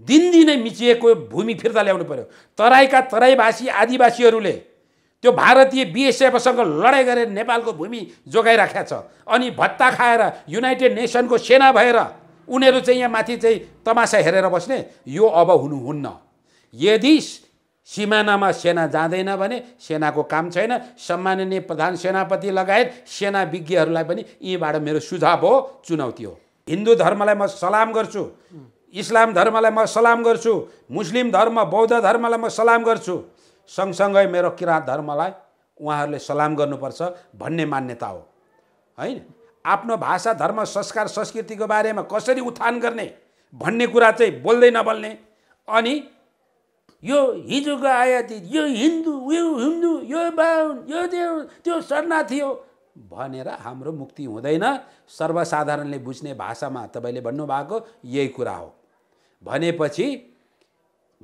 दिनदिनै मिचिएको भूमि फिर्ता ल्याउनु पर्यो तराईका तराईभाषी आदिवासीहरूले त्यो भारतीय बिएसएफसँग लडाइँ गरेर नेपालको भूमि जोगाइराखेको छ अनि भत्ता खाएर युनाइटेड नेसनको सेना भएर उनीहरू चाहिँ यहाँ माथि चाहिँ तमासा हेरेर बस्ने यो अब हुनुहुन्न यदि सिमानामा सेना जाँदैन भने सेनाको काम छैन सम्माननीय प्रधान सेनापति लगायत सेना विज्ञहरूलाई पनि यहीँबाट मेरो सुझाव हो चुनौती हो हिन्दू धर्मलाई म सलाम गर्छु इस्लाम धर्मलाई म सलाम गर्छु मुस्लिम धर्म बौद्ध धर्मलाई म सलाम गर्छु सँगसँगै मेरो किराँत धर्मलाई उहाँहरूले सलाम गर्नुपर्छ भन्ने मान्यता हो होइन आफ्नो भाषा धर्म संस्कार संस्कृतिको बारेमा कसरी उत्थान गर्ने भन्ने कुरा चाहिँ बोल्दै नबोल्ने अनि यो हिजोको आयातित यो हिन्दू यो हिन्दू यो बाहुन यो त्यो त्यो शरणार्थी हो भनेर हाम्रो मुक्ति हुँदैन सर्वसाधारणले बुझ्ने भाषामा तपाईँले भन्नुभएको यही कुरा हो भनेपछि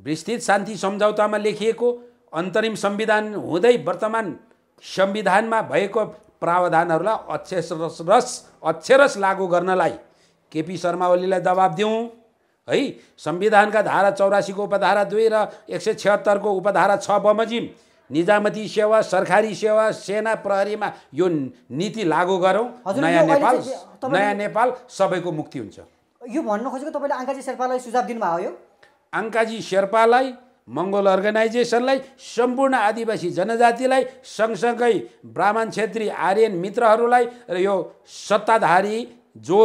विस्तृत शान्ति सम्झौतामा लेखिएको अन्तरिम संविधान हुँदै वर्तमान संविधानमा भएको प्रावधानहरूलाई अक्षरस अक्षरस लागू गर्नलाई केपी शर्मा ओलीलाई दबाब दिउँ है संविधानका धारा चौरासीको उपधारा दुई र एक सय छत्तरको उपधारा छ बमजिम निजामती सेवा सरकारी सेवा सेना प्रहरीमा यो नीति लागू गरौँ नयाँ नेपाल नयाँ नेपाल सबैको मुक्ति हुन्छ यो भन्नु खोजेको तपाईँले आङ्काजी शेर्पालाई सुझाव दिनुभएको यो आङ्काजी शेर्पालाई मङ्गोल अर्गनाइजेसनलाई सम्पूर्ण आदिवासी जनजातिलाई सँगसँगै ब्राह्मण छेत्री आर्यन मित्रहरूलाई र यो सत्ताधारी जो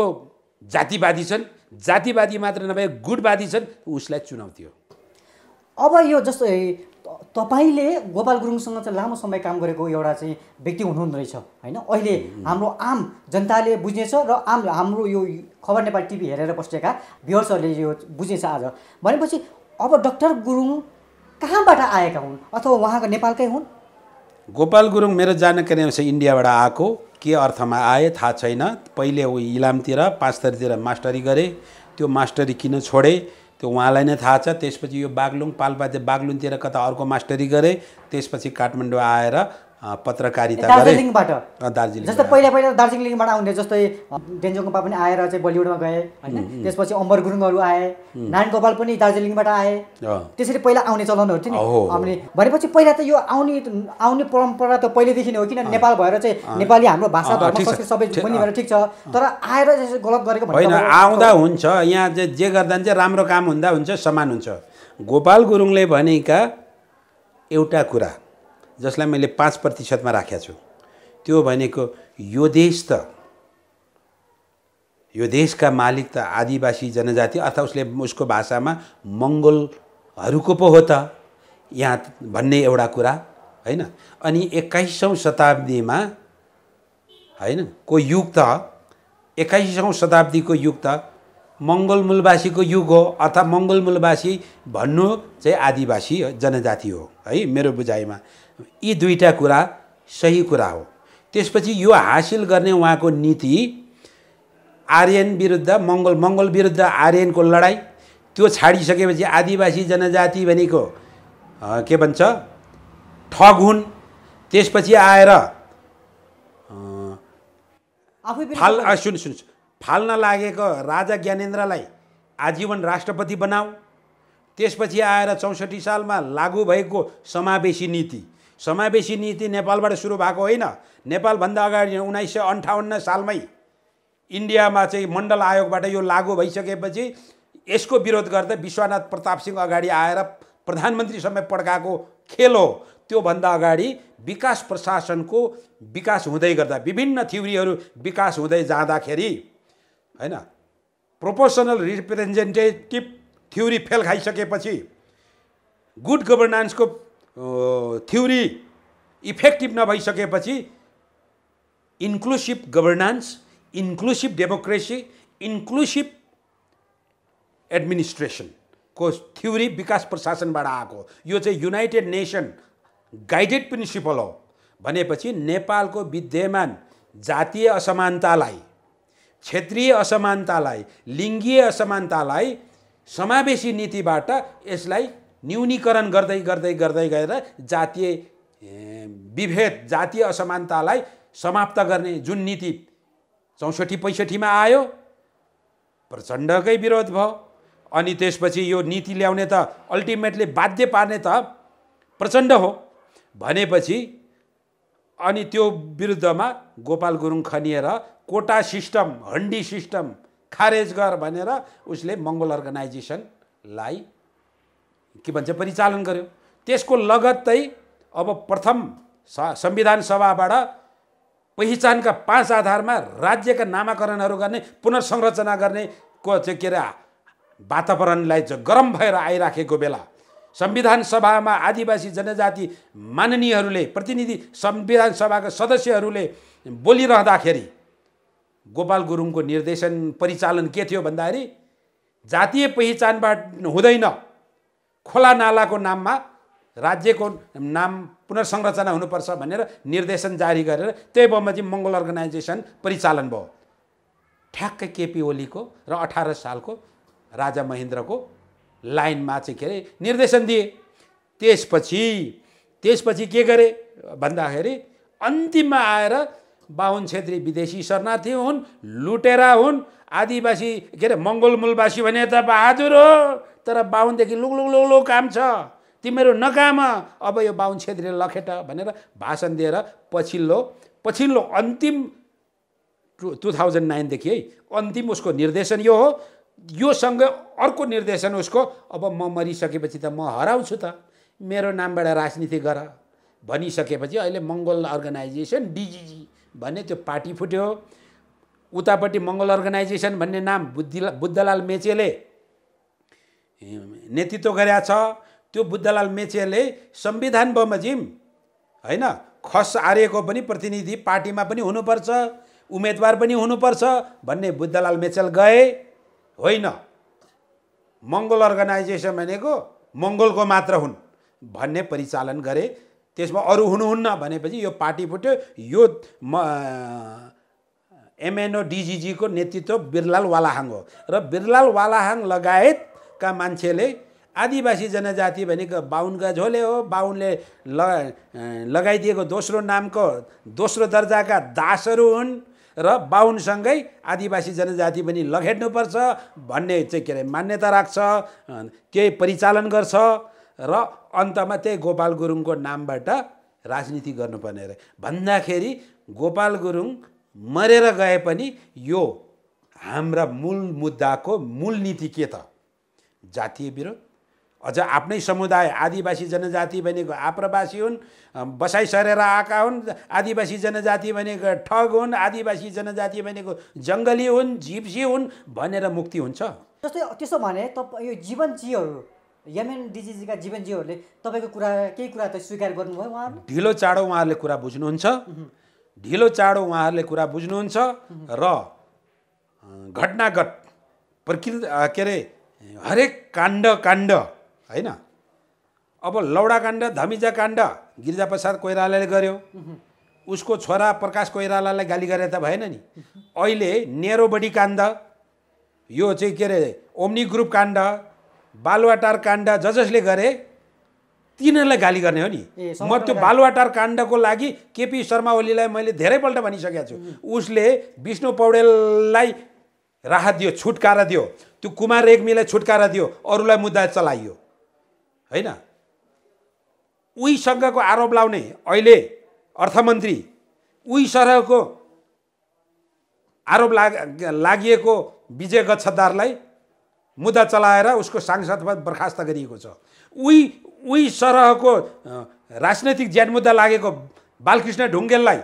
जातिवादी छन् जातिवादी मात्र नभए गुटवादी छन् उसलाई चुनौती हो अब यो जस्तो तपाईँले गोपाल गुरुङसँग चाहिँ लामो समय काम गरेको एउटा चाहिँ व्यक्ति हुनुहुँदो रहेछ होइन अहिले हाम्रो आम जनताले बुझ्नेछ र आम हाम्रो यो खबर नेपाल टिभी हेरेर बसेका भ्युवर्सहरूले यो बुझ्नेछ आज भनेपछि अब डक्टर गुरुङ कहाँबाट आएका हुन् अथवा उहाँको नेपालकै हुन् गोपाल गुरुङ मेरो जानकारी चाहिँ इन्डियाबाट आएको के अर्थमा आए थाहा छैन पहिले ऊ इलामतिर पाँच थरीतिर मास्टरी गरे त्यो मास्टरी किन छोडे त्यो उहाँलाई नै थाहा छ त्यसपछि यो बागलुङ पाल्पा बागलुङतिर कता अर्को मास्टरी गरे त्यसपछि काठमाडौँ आएर पत्रकारिता दार्जिलिङबाट दार्जिलिङ जस्तै पहिला पहिला दार्जिलिङबाट आउने जस्तै गुम्पा पनि आएर चाहिँ बलिउडमा गए होइन त्यसपछि अम्बर गुरुङहरू आए नारायण गोपाल पनि दार्जिलिङबाट आए त्यसरी पहिला आउने चलनहरू थियो नि अनि भनेपछि पहिला त यो आउने आउने परम्परा त पहिलेदेखि नै हो किन नेपाल भएर चाहिँ नेपाली हाम्रो भाषा सबै भएर ठिक छ तर आएर गलत गरेको होइन आउँदा हुन्छ यहाँ चाहिँ जे गर्दा चाहिँ राम्रो काम हुँदा हुन्छ समान हुन्छ गोपाल गुरुङले भनेका एउटा कुरा जसलाई मैले पाँच प्रतिशतमा राखेको छु त्यो भनेको यो देश त यो देशका मालिक त आदिवासी जनजाति अर्थात् उसले उसको भाषामा मङ्गोलहरूको पो हो त यहाँ भन्ने एउटा कुरा होइन अनि एक्काइसौँ शताब्दीमा होइन को युग त एक्काइसौँ शताब्दीको युग त मङ्गोल मूलवासीको युग हो अर्थात् मङ्गोल मूलवासी भन्नु चाहिँ आदिवासी जनजाति हो है मेरो बुझाइमा यी दुईवटा कुरा सही कुरा हो त्यसपछि यो हासिल गर्ने उहाँको नीति आर्यन विरुद्ध मङ्गल मङ्गल विरुद्ध आर्यनको लडाइँ त्यो छाडिसकेपछि आदिवासी जनजाति भनेको के भन्छ ठग हुन् त्यसपछि आएर फाल सुन सुन फाल्न लागेको राजा ज्ञानेन्द्रलाई आजीवन राष्ट्रपति बनाऊ त्यसपछि आएर चौसठी सालमा लागु भएको समावेशी नीति समावेशी नीति नेपालबाट सुरु भएको होइन नेपालभन्दा अगाडि उन्नाइस सय अन्ठाउन्न सालमै इन्डियामा चाहिँ मण्डल आयोगबाट यो लागू भइसकेपछि यसको विरोध गर्दै विश्वनाथ प्रताप सिंह अगाडि आएर प्रधानमन्त्री प्रधानमन्त्रीसम्म पड्काएको खेल हो त्योभन्दा अगाडि विकास प्रशासनको विकास हुँदै गर्दा विभिन्न थ्योरीहरू विकास हुँदै जाँदाखेरि होइन प्रोपोसनल रिप्रेजेन्टेटिभ थ्योरी फेल खाइसकेपछि गुड गभर्नान्सको थ्योरी इफेक्टिभ नभइसकेपछि inclusive governance inclusive democracy inclusive एडमिनिस्ट्रेसनको थ्योरी विकास प्रशासनबाट आएको यो चाहिँ युनाइटेड नेसन गाइडेड प्रिन्सिपल हो भनेपछि नेपालको विद्यमान जातीय असमानतालाई क्षेत्रीय असमानतालाई लिङ्गीय असमानतालाई समावेशी नीतिबाट यसलाई न्यूनीकरण गर्दै गर्दै गर्दै गएर जातीय विभेद जातीय असमानतालाई समाप्त गर्ने जुन नीति चौसठी पैँसठीमा आयो प्रचण्डकै विरोध भयो अनि त्यसपछि यो नीति ल्याउने त अल्टिमेटली बाध्य पार्ने त प्रचण्ड हो भनेपछि अनि त्यो विरुद्धमा गोपाल गुरुङ खनिएर कोटा सिस्टम हन्डी सिस्टम खारेज गर भनेर उसले मङ्गोल अर्गनाइजेसनलाई के भन्छ परिचालन गर्यो त्यसको लगत्तै अब प्रथम संविधान सभाबाट पहिचानका पाँच आधारमा राज्यका नामाकरणहरू गर्ने पुनर्संरचना गर्ने को चाहिँ के अरे वातावरणलाई गरम भएर आइराखेको बेला संविधान सभामा आदिवासी जनजाति माननीयहरूले प्रतिनिधि संविधान सभाका सदस्यहरूले बोलिरहँदाखेरि गोपाल गुरुङको निर्देशन परिचालन के थियो भन्दाखेरि जातीय पहिचानबाट हुँदैन खोला नालाको नाममा राज्यको नाम पुनर्संरचना हुनुपर्छ भनेर निर्देशन जारी गरेर त्यही भएमा चाहिँ मङ्गल अर्गनाइजेसन परिचालन भयो ठ्याक्कै केपी ओलीको र अठार सालको राजा महेन्द्रको लाइनमा चाहिँ के अरे निर्देशन दिए त्यसपछि त्यसपछि के गरे भन्दाखेरि अन्तिममा आएर बाहुन छेत्री विदेशी शरणार्थी हुन् लुटेरा हुन् आदिवासी के अरे मङ्गोल मूलवासी भने त बहादुर हो तर बाहुनदेखि लुक लुक लुक लुक काम छ तिमीहरू नकाम अब यो बाहुन छेत्री लखेट भनेर भाषण दिएर पछिल्लो पछिल्लो अन्तिम टु टु थाउजन्ड नाइनदेखि है अन्तिम उसको निर्देशन यो हो योसँगै अर्को निर्देशन उसको अब म मरिसकेपछि त म हराउँछु त मेरो नामबाट राजनीति गर भनिसकेपछि अहिले मङ्गल अर्गनाइजेसन डिजिजी भन्ने त्यो पार्टी फुट्यो उतापट्टि मङ्गल अर्गनाइजेसन भन्ने नाम बुद्धिला बुद्धलाल मेचेले नेतृत्व गरेका छ त्यो बुद्धलाल मेचेले संविधान बमजिम होइन खस आर्यको पनि प्रतिनिधि पार्टीमा पनि हुनुपर्छ उम्मेदवार पनि हुनुपर्छ भन्ने बुद्धलाल मेचेल गए होइन मङ्गोल अर्गनाइजेसन भनेको मङ्गोलको मात्र हुन् भन्ने परिचालन गरे त्यसमा अरू हुनुहुन्न भनेपछि यो पार्टी फुट्यो यो म एमएनओ डिजिजीको नेतृत्व बिरलाल वालाहाङ हो र बिरलाल वालाहाङ लगायत का मान्छेले आदिवासी जनजाति भनेको बाहुनका झोले हो बाहुनले लगाइदिएको दोस्रो नामको दोस्रो दर्जाका दासहरू हुन् र बाहुनसँगै आदिवासी जनजाति पनि लखेट्नुपर्छ भन्ने चाहिँ के अरे मान्यता राख्छ त्यही परिचालन गर्छ र अन्तमा त्यही गोपाल गुरुङको नामबाट राजनीति गर्नुपर्ने अरे भन्दाखेरि गोपाल गुरुङ मरेर गए पनि यो हाम्रा मूल मुद्दाको मूल नीति के त जातीय विरोध अझ आफ्नै समुदाय आदिवासी जनजाति भनेको आप्रवासी हुन् बसाइ सरेर आएका हुन् आदिवासी जनजाति भनेको ठग हुन् आदिवासी जनजाति भनेको जङ्गली हुन् जिप्सी हुन् भनेर मुक्ति हुन्छ जस्तै त्यसो भने त यो जीवनजीहरू यमेन दिजीजीका जीवनजीहरूले तपाईँको कुरा केही कुरा त स्वीकार गर्नुभयो उहाँहरू ढिलो चाँडो उहाँहरूले कुरा बुझ्नुहुन्छ ढिलो चाँडो उहाँहरूले कुरा बुझ्नुहुन्छ र घटनागत प्रकृति के अरे हरेक काण्ड काण्ड होइन अब लौडा काण्ड धमिजा काण्ड गिरिजाप्रसाद कोइरालाले गर्यो उसको छोरा प्रकाश कोइरालालाई गाली गरे त भएन नि अहिले नेरो बडी काण्ड यो चाहिँ के अरे ओम्नी ग्रुप काण्ड बालुवाटार काण्ड ज जसले गरे तिनीहरूलाई गाली गर्ने हो नि म त्यो बालुवाटार काण्डको लागि केपी शर्मा ओलीलाई मैले धेरैपल्ट भनिसकेको छु उसले विष्णु पौडेललाई राहत दियो छुटकारा दियो त्यो कुमार रेग्मीलाई छुटकारा दियो अरूलाई मुद्दा चलाइयो होइन उहीसँगको आरोप लाउने अहिले अर्थमन्त्री उही सरहको आरोप लाग लागिएको विजय गच्छदारलाई मुद्दा चलाएर उसको सांसदपद बर्खास्त गरिएको छ उही उही सरहको राजनैतिक ज्यान मुद्दा लागेको बालकृष्ण ढुङ्गेललाई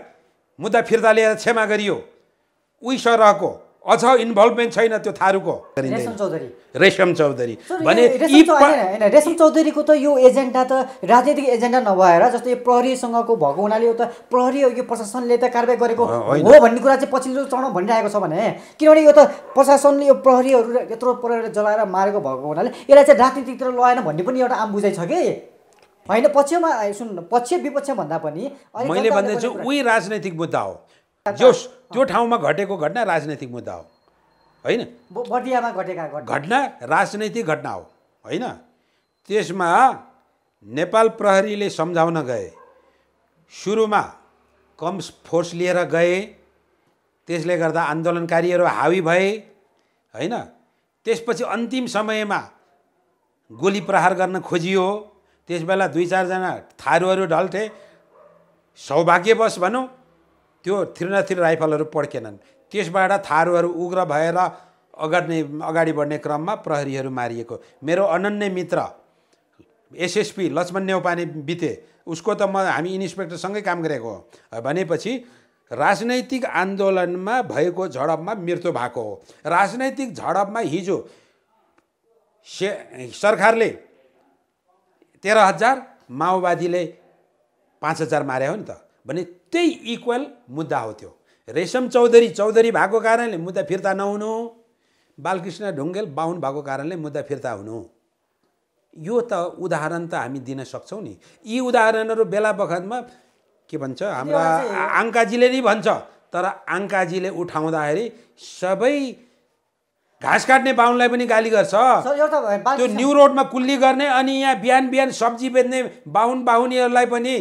मुद्दा फिर्ता लिएर क्षमा गरियो उही सरहको अझ इन्भल्भमेन्ट छैन त्यो थारूको रेशम चौधरी भने रेशम चौधरीको त यो एजेन्डा त राजनीतिक एजेन्डा नभएर जस्तो यो प्रहरीसँगको भएको हुनाले यो त प्रहरी यो प्रशासनले त कारवाही गरेको हो भन्ने कुरा चाहिँ पछिल्लो चरण भनिरहेको छ भने किनभने यो त प्रशासनले यो प्रहरीहरू यत्रो प्रहरीले जलाएर मारेको भएको हुनाले यसलाई चाहिँ राजनीतितिर लगाएन भन्ने पनि एउटा आम बुझाइ छ कि होइन पक्षमा सुन पक्ष विपक्ष भन्दा पनि मैले भन्दैछु उही राजनैतिक मुद्दा हो जोस त्यो ठाउँमा घटेको घटना राजनैतिक मुद्दा हो होइन बर्दियामा घटेका घटना राजनैतिक घटना हो होइन त्यसमा नेपाल प्रहरीले सम्झाउन गए सुरुमा कम फोर्स लिएर गए त्यसले गर्दा आन्दोलनकारीहरू हावी भए होइन त्यसपछि अन्तिम समयमा गोली प्रहार गर्न खोजियो त्यसबेला दुई चारजना थारूहरू ढल्थे सौभाग्यवश भनौँ त्यो थ्रिनथ्री राइफलहरू पड्केनन् त्यसबाट थारूहरू उग्र भएर अगाडि अगाडि बढ्ने क्रममा प्रहरीहरू मारिएको मेरो अनन्य मित्र एसएसपी लक्ष्मण नेउपाने बिते उसको त म हामी इन्सपेक्टरसँगै काम गरेको हो भनेपछि राजनैतिक आन्दोलनमा भएको झडपमा मृत्यु भएको हो राजनैतिक झडपमा हिजो से सरकारले तेह्र हजार माओवादीले पाँच हजार मारे हो नि त भने त्यही इक्वल मुद्दा हो त्यो रेशम चौधरी चौधरी भएको कारणले मुद्दा फिर्ता नहुनु बालकृष्ण ढुङ्गेल बाहुन भएको कारणले मुद्दा फिर्ता हुनु यो त उदाहरण त हामी दिन सक्छौँ नि यी उदाहरणहरू बेला बखतमा के भन्छ हाम्रा आङ्काजीले नै भन्छ तर आङ्काजीले उठाउँदाखेरि सबै घाँस काट्ने बाहुनलाई पनि गाली गर्छ त्यो न्यु रोडमा कुल्ली गर्ने अनि यहाँ बिहान बिहान सब्जी बेच्ने बाहुन बाहुनीहरूलाई पनि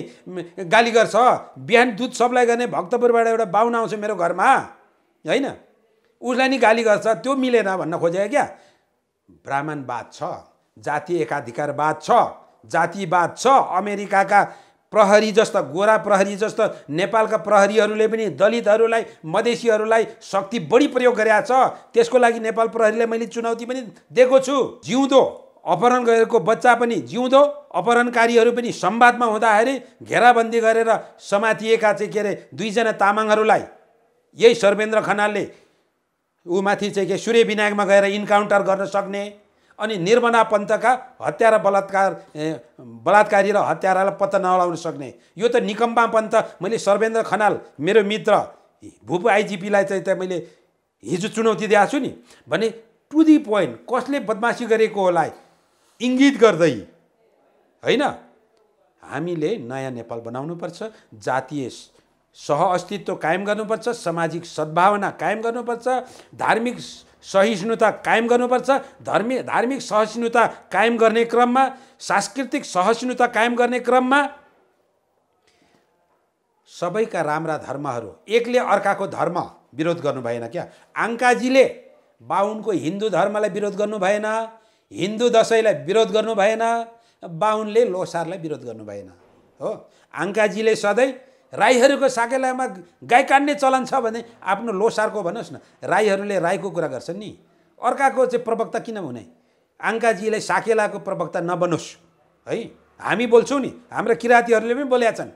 गाली गर्छ बिहान दुध सप्लाई गर्ने भक्तपुरबाट एउटा बाहुन आउँछ मेरो घरमा होइन उसलाई नि गाली गर्छ त्यो मिलेन भन्न खोजेको क्या ब्राह्मणवाद छ जाति एकाधिकारवाद छ जातिवाद छ अमेरिकाका प्रहरी जस्ता गोरा प्रहरी जस्ता नेपालका प्रहरीहरूले पनि दलितहरूलाई मधेसीहरूलाई शक्ति बढी प्रयोग गरेका छ त्यसको लागि नेपाल प्रहरीलाई मैले चुनौती पनि दिएको छु जिउँदो अपहरण गरेको बच्चा पनि जिउँदो अपहरणकारीहरू पनि सम्वादमा हुँदाखेरि घेराबन्दी गरेर समातिएका चाहिँ के अरे दुईजना तामाङहरूलाई यही सर्वेन्द्र खनालले ऊ माथि चाहिँ के सूर्य विनायकमा गएर इन्काउन्टर गर्न सक्ने अनि निर्मना पन्तका हत्या र बलात्कार बलात्कारी र हत्यारालाई पत्ता नलाउन सक्ने यो त निकम्बा पन्त मैले सर्वेन्द्र खनाल मेरो मित्र भूपु आइजिपीलाई चाहिँ त मैले हिजो चुनौती दिएको छु नि भने टु दि पोइन्ट कसले बदमासी गरेको होला इङ्गित गर्दै होइन हामीले नयाँ नेपाल बनाउनुपर्छ जातीय सह अस्तित्व कायम गर्नुपर्छ सामाजिक सद्भावना कायम गर्नुपर्छ धार्मिक सहिष्णुता कायम गर्नुपर्छ धर्मी धार्मिक सहिष्णुता कायम गर्ने क्रममा सांस्कृतिक सहिष्णुता कायम गर्ने क्रममा सबैका राम्रा धर्महरू एकले अर्काको धर्म विरोध गर्नु भएन क्या आङ्काजीले बाहुनको हिन्दू धर्मलाई विरोध गर्नु भएन हिन्दू दसैँलाई विरोध गर्नु भएन बाहुनले लोसारलाई विरोध गर्नु भएन हो आङ्काजीले सधैँ राईहरूको साकेलामा गाई कान्ने चलन छ भने आफ्नो लोसारको भन्नुहोस् न राईहरूले राईको कुरा गर्छन् नि अर्काको चाहिँ प्रवक्ता किन हुने आङ्काजीलाई साकेलाको प्रवक्ता नबनोस् है हामी बोल्छौँ नि हाम्रा किराँतीहरूले पनि बोलेका छन्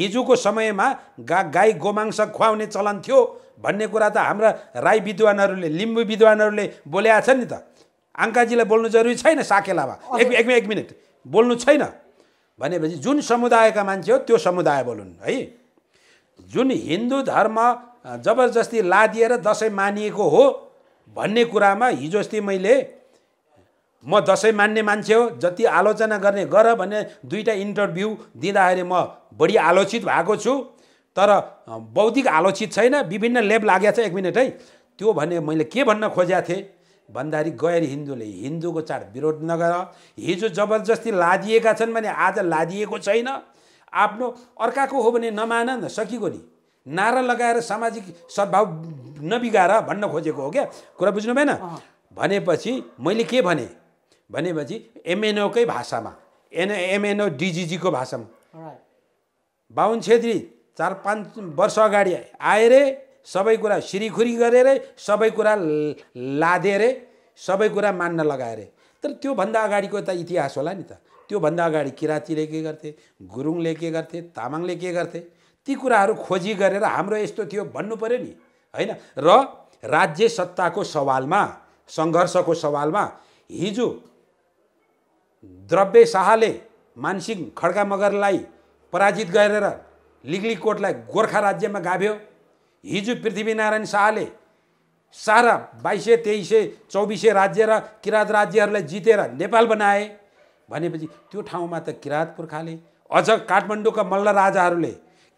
हिजोको समयमा गा गाई गोमांस खुवाउने चलन थियो भन्ने कुरा त हाम्रा राई विद्वानहरूले लिम्बू विद्वानहरूले बोलेका छन् नि त आङ्काजीलाई बोल्नु जरुरी छैन साकेलामा एक एक मिनट बोल्नु छैन भनेपछि जुन समुदायका मान्छे हो त्यो समुदाय बोलुन् है जुन हिन्दू धर्म जबरजस्ती लादिएर दसैँ मानिएको हो भन्ने कुरामा हिजो अस्ति मैले म दसैँ मान्ने मान्छे हो जति आलोचना गर्ने गर भने दुईवटा इन्टरभ्यू दिँदाखेरि म बढी आलोचित भएको छु तर बौद्धिक आलोचित छैन विभिन्न लेप लागेको छ एक मिनट है त्यो भने मैले के भन्न खोजेको थिएँ भन्दाखेरि गैर हिन्दूले हिन्दूको चाड विरोध नगर हिजो जबरजस्ती लादिएका छन् भने आज लादिएको छैन आफ्नो अर्काको हो भने नमान न सकिएको नि नारा लगाएर सामाजिक सद्भाव नबिगाएर भन्न खोजेको हो क्या कुरा बुझ्नु भएन भनेपछि मैले के भने भनेपछि एमएनओकै भाषामा एन एमएनओ डिजिजीको भाषामा बाहुन छेत्री चार पाँच वर्ष अगाडि आएर सबै कुरा सिरिखुरी गरेर सबै कुरा लादेरे सबै कुरा मान्न लगाएर तर त्योभन्दा अगाडिको त इतिहास होला नि त त्योभन्दा अगाडि किराँतीले के गर्थे गुरुङले के गर्थे तामाङले के गर्थे ती कुराहरू खोजी गरेर हाम्रो यस्तो थियो भन्नु पऱ्यो नि होइन र राज्य सत्ताको सवालमा सङ्घर्षको सवालमा हिजो द्रव्य शाहले मानसिंह खड्का मगरलाई पराजित गरेर कोटलाई गोर्खा राज्यमा गाभ्यो हिजो पृथ्वीनारायण शाहले सारा बाइसे तेइसे तेइस राज्य र किराँत राज्यहरूलाई जितेर नेपाल बनाए भनेपछि त्यो ठाउँमा त किराँत पुर्खाले अझ काठमाडौँका मल्ल राजाहरूले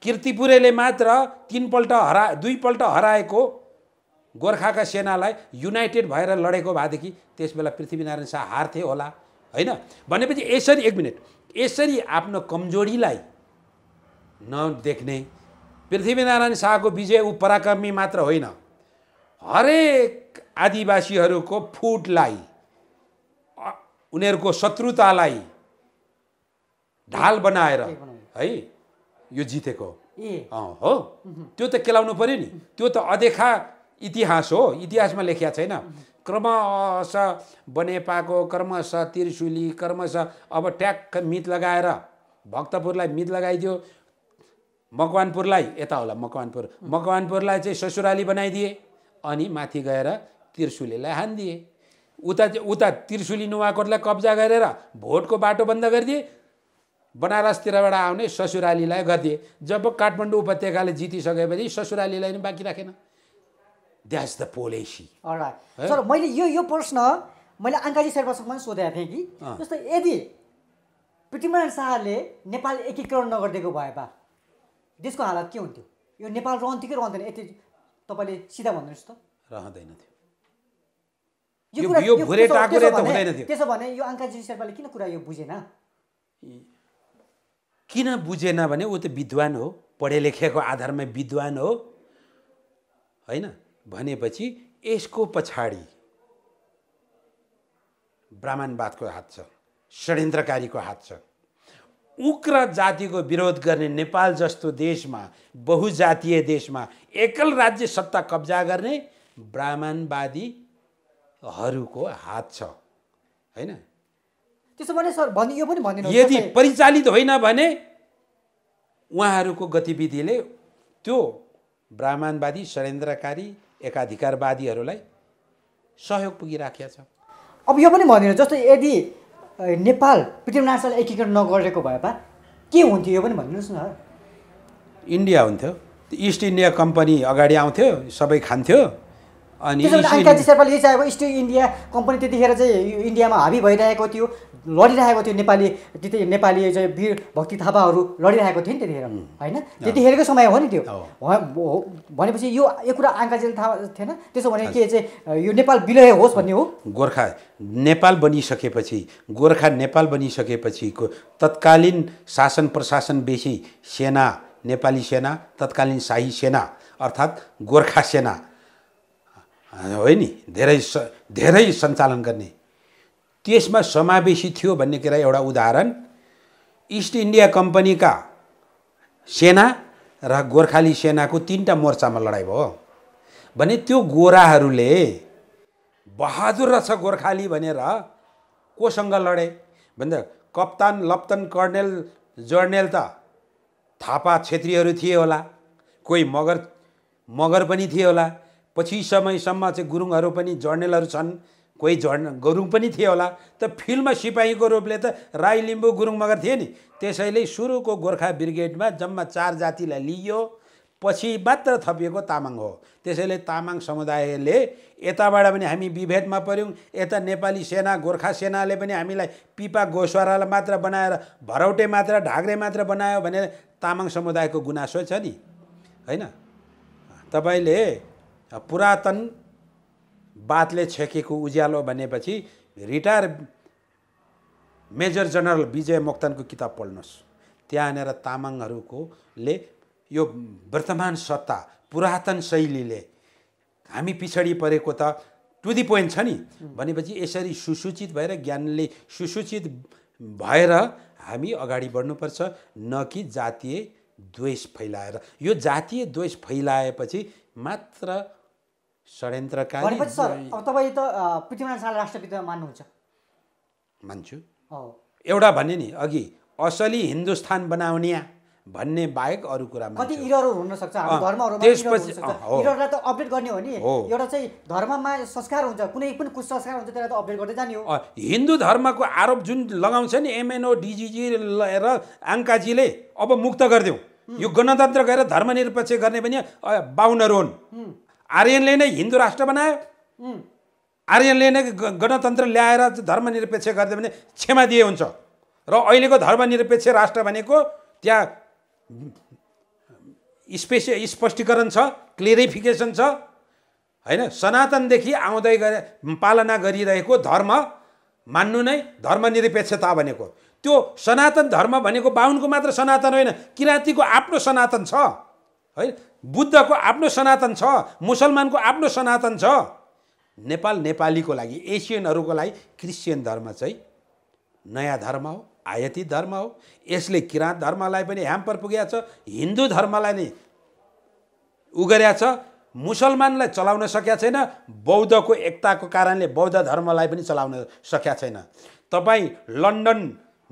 किर्तिपुरेले मात्र तिनपल्ट हरा दुईपल्ट हराएको गोर्खाका सेनालाई युनाइटेड भएर लडेको भएदेखि त्यसबेला पृथ्वीनारायण शाह हार्थे होला होइन भनेपछि यसरी एक मिनट यसरी आफ्नो कमजोरीलाई नदेख्ने पृथ्वीनारायण शाहको विजय ऊ पराक्रमी मात्र होइन हरेक आदिवासीहरूको फुटलाई उनीहरूको शत्रुतालाई ढाल बनाएर है यो जितेको हो त्यो त केलाउनु पऱ्यो नि त्यो त अदेखा इतिहास हो इतिहासमा लेखिया छैन क्रमश बनेपाको क्रमश त्रिशुली क्रमश अब ट्याक्क मित लगाएर भक्तपुरलाई मित लगाइदियो मकवानपुरलाई यता होला मकवानपुर मकवानपुरलाई चाहिँ ससुराली बनाइदिए अनि माथि गएर त्रिशुलीलाई हानिदिए उता उता त्रिशुली नुवाकोटलाई कब्जा गरेर भोटको बाटो बन्द गरिदिए बनारसतिरबाट आउने ससुरालीलाई गरिदिए जब काठमाडौँ उपत्यकाले जितिसकेपछि ससुरालीलाई पनि बाँकी राखेन द्याट्स द पोलिसी सर मैले यो यो प्रश्न मैले अङ्काजी शेर्पासँग पनि सोधेको थिएँ कि जस्तो यदि पृथ्वीनारायण शाहले नेपाल एकीकरण नगरिदिएको भए बा देशको हालत के हुन्थ्यो यो नेपाल रहन्थ्यो कि रहँदैन यति तपाईँले सिधा भन्नुहोस् त रहँदैन थियो यो भुरे टाकुरे त हुँदैन थियो त्यसो भने यो अङ्काजी शेर्पाले किन कुरा यो बुझेन किन बुझेन भने ऊ त विद्वान हो पढे लेखेको आधारमा विद्वान हो होइन भनेपछि यसको पछाडि ब्राह्मणवादको हात छ षड्यन्त्रकारीको हात छ उग्र जातिको विरोध गर्ने नेपाल जस्तो देशमा बहुजातीय देशमा एकल राज्य सत्ता कब्जा गर्ने ब्राह्मणवादी हरूको हात छ होइन त्यसो भने सर यो पनि भनिदिनु यदि परिचालित होइन भने उहाँहरूको गतिविधिले त्यो ब्राह्मणवादी षड्यन्त्रकारी एकाधिकारवादीहरूलाई सहयोग पुगिराखेको छ अब यो पनि भनिदिनु जस्तो यदि नेपाल पृथ्वीनारायण एकीकरण नगरेको भए पा के हुन्थ्यो यो पनि भनिदिनुहोस् न इन्डिया हुन्थ्यो इस्ट इन्डिया कम्पनी अगाडि आउँथ्यो सबै खान्थ्यो अनि अङ्काजी शेर्पाले चाहिँ इस्ट इन्डिया कम्पनी त्यतिखेर चाहिँ इन्डियामा हाबी भइरहेको थियो लडिरहेको थियो नेपाली त्यति नेपाली चाहिँ वीर भक्ति थापाहरू लडिरहेको थियो नि त्यतिखेर होइन त्यतिखेरकै समय हो नि त्यो भनेपछि यो यो कुरा आङ्काजीले थाहा थिएन त्यसो भने के चाहिँ यो नेपाल विलय होस् भन्ने हो गोर्खा नेपाल बनिसकेपछि गोर्खा नेपाल बनिसकेपछिको तत्कालीन शासन प्रशासन बेसी सेना नेपाली सेना तत्कालीन शाही सेना अर्थात् गोर्खा सेना होइन नि धेरै स धेरै सञ्चालन गर्ने त्यसमा समावेशी थियो भन्ने कुरा एउटा उदाहरण इस्ट इन्डिया कम्पनीका सेना र गोर्खाली सेनाको तिनवटा मोर्चामा लडाइँ भयो भने त्यो गोराहरूले बहादुर रहेछ गोर्खाली भनेर कोसँग लडे भन्दा कप्तान लप्तन कर्नेल जर्नेल त थापा छेत्रीहरू थिए होला कोही मगर मगर पनि थिए होला पछि समयसम्म चाहिँ गुरुङहरू पनि जर्नेलहरू छन् कोही जर्न गुरुङ पनि थिए होला त फिल्डमा सिपाहीको रूपले त राई लिम्बू गुरुङ मगर थिए नि त्यसैले सुरुको गोर्खा ब्रिगेडमा जम्मा चार जातिलाई लिइयो पछि मात्र थपिएको तामाङ हो त्यसैले तामाङ समुदायले यताबाट पनि हामी विभेदमा पऱ्यौँ यता नेपाली सेना गोर्खा सेनाले पनि हामीलाई पिपा गोस्वारालाई मात्र बनाएर भरौटे मात्र ढाग्रे मात्र बनायो भनेर तामाङ समुदायको गुनासो छ नि होइन तपाईँले पुरातन बातले छेकेको उज्यालो भनेपछि रिटायर मेजर जनरल विजय मोक्तानको किताब पढ्नुहोस् त्यहाँनिर तामाङहरूकोले यो वर्तमान सत्ता पुरातन शैलीले हामी पछाडि परेको त टु दि पोइन्ट छ नि भनेपछि यसरी सुसूचित भएर ज्ञानले सुसूचित भएर हामी अगाडि बढ्नुपर्छ न कि जातीय द्वेष फैलाएर यो जातीय द्वेष फैलाएपछि मात्र षड्यन्त्रकारी भनेपछि सर तपाईँ त पृथ्वीनारायण शाह राष्ट्रपिता मान्नुहुन्छ मान्छु एउटा भन्ने नि अघि असली हिन्दुस्तान बनाउने भन्ने बाहेक अरू कुरामा कति इरहरू हुनसक्छ त्यसपछि इरहरूलाई त अपडेट गर्ने हो नि एउटा चाहिँ धर्ममा संस्कार हुन्छ कुनै पनि संस्कार हुन्छ त्यसलाई त अपडेट गर्दै जाने हो हिन्दू धर्मको आरोप जुन लगाउँछ नि एमएनओ डिजिजी र आङ्काजीले अब मुक्त गरिदेऊ यो गणतन्त्र गएर धर्मनिरपेक्ष गर्ने पनि बाहुनहरू हुन् आर्यनले नै हिन्दू राष्ट्र बनायो आर्यनले नै गणतन्त्र ल्याएर धर्मनिरपेक्ष गरिदियो भने क्षमा दिए हुन्छ र अहिलेको धर्मनिरपेक्ष राष्ट्र भनेको त्यहाँ स्पेस स्पष्टीकरण छ क्लियरिफिकेसन छ होइन सनातनदेखि आउँदै गए पालना गरिरहेको धर्म मान्नु नै धर्मनिरपेक्षता भनेको त्यो सनातन धर्म भनेको बाहुनको मात्र सनातन होइन किराँतीको आफ्नो सनातन छ है बुद्धको आफ्नो सनातन छ मुसलमानको आफ्नो सनातन छ नेपाल नेपालीको लागि एसियनहरूको लागि क्रिस्चियन धर्म चाहिँ नयाँ धर्म हो आयती धर्म हो यसले किराँत धर्मलाई पनि ह्याम्पर पुगेको छ हिन्दू धर्मलाई नै उगरेको छ मुसलमानलाई चलाउन सकेका छैन बौद्धको एकताको कारणले बौद्ध धर्मलाई पनि चलाउन सकेका छैन तपाईँ लन्डन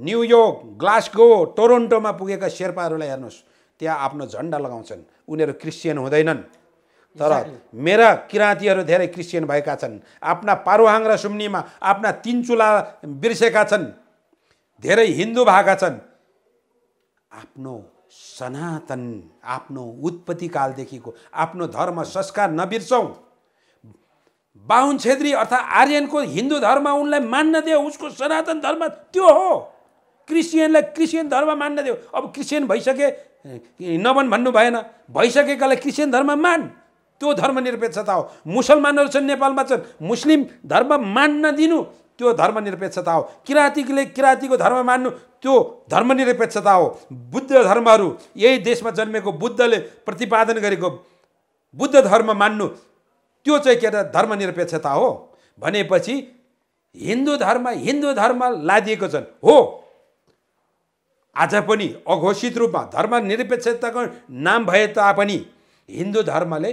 न्युयोर्क ग्लास्गो टोरोन्टोमा पुगेका शेर्पाहरूलाई हेर्नुहोस् त्यहाँ आफ्नो झन्डा लगाउँछन् उनीहरू क्रिस्चियन हुँदैनन् तर मेरा किराँतीहरू धेरै क्रिस्चियन भएका छन् आफ्ना पारुहाङ र सुम्नीमा आफ्ना तिन चुला बिर्सेका छन् धेरै हिन्दू भएका छन् आफ्नो सनातन आफ्नो उत्पत्तिकालदेखिको आफ्नो धर्म संस्कार नबिर्सौँ बाहुन छेत्री अर्थात् आर्यनको हिन्दू धर्म उनलाई मान्न दियो उसको सनातन धर्म त्यो हो क्रिस्चियनलाई क्रिस्चियन धर्म मान्न दियो अब क्रिस्चियन भइसके नभन भन्नु भएन भइसकेकालाई क्रिस्चियन धर्म मान त्यो धर्मनिरपेक्षता हो मुसलमानहरू छन् नेपालमा छन् मुस्लिम धर्म मान्न दिनु त्यो धर्मनिरपेक्षता हो किराँतीले किराँतीको धर्म मान्नु त्यो धर्मनिरपेक्षता हो बुद्ध धर्महरू यही देशमा जन्मेको बुद्धले प्रतिपादन गरेको बुद्ध धर्म मान्नु त्यो चाहिँ के अरे धर्मनिरपेक्षता हो भनेपछि हिन्दू धर्म हिन्दू धर्म लादिएको छन् हो आज पनि अघोषित रूपमा धर्मनिरपेक्षताको नाम भए तापनि हिन्दू धर्मले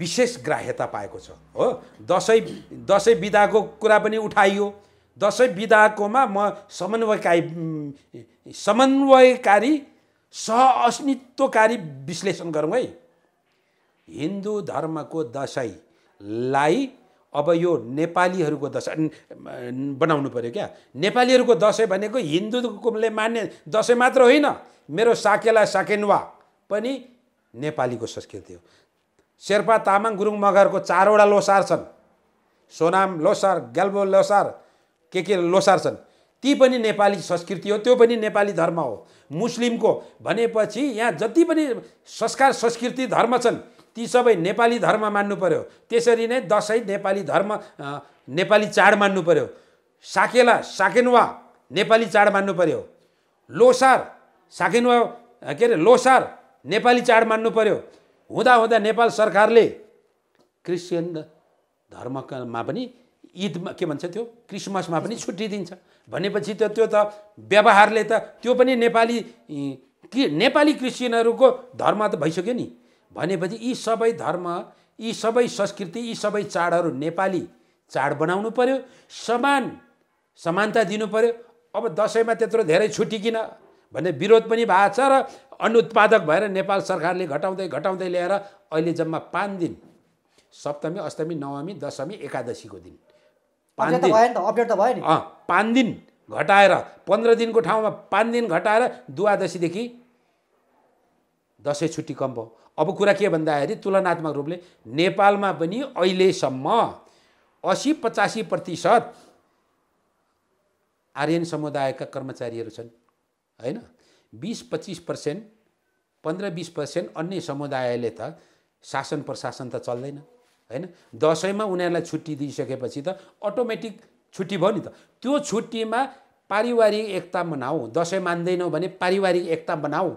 विशेष ग्राह्यता पाएको छ हो दसैँ दसैँ विधाको कुरा पनि उठाइयो दसैँ विधाकोमा म समन्वयकारी समन्वयकारी सहअस्तित्वकारी विश्लेषण गरौँ है हिन्दू धर्मको दसैँलाई अब यो नेपालीहरूको दसैँ बनाउनु पऱ्यो क्या नेपालीहरूको दसैँ भनेको हिन्दूले मान्ने दसैँ मात्र होइन मेरो साकेला साकेन्वा पनि नेपालीको संस्कृति हो शेर्पा तामाङ गुरुङ मगरको चारवटा लोसार छन् सोनाम लोसार ग्याल्बो लोसार के के लोसार छन् ती पनि नेपाली संस्कृति हो त्यो पनि नेपाली धर्म हो मुस्लिमको भनेपछि यहाँ जति पनि संस्कार संस्कृति धर्म छन् ती सबै नेपाली धर्म मान्नु पऱ्यो त्यसरी नै दसैँ नेपाली धर्म नेपाली चाड मान्नु पऱ्यो साकेला साकेनुवा नेपाली चाड मान्नु पऱ्यो लोसार साकेनुवा के अरे लोसार नेपाली चाड मान्नु पऱ्यो हुँदा नेपाल सरकारले क्रिस्चियन धर्ममा पनि ईदमा के भन्छ त्यो क्रिसमसमा पनि छुट्टी दिन्छ भनेपछि त त्यो त व्यवहारले त त्यो पनि नेपाली नेपाली क्रिस्चियनहरूको धर्म त भइसक्यो नि भनेपछि यी सबै धर्म यी सबै संस्कृति यी सबै चाडहरू नेपाली चाड बनाउनु पऱ्यो समान समानता दिनु पऱ्यो अब दसैँमा त्यत्रो धेरै छुट्टी किन भन्ने विरोध पनि भएको छ र अनुत्पादक भएर नेपाल सरकारले घटाउँदै घटाउँदै ल्याएर अहिले जम्मा पाँच दिन सप्तमी अष्टमी नवमी दशमी एकादशीको दिन पाँच दिन अपडेट त भयो नि अँ पाँच दिन घटाएर पन्ध्र दिनको ठाउँमा पाँच दिन घटाएर द्वादशीदेखि दसैँ छुट्टी कम भयो अब कुरा के भन्दाखेरि तुलनात्मक रूपले नेपालमा पनि अहिलेसम्म असी पचासी प्रतिशत आर्यन समुदायका कर्मचारीहरू छन् होइन बिस पच्चिस पर्सेन्ट पन्ध्र बिस पर्सेन्ट अन्य समुदायले त शासन प्रशासन त चल्दैन होइन दसैँमा उनीहरूलाई छुट्टी दिइसकेपछि त अटोमेटिक छुट्टी भयो नि त त्यो छुट्टीमा पारिवारिक एकता बनाऊ दसैँ मान्दैनौ भने पारिवारिक एकता बनाऊ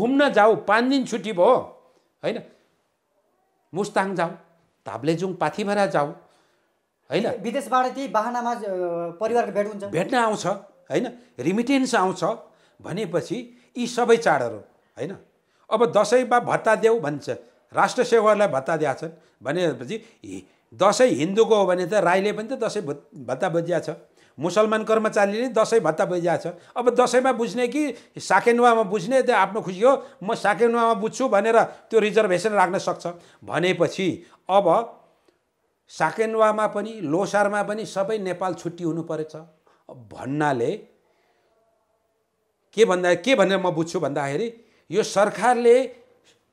घुम्न जाऊ पाँच दिन छुट्टी भयो होइन मुस्ताङ जाऊ ताब्लेजुङ पाथिभरा जाऊ होइन विदेशबाट त्यही बाहनामा परिवार भेट हुन्छ भेट्न आउँछ होइन रिमिटेन्स आउँछ भनेपछि यी सबै चाडहरू होइन अब दसैँमा भत्ता देऊ भन्छ राष्ट्र सेवाहरूलाई भत्ता दिएछन् भनेपछि दसैँ हिन्दूको हो भने त राईले पनि त दसैँ भत्ता बुझिया छ मुसलमान कर्मचारीले दसैँ भत्ता बुझिरहेको छ अब दसैँमा बुझ्ने कि साकेनुवामा बुझ्ने त्यो आफ्नो खुसी हो म साकेनुवामा बुझ्छु भनेर त्यो रिजर्भेसन राख्न सक्छ भनेपछि अब साकेनुवामा पनि लोसारमा पनि सबै नेपाल छुट्टी हुनु परेछ भन्नाले के भन्दा के भनेर म बुझ्छु भन्दाखेरि यो सरकारले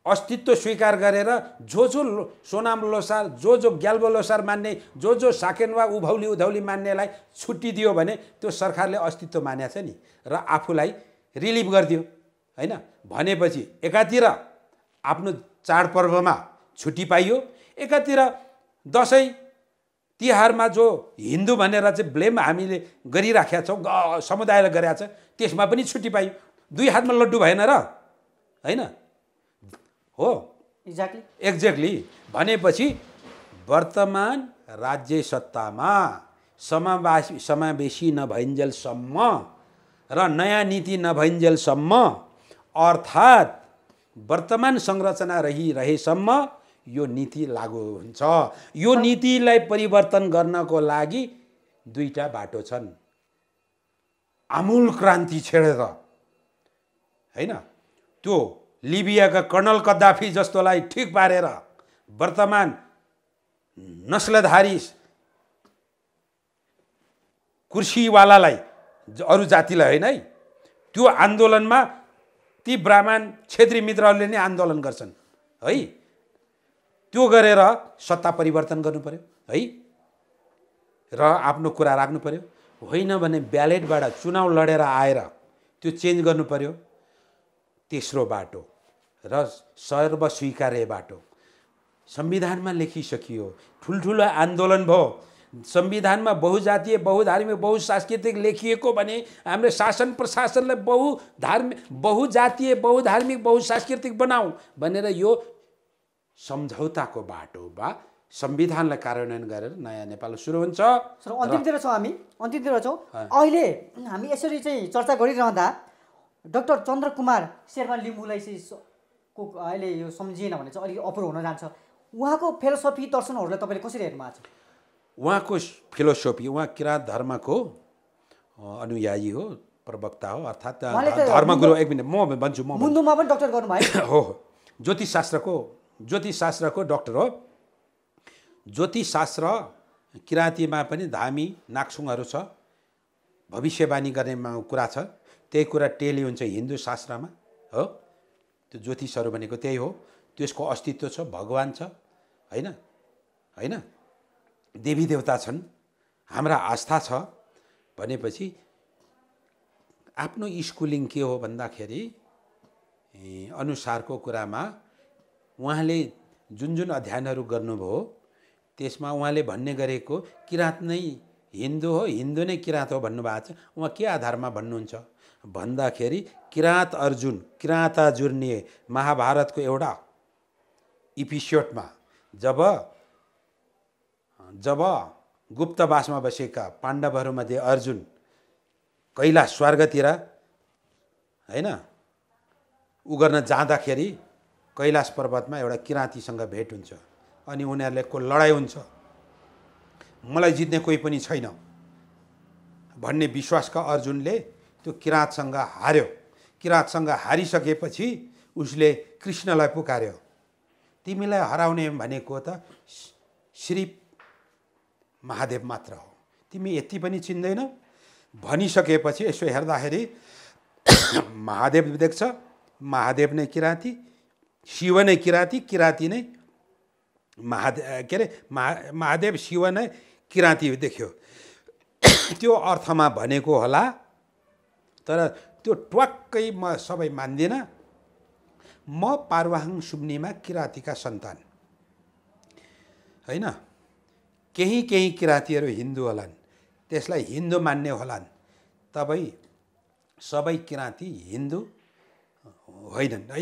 अस्तित्व स्वीकार गरेर जो जो सोनाम लोसार जो जो ग्याल्बो लोसार मान्ने जो जो साकेन्वा उभौली उधौली मान्नेलाई छुट्टी दियो भने त्यो सरकारले अस्तित्व मानेको छ नि र आफूलाई रिलिभ गरिदियो होइन भनेपछि एकातिर आफ्नो चाडपर्वमा छुट्टी पाइयो एकातिर दसैँ तिहारमा जो हिन्दू भनेर चाहिँ ब्लेम हामीले गरिराखेका छौँ समुदायले गरेका छ त्यसमा पनि छुट्टी पाइयो दुई हातमा लड्डु भएन र होइन हो एक्ज्याक्टली एक्ज्याक्टली भनेपछि वर्तमान राज्य सत्तामा समावेशी समावेशी नभइन्जेलसम्म र नयाँ नीति नभइन्जेलसम्म अर्थात् वर्तमान संरचना रहिरहेसम्म यो नीति लागु हुन्छ यो नीतिलाई परिवर्तन गर्नको लागि दुईवटा बाटो छन् आमूल क्रान्ति छेडेर होइन त्यो लिबियाका कर्णल कद्दाफी जस्तोलाई ठिक पारेर वर्तमान नस्लधारी कुर्सीवालालाई अरू जातिलाई होइन है त्यो आन्दोलनमा ती ब्राह्मण छेत्री मित्रहरूले नै आन्दोलन गर्छन् है त्यो गरेर सत्ता परिवर्तन गर्नु पऱ्यो है र आफ्नो कुरा राख्नु पऱ्यो होइन भने ब्यालेटबाट चुनाव लडेर आएर त्यो चेन्ज गर्नु पऱ्यो तेस्रो बाटो र सर्वस्वीकार्य बाटो संविधानमा लेखिसकियो ठुल्ठुलो आन्दोलन भयो संविधानमा बहुजातीय बहुधार्मिक बहुसांस्कृतिक लेखिएको भने हाम्रो शासन प्रशासनलाई बहुधार्मिक बहुजातीय बहुधार्मिक बहुसांस्कृतिक बनाऊ भनेर यो सम्झौताको बाटो वा संविधानलाई कार्यान्वयन गरेर नयाँ नेपाल सुरु हुन्छ सर अन्तिमतिर छौँ हामी अन्तिमतिर छौँ अहिले हामी यसरी चाहिँ चर्चा गरिरहँदा डक्टर चन्द्र कुमार शेर्मा लिम्बूलाई चाहिँ को अहिले यो सम्झिएन भने चाहिँ अलिक अप्रो हुन जान्छ उहाँको फिलोसफी दर्शनहरूलाई तपाईँले कसरी हेर्नु भएको छ उहाँको फिलोसफी उहाँ किराँत धर्मको अनुयायी हो प्रवक्ता हो अर्थात् धर्मगुरु एक मिनट म भन्छु म मुन्दुमा पनि डक्टर गर्नुभयो हो ज्योतिष शास्त्रको ज्योतिष शास्त्रको डक्टर हो ज्योतिष शास्त्र किराँतीमा पनि धामी नाक्सुङहरू छ भविष्यवाणी गर्नेमा कुरा छ त्यही कुरा टेली हुन्छ हिन्दू शास्त्रमा हो त्यो ज्योतिषहरू भनेको त्यही हो त्यसको अस्तित्व छ भगवान् छ होइन होइन देवी देवता छन् हाम्रा आस्था छ भनेपछि आफ्नो स्कुलिङ के हो भन्दाखेरि अनुसारको कुरामा उहाँले जुन जुन अध्ययनहरू गर्नुभयो त्यसमा उहाँले भन्ने गरेको किराँत नै हिन्दू हो हिन्दू नै किराँत हो भन्नुभएको छ उहाँ के आधारमा भन्नुहुन्छ भन्दाखेरि किराँत अर्जुन जुर्ने महाभारतको एउटा इपिसोडमा जब जब गुप्तवासमा बसेका पाण्डवहरूमध्ये अर्जुन कैलाश स्वर्गतिर होइन ऊ गर्न जाँदाखेरि कैलाश पर्वतमा एउटा किराँतीसँग भेट हुन्छ अनि उनीहरूले को लडाइँ हुन्छ मलाई जित्ने कोही पनि छैन भन्ने विश्वासका अर्जुनले त्यो किराँतसँग हार्यो किराँतसँग हारिसकेपछि उसले कृष्णलाई पुकार्यो तिमीलाई हराउने भनेको त श्री महादेव मात्र हो तिमी यति पनि चिन्दैन भनिसकेपछि यसो हेर्दाखेरि महादेव देख्छ महादेव नै किराँती शिव नै किराँती किराँती नै महादेव के अरे महा महादेव शिव नै किराँती देख्यो त्यो अर्थमा भनेको होला तर त्यो ट्वाक्कै म सबै मान्दिनँ म पार्वाहाङ सुम्नीमा किराँतीका सन्तान होइन केही केही किराँतीहरू हिन्दू होलान् त्यसलाई हिन्दू मान्ने होलान् तपाईँ सबै किराँती हिन्दू होइनन् है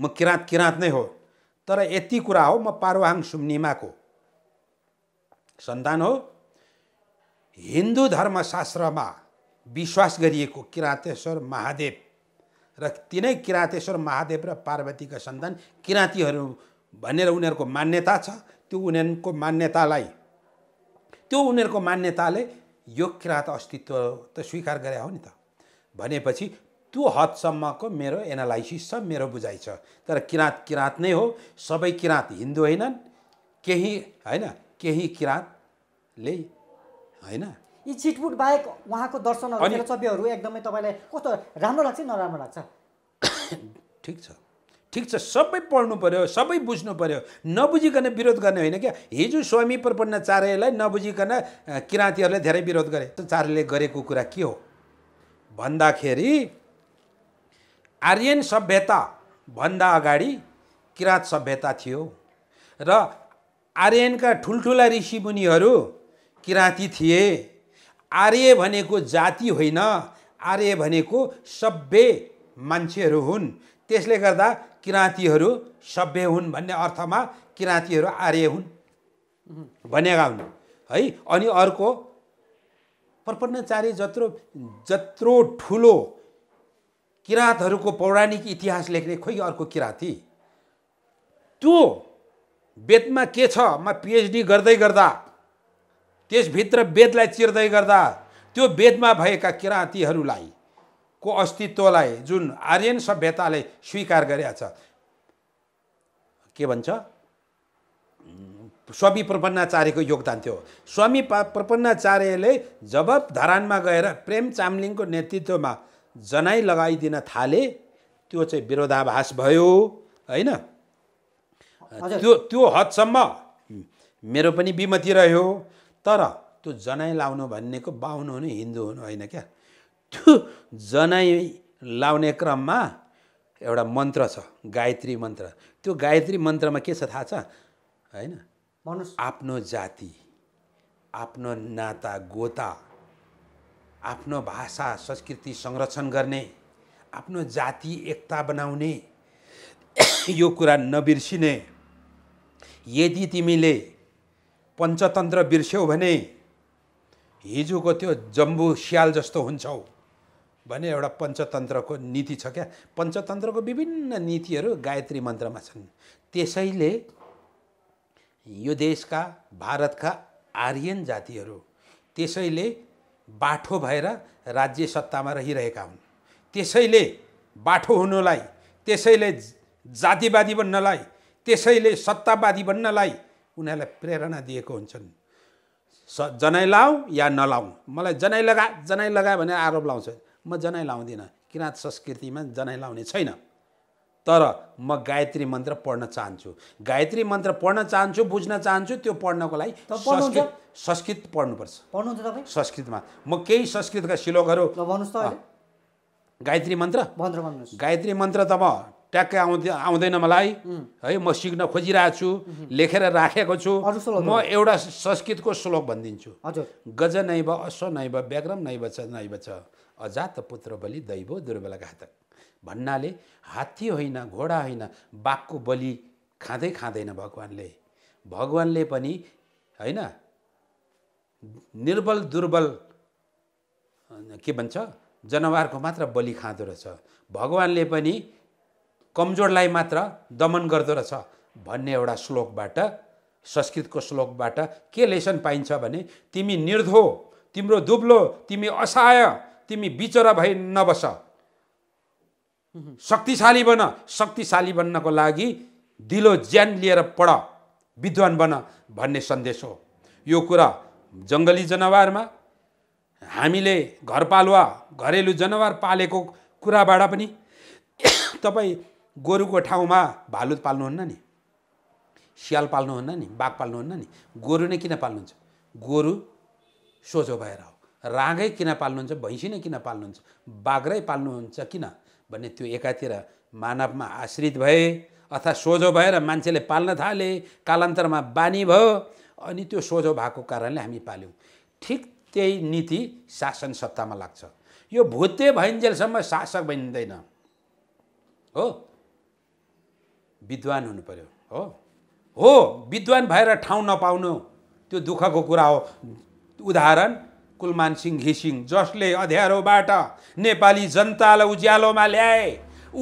म किराँत किराँत नै हो तर यति कुरा हो म पार्वाहाङ सुम्निमाको सन्तान हो हिन्दू धर्मशास्त्रमा विश्वास गरिएको किराँतेश्वर महादेव र तिनै किराँतेश्वर महादेव र पार्वतीका सन्तान किराँतीहरू भनेर उनीहरूको मान्यता छ त्यो उनीहरूको मान्यतालाई त्यो उनीहरूको मान्यताले यो किराँत अस्तित्व त स्वीकार गरे हो नि त भनेपछि त्यो हदसम्मको मेरो एनालाइसिस छ मेरो बुझाइ छ तर किराँत किराँत नै हो सबै किराँत हिन्दू होइनन् केही होइन केही किराँतले होइन यी छिटफुट बाहेक उहाँको दर्शनहरू चव्यहरू एकदमै तपाईँलाई कस्तो राम्रो लाग्छ नराम्रो लाग्छ ठिक छ ठिक छ सबै पढ्नु पऱ्यो सबै बुझ्नु पऱ्यो नबुझिकन विरोध गर्ने होइन क्या हिजो स्वामी चार्यलाई नबुझिकन किराँतीहरूले धेरै विरोध गरे चार्यले गरेको कुरा के हो भन्दाखेरि आर्यन सभ्यता भन्दा अगाडि किराँत सभ्यता थियो र आर्यनका ठुल्ठुला ऋषिमुनिहरू किराँती थिए आर्य भनेको जाति होइन आर्य भनेको सभ्य मान्छेहरू हुन् त्यसले गर्दा किराँतीहरू सभ्य हुन् भन्ने अर्थमा किराँतीहरू आर्य हुन् भनेका हुन् है अनि अर्को प्रपन्नचारी जत्रो जत्रो ठुलो किराँतहरूको पौराणिक इतिहास लेख्ने खोइ अर्को किराँती त्यो वेदमा के छ म पिएचडी गर्दै गर्दा त्यसभित्र वेदलाई चिर्दै गर्दा त्यो वेदमा भएका किराँतीहरूलाई को अस्तित्वलाई जुन आर्यन सभ्यताले स्वीकार गरेका छ के भन्छ स्वामी प्रपन्नाचार्यको योगदान थियो स्वामी प्रपन्नाचार्यले जब धरानमा गएर प्रेम चामलिङको नेतृत्वमा जनाइ लगाइदिन थाले त्यो चाहिँ विरोधाभास भयो होइन त्यो त्यो हदसम्म मेरो पनि बिमति रह्यो तर त्यो जनै लाउनु भन्नेको बाहुन हुनु हिन्दू हुनु होइन क्या त्यो जनै लाउने क्रममा एउटा मन्त्र छ गायत्री मन्त्र त्यो गायत्री मन्त्रमा के छ थाहा छ होइन भन्नुहोस् आफ्नो जाति आफ्नो नाता गोता आफ्नो भाषा संस्कृति संरक्षण गर्ने आफ्नो जाति एकता बनाउने यो कुरा नबिर्सिने यदि तिमीले पञ्चतन्त्र बिर्स्यौ भने हिजोको त्यो जम्बु स्याल जस्तो हुन्छौ भने एउटा पञ्चतन्त्रको नीति छ क्या पञ्चतन्त्रको विभिन्न नीतिहरू गायत्री मन्त्रमा छन् त्यसैले यो देशका भारतका आर्यन जातिहरू त्यसैले बाठो भएर राज्य सत्तामा रहिरहेका हुन् त्यसैले बाठो हुनुलाई त्यसैले जातिवादी बन्नलाई त्यसैले सत्तावादी बन्नलाई उनीहरूलाई प्रेरणा दिएको हुन्छन् स जनै लाऊ या नलाऊ मलाई जनै लगा जनै लगा भने आरोप लाउँछ म जनै लाउँदिनँ किराँत संस्कृतिमा जनै लाउने छैन तर म गायत्री मन्त्र पढ्न चाहन्छु गायत्री मन्त्र पढ्न चाहन्छु बुझ्न चाहन्छु त्यो पढ्नको लागि संस्कृत संस्कृत पढ्नुपर्छ पढ्नुहुन्छ तपाईँ संस्कृतमा म केही संस्कृतका श्लोकहरू गायत्री मन्त्र गायत्री मन्त्र त म ट्याक्कै आउँदै आउँदैन मलाई है म सिक्न खोजिरहेको छु लेखेर राखेको छु म एउटा संस्कृतको श्लोक भनिदिन्छु गज नैव अश्व नैव व्याक्रम नैव छ नैव छ अजात पुत्र बलि दैव दुर्बल घातक भन्नाले हात्ती होइन घोडा होइन बाघको बलि खाँदै खाँदैन भगवान्ले भगवान्ले पनि होइन निर्बल दुर्बल के भन्छ जनावरको मात्र बलि खाँदो रहेछ भगवान्ले पनि कमजोरलाई मात्र दमन गर्दो रहेछ भन्ने एउटा श्लोकबाट संस्कृतको श्लोकबाट के लेसन पाइन्छ भने तिमी निर्धो तिम्रो दुब्लो तिमी असहाय तिमी बिचरा भई नबस शक्तिशाली बन शक्तिशाली बन्नको लागि दिलो ज्यान लिएर पढ विद्वान बन भन्ने सन्देश हो यो कुरा जङ्गली जनावरमा हामीले घरपालुवा घरेलु जनावर पालेको कुराबाट पनि तपाईँ गोरुको ठाउँमा भालु पाल्नुहुन्न नि स्याल पाल्नुहुन्न नि बाघ पाल्नुहुन्न नि गोरु नै किन पाल्नुहुन्छ गोरु सोझो भएर हो राँगै किन पाल्नुहुन्छ भैँसी नै किन पाल्नुहुन्छ बाघ्रै पाल्नुहुन्छ किन भन्ने त्यो एकातिर मानवमा आश्रित भए अथवा सोझो भएर मान्छेले पाल्न थाले कालान्तरमा बानी भयो अनि त्यो सोझो भएको कारणले हामी पाल्यौँ ठिक त्यही नीति शासन सत्तामा लाग्छ यो भूते भइन्जेलसम्म शासक भइँदैन हो विद्वान हुनु पऱ्यो हो हो विद्वान भएर ठाउँ नपाउनु त्यो दुःखको कुरा हो उदाहरण कुलमान सिंह घिसिङ जसले अध्ययारोबाट नेपाली जनतालाई उज्यालोमा ल्याए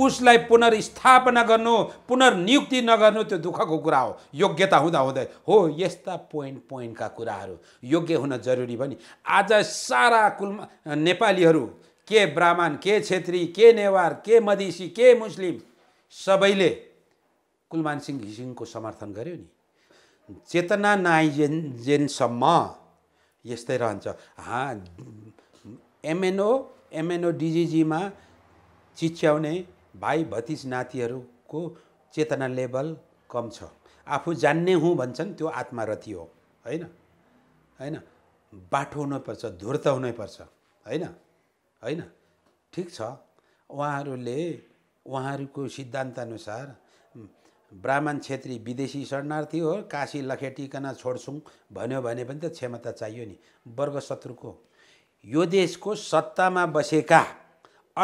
उसलाई पुनर्स्थापना गर्नु पुनर्नियुक्ति नगर्नु त्यो दुःखको कुरा हो योग्यता हुँदा हुँदै हो यस्ता पोइन्ट पोइन्टका कुराहरू योग्य हुन जरुरी पनि आज सारा कुलमा नेपालीहरू के ब्राह्मण के छेत्री के नेवार के मधेसी के मुस्लिम सबैले कुलमान सिंह घिसिङको समर्थन गर्यो नि चेतना नाइजेन्जेनसम्म यस्तै रहन्छ हा एमएनओ एमएनओ डिजिजीमा चिच्याउने भाइ भतिज नातिहरूको चेतना लेभल कम छ आफू जान्ने हुँ भन्छन् त्यो आत्मारथी हो होइन होइन बाठो हुनैपर्छ धुर्त पर्छ होइन होइन ठिक छ उहाँहरूले उहाँहरूको सिद्धान्तअनुसार ब्राह्मण छेत्री विदेशी शरणार्थी हो काशी लखेटिकन छोड्छौँ भन्यो भने पनि त क्षमता चाहियो नि वर्गशत्रुको यो देशको सत्तामा बसेका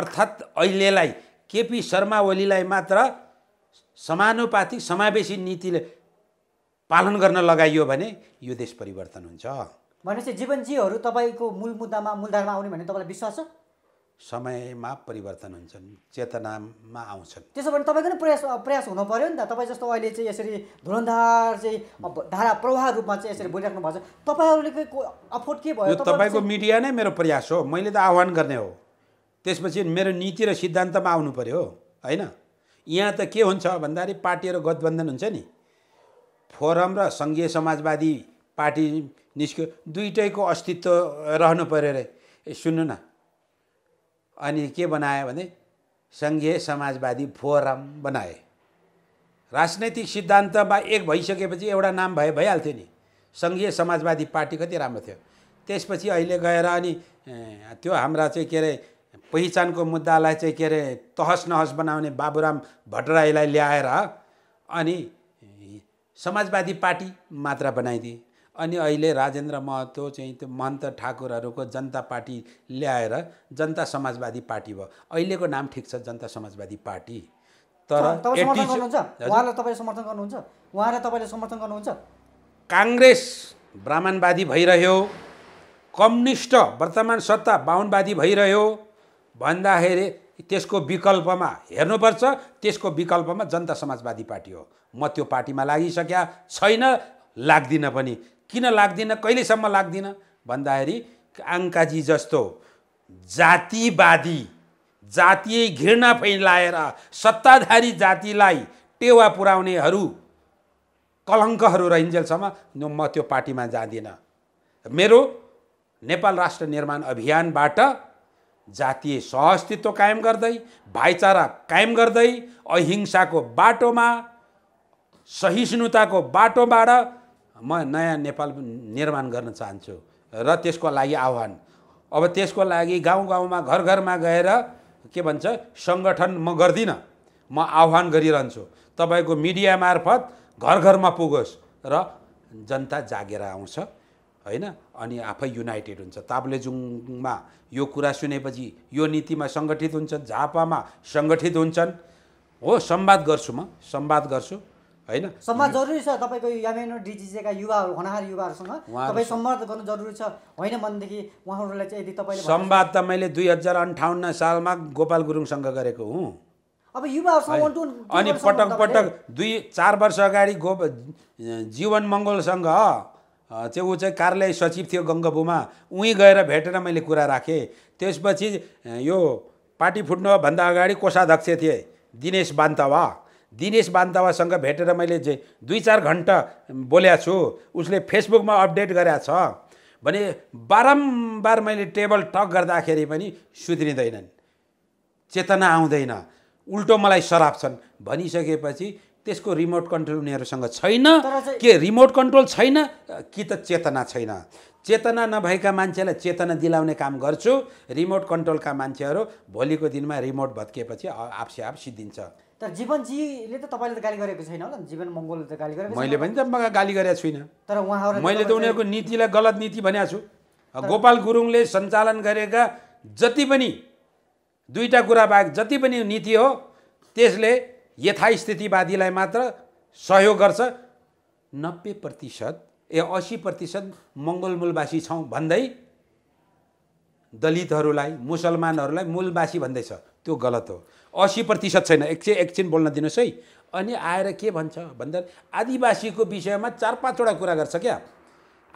अर्थात् अहिलेलाई केपी शर्मा ओलीलाई मात्र समानुपातिक समावेशी नीतिले पालन गर्न लगाइयो भने यो देश परिवर्तन हुन्छ भनेपछि जीवनजीहरू तपाईँको मूल मुद्दामा मूलधारमा आउने भन्ने तपाईँलाई विश्वास छ समयमा परिवर्तन हुन्छन् चेतनामा आउँछन् त्यसो भने तपाईँको नै प्रयास प्रयास हुनु पऱ्यो नि त तपाईँ जस्तो अहिले चाहिँ यसरी धुलन्धार चाहिँ धारा प्रवाह रूपमा चाहिँ यसरी बोलिराख्नु भएको छ तपाईँहरूले अफोर्ड के भयो तपाईँको मिडिया नै मेरो प्रयास हो मैले त आह्वान गर्ने हो त्यसपछि मेरो नीति र सिद्धान्तमा आउनु पऱ्यो होइन यहाँ त के हुन्छ भन्दाखेरि पार्टीहरू गठबन्धन हुन्छ नि फोरम र सङ्घीय समाजवादी पार्टी निस्क्यो दुइटैको अस्तित्व रहनु पऱ्यो अरे सुन्नु न अनि के बनायो भने सङ्घीय समाजवादी फोरम बनाए राजनैतिक सिद्धान्तमा एक भइसकेपछि एउटा नाम भए भइहाल्थ्यो नि सङ्घीय समाजवादी पार्टी कति राम्रो थियो त्यसपछि अहिले गएर अनि त्यो हाम्रा चाहिँ के अरे पहिचानको मुद्दालाई चाहिँ के अरे तहस नहस बनाउने बाबुराम भट्टराईलाई ल्याएर अनि समाजवादी पार्टी मात्र बनाइदिए अनि अहिले राजेन्द्र महतो चाहिँ त्यो महन्त ठाकुरहरूको जनता पार्टी ल्याएर जनता समाजवादी पार्टी भयो अहिलेको नाम ठिक छ जनता समाजवादी पार्टी तर समर्थन गर्नुहुन्छ उहाँलाई तपाईँले समर्थन गर्नुहुन्छ उहाँलाई तपाईँले समर्थन गर्नुहुन्छ काङ्ग्रेस ब्राह्मणवादी भइरह्यो कम्युनिस्ट वर्तमान सत्ता बाहुनवादी भइरह्यो भन्दाखेरि त्यसको विकल्पमा हेर्नुपर्छ त्यसको विकल्पमा जनता समाजवादी पार्टी हो म त्यो पार्टीमा लागिसक्या छैन लाग्दिनँ पनि किन लाग्दिनँ कहिलेसम्म लाग्दिनँ भन्दाखेरि आङ्काजी जस्तो जातिवादी जातीय घृणा फैलाएर सत्ताधारी जातिलाई टेवा पुर्याउनेहरू कलङ्कहरू रहिन्जेलसम्म म त्यो पार्टीमा जाँदिनँ मेरो नेपाल राष्ट्र निर्माण अभियानबाट जातीय सहअस्तित्व कायम गर्दै भाइचारा कायम गर्दै अहिंसाको बाटोमा सहिष्णुताको बाटोबाट म नयाँ नेपाल निर्माण गर्न चाहन्छु र त्यसको लागि आह्वान अब त्यसको लागि गाउँ गाउँमा घर घरमा गएर के भन्छ सङ्गठन म गर्दिनँ म आह्वान गरिरहन्छु तपाईँको मिडिया मार्फत घर घरमा पुगोस् र जनता जागेर आउँछ होइन अनि आफै युनाइटेड हुन्छ ताप्लेजुङमा यो कुरा सुनेपछि यो नीतिमा सङ्गठित हुन्छन् झापामा सङ्गठित हुन्छन् हो संवाद गर्छु म संवाद गर्छु होइन सम्वाद जरुरी छ तपाईँको यमेनो डिजिजेका युवाहरू होनहार युवाहरूसँग तपाईँ सम्वाद गर्नु जरुरी छ होइन भनेदेखि उहाँहरूलाई चाहिँ यदि तपाईँले संवाद त मैले दुई हजार अन्ठाउन्न सालमा गोपाल गुरुङसँग गरेको हुँ अब युवाहरूसँग अनि पटक पटक दुई चार वर्ष अगाडि गो जीवन मङ्गलसँग चाहिँ ऊ चाहिँ कार्यालय सचिव थियो गङ्गबुमा उहीँ गएर भेटेर मैले कुरा राखेँ त्यसपछि यो पार्टी फुट्नुभन्दा अगाडि कोषाध्यक्ष थिए दिनेश बान्तवा दिनेश बान्तावासँग भेटेर मैले जे दुई चार घन्टा बोलेको छु उसले फेसबुकमा अपडेट गरेका छ भने बारम्बार मैले टेबल टक गर्दाखेरि पनि सुध्रिँदैनन् चेतना आउँदैन उल्टो मलाई छन् भनिसकेपछि त्यसको रिमोट कन्ट्रोल उनीहरूसँग छैन के रिमोट कन्ट्रोल छैन कि त चेतना छैन चेतना नभएका मान्छेलाई चेतना दिलाउने काम गर्छु रिमोट कन्ट्रोलका मान्छेहरू भोलिको दिनमा रिमोट भत्किएपछि आपसे आप सिद्धिन्छ तर जीवनजीले त तपाईँले त गाली गरेको छैन होला जीवन मङ्गोलले त गाली गरेको मैले पनि त गाली गरेको छुइनँ तर उहाँहरू मैले त उनीहरूको नीतिलाई गलत नीति भनेको छु गोपाल गुरुङले सञ्चालन गरेका जति पनि दुईवटा कुरा बाहेक जति पनि नीति हो त्यसले यथास्थितिवादीलाई मात्र सहयोग गर्छ नब्बे प्रतिशत ए असी प्रतिशत मङ्गोल मूलवासी छौँ भन्दै दलितहरूलाई मुसलमानहरूलाई मूलवासी भन्दैछ त्यो गलत हो असी प्रतिशत छैन एकछिन एकछिन बोल्न दिनुहोस् है अनि आएर के भन्छ भन्दा आदिवासीको विषयमा चार पाँचवटा कुरा गर्छ क्या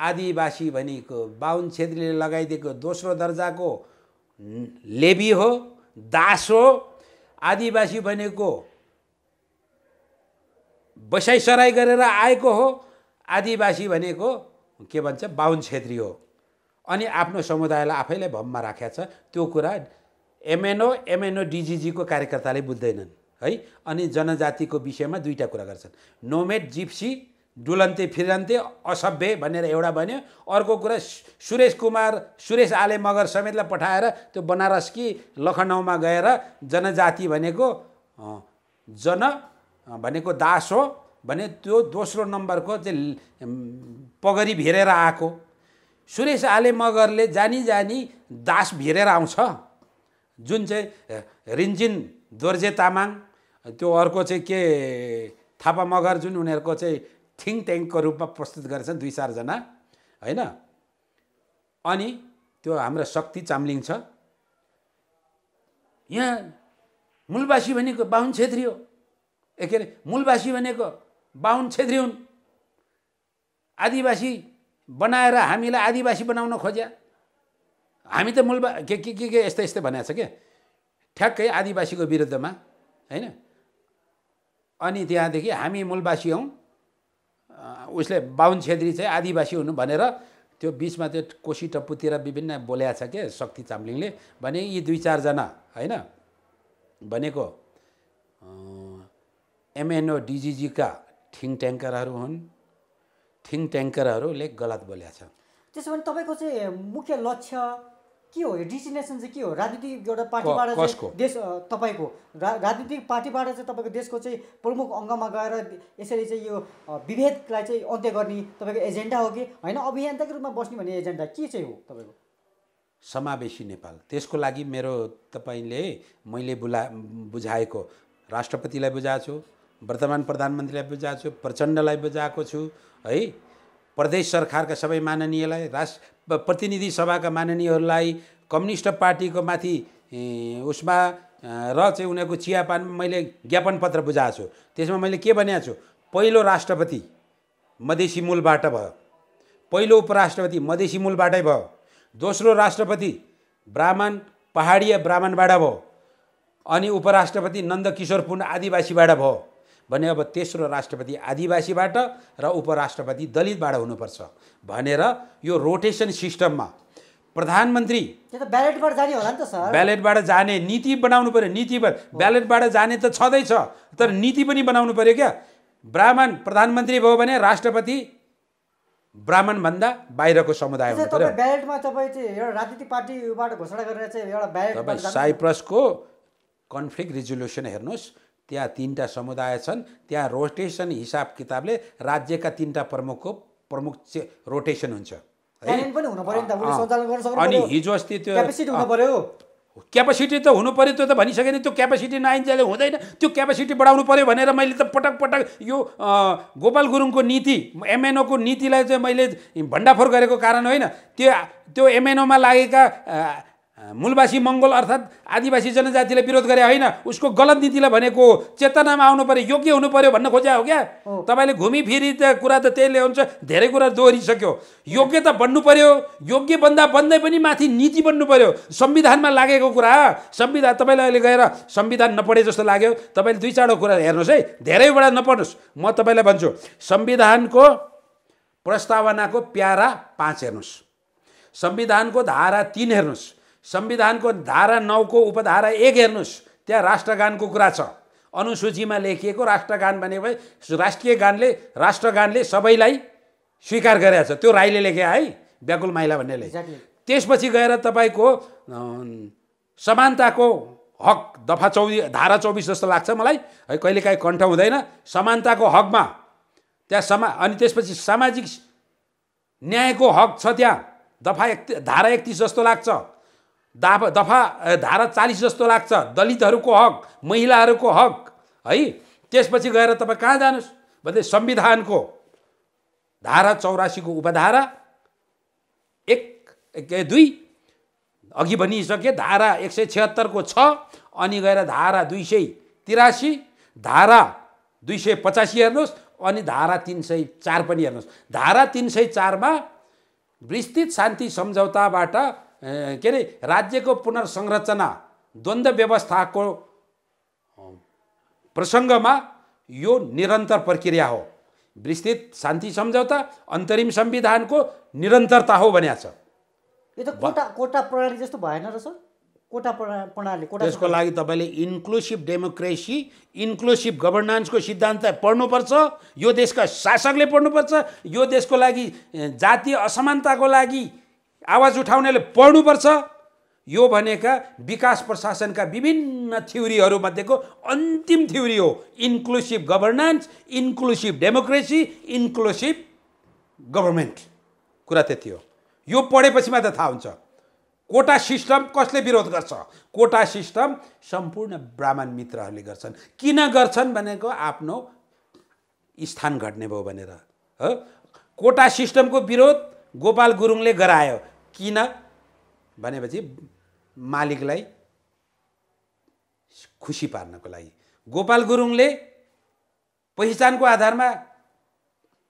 आदिवासी भनेको बाहुन छेत्रीले लगाइदिएको दोस्रो दर्जाको लेबी हो दास हो आदिवासी भनेको बसाइसराई गरेर आएको हो आदिवासी भनेको के भन्छ बाहुन छेत्री हो अनि आफ्नो समुदायलाई आफैलाई भममा राखेको छ त्यो कुरा एमएनओ एमएनओ डिजिजीको कार्यकर्ताले बुझ्दैनन् है अनि जनजातिको विषयमा दुईवटा कुरा गर्छन् नोमेट जिप्सी डुलन्ते फिरन्ते असभ्य भनेर एउटा भन्यो अर्को कुरा सुरेश कुमार सुरेश आले मगर समेतलाई पठाएर त्यो बनारस कि लखनौमा गएर जनजाति भनेको जन भनेको दास हो भने त्यो दोस्रो नम्बरको चाहिँ पगरी भिरेर आएको सुरेश आले मगरले जानी जानी दास भिरेर आउँछ जुन चाहिँ रिन्जिन दोर्जे तामाङ त्यो अर्को चाहिँ के थापा मगर जुन उनीहरूको चाहिँ थिङ्क ट्याङ्कको रूपमा प्रस्तुत गरेछन् दुई चारजना होइन अनि त्यो हाम्रो शक्ति चाम्लिङ छ यहाँ मूलवासी भनेको बाहुन छेत्री हो ए के अरे मूलवासी भनेको बाहुन छेत्री हुन् आदिवासी बनाएर हामीलाई आदिवासी बनाउन खोज्या हामी त मूलबा के के के के यस्तै यस्तै भनेको छ क्या ठ्याक्कै आदिवासीको विरुद्धमा होइन अनि त्यहाँदेखि हामी मूलवासी हौँ उसले बाहुन छेत्री चाहिँ आदिवासी हुनु भनेर त्यो बिचमा त्यो कोसी टप्पुतिर विभिन्न बोल्या छ क्या शक्ति चाम्लिङले भने यी दुई चारजना होइन भनेको एमएनओ डिजिजीका थिङ ट्याङ्करहरू हुन् थिङ ट्याङ्करहरूले गलत बोल्या छ त्यसो भने तपाईँको चाहिँ मुख्य लक्ष्य के हो यो डिसिनेसन चाहिँ के हो राजनीतिक एउटा पार्टीबाट चाहिँ देश तपाईँको राजनीतिक पार्टीबाट चाहिँ तपाईँको देशको चाहिँ प्रमुख अङ्गमा गएर यसरी चाहिँ यो विभेदलाई चाहिँ अन्त्य गर्ने तपाईँको एजेन्डा हो कि होइन अभियन्ताको रूपमा बस्ने भन्ने एजेन्डा के चाहिँ हो तपाईँको समावेशी नेपाल त्यसको लागि मेरो तपाईँले मैले बुला बुझाएको राष्ट्रपतिलाई बुझाएको छु वर्तमान प्रधानमन्त्रीलाई बुझाएको छु प्रचण्डलाई बुझाएको छु है प्रदेश सरकारका सबै माननीयलाई राष्ट्र प्रतिनिधि सभाका माननीयहरूलाई कम्युनिस्ट पार्टीको माथि उसमा र चाहिँ उनीहरूको चियापानमा मैले ज्ञापन पत्र बुझाएको छु त्यसमा मैले के भनेको छु पहिलो राष्ट्रपति मधेसी मूलबाट भयो पहिलो उपराष्ट्रपति मधेसी मूलबाटै भयो दोस्रो राष्ट्रपति ब्राह्मण पहाडीय ब्राह्मणबाट भयो अनि उपराष्ट्रपति नन्दकिशोर पुन आदिवासीबाट भयो भने अब तेस्रो राष्ट्रपति आदिवासीबाट र उपराष्ट्रपति दलितबाट हुनुपर्छ भनेर यो रोटेसन सिस्टममा प्रधानमन्त्री ब्यालेटबाट जाने होला नि त सर ब्यालेटबाट जाने नीति बनाउनु पऱ्यो नीति ब्यालेटबाट जाने त छँदैछ तर नीति पनि बनाउनु पऱ्यो क्या ब्राह्मण प्रधानमन्त्री भयो भने राष्ट्रपति ब्राह्मणभन्दा बाहिरको समुदाय ब्यालेटमा तपाईँ राजनीतिक पार्टीबाट घोषणा गरेर साइप्रसको कन्फ्लिक्ट रिजोल्युसन हेर्नुहोस् त्यहाँ तिनवटा समुदाय छन् त्यहाँ रोटेसन हिसाब किताबले राज्यका तिनवटा प्रमुखको प्रमुख रोटेसन हुन्छ अनि हिजो अस्ति त्यो क्यापासिटी त हुनु पऱ्यो त्यो त भनिसके नि त्यो क्यापासिटी नआइन्जेल हुँदैन त्यो क्यापासिटी बढाउनु पऱ्यो भनेर मैले त पटक पटक यो गोपाल गुरुङको नीति एमएनओको नीतिलाई चाहिँ मैले भण्डाफोर गरेको कारण होइन त्यो त्यो एमएनओमा लागेका मूलवासी मङ्गोल अर्थात् आदिवासी जनजातिले विरोध गरे होइन उसको गलत नीतिलाई भनेको चेतनामा आउनु पऱ्यो योग्य हुनु पऱ्यो भन्न खोज्या हो क्या तपाईँले फिरी त कुरा त त्यसले हुन्छ धेरै कुरा दोहोरिसक्यो योग्य त बन्नु पऱ्यो योग्य बन्दा बन्दै पनि माथि नीति बन्नु पऱ्यो संविधानमा लागेको कुरा संविधान तपाईँले अहिले गएर संविधान नपढे जस्तो लाग्यो तपाईँले दुई चारवटा कुरा हेर्नुहोस् है धेरैवटा नपढ्नुहोस् म तपाईँलाई भन्छु संविधानको प्रस्तावनाको प्यारा पाँच हेर्नुहोस् संविधानको धारा तिन हेर्नुहोस् संविधानको धारा नौको उपधारा एक हेर्नुहोस् त्यहाँ राष्ट्रगानको कुरा छ अनुसूचीमा लेखिएको राष्ट्रगान भनेको राष्ट्रिय गानले राष्ट्रगानले सबैलाई स्वीकार गरेको छ त्यो राईले लेखे है व्याकुल माइला भन्नेले त्यसपछि गएर तपाईँको समानताको हक दफा चौबि धारा चौबिस जस्तो लाग्छ मलाई है कहिलेकाहीँ कण्ठ हुँदैन समानताको हकमा त्यहाँ समा अनि त्यसपछि सामाजिक न्यायको हक छ त्यहाँ दफा एक धारा एकतिस जस्तो लाग्छ दाफ दफा धारा चालिस जस्तो लाग्छ दलितहरूको हक महिलाहरूको हक है त्यसपछि गएर तपाईँ कहाँ जानुहोस् भन्दै संविधानको धारा चौरासीको उपधारा एक दुई अघि भनिसकेँ धारा एक सय छिहत्तरको छ अनि गएर धारा दुई सय तिरासी धारा दुई सय पचासी हेर्नुहोस् अनि धारा तिन सय चार पनि हेर्नुहोस् धारा तिन सय चारमा विस्तृत शान्ति सम्झौताबाट के अरे राज्यको पुनर्संरचना द्वन्द्व व्यवस्थाको प्रसङ्गमा यो निरन्तर प्रक्रिया हो विस्तृत शान्ति सम्झौता अन्तरिम संविधानको निरन्तरता हो भनिएको छ यो त कोटा कोटा प्रणाली जस्तो भएन रहेछ कोटा प्रणाली कोटा त्यसको लागि तपाईँले इन्क्लुसिभ डेमोक्रेसी इन्क्लुसिभ गभर्नेन्सको सिद्धान्त पढ्नुपर्छ यो देशका शासकले पढ्नुपर्छ यो देशको लागि जातीय असमानताको लागि आवाज उठाउनेले पढ्नुपर्छ यो भनेका विकास प्रशासनका विभिन्न थ्योरीहरूमध्येको अन्तिम थ्योरी हो inclusive governance inclusive democracy inclusive government कुरा त्यति हो यो पढेपछि मात्र थाहा हुन्छ कोटा सिस्टम कसले विरोध गर्छ कोटा सिस्टम सम्पूर्ण ब्राह्मण मित्रहरूले गर्छन् किन गर्छन् भनेको आफ्नो स्थान घट्ने भयो भनेर हो कोटा सिस्टमको विरोध गोपाल गुरुङले गरायो किन भनेपछि मालिकलाई खुसी पार्नको लागि गोपाल गुरुङले पहिचानको आधारमा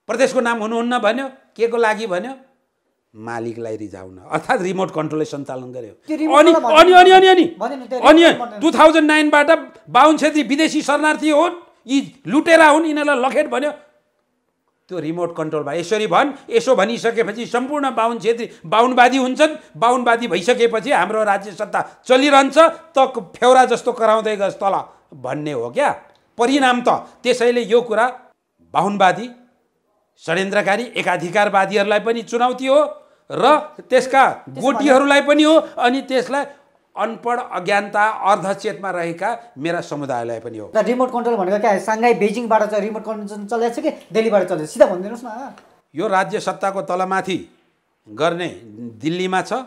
प्रदेशको नाम हुनुहुन्न भन्यो के को लागि भन्यो मालिकलाई रिझाउन अर्थात् रिमोट कन्ट्रोलले सञ्चालन गर्यो अनि अनि अनि अनि अनि अनि टु थाउजन्ड नाइनबाट बाहुन छेत्री विदेशी शरणार्थी हुन् यी लुटेरा हुन् यिनीहरूलाई लखेट भन्यो त्यो रिमोट कन्ट्रोल भयो यसरी भन् यसो भनिसकेपछि सम्पूर्ण बाहुन छेत्री बाहुनवादी हुन्छन् बाहुनवादी भइसकेपछि हाम्रो राज्य सत्ता चलिरहन्छ त फेउरा जस्तो कराउँदै गस् तल भन्ने हो क्या परिणाम त त्यसैले यो कुरा बाहुनवादी षड्यन्त्रकारी एकाधिकारवादीहरूलाई पनि चुनौती हो र त्यसका गोटीहरूलाई पनि हो अनि त्यसलाई अनपढ अज्ञानता अर्धचेतमा रहेका मेरा समुदायलाई पनि हो रिमोट कन्ट्रोल भनेको क्या साङ्घाई बेजिङबाट चाहिँ रिमोट कन्ट्रोल चलाइरहेको छ कि दिल्लीबाट चलेको सिधा भनिदिनुहोस् न यो राज्य सत्ताको तलमाथि गर्ने दिल्लीमा छ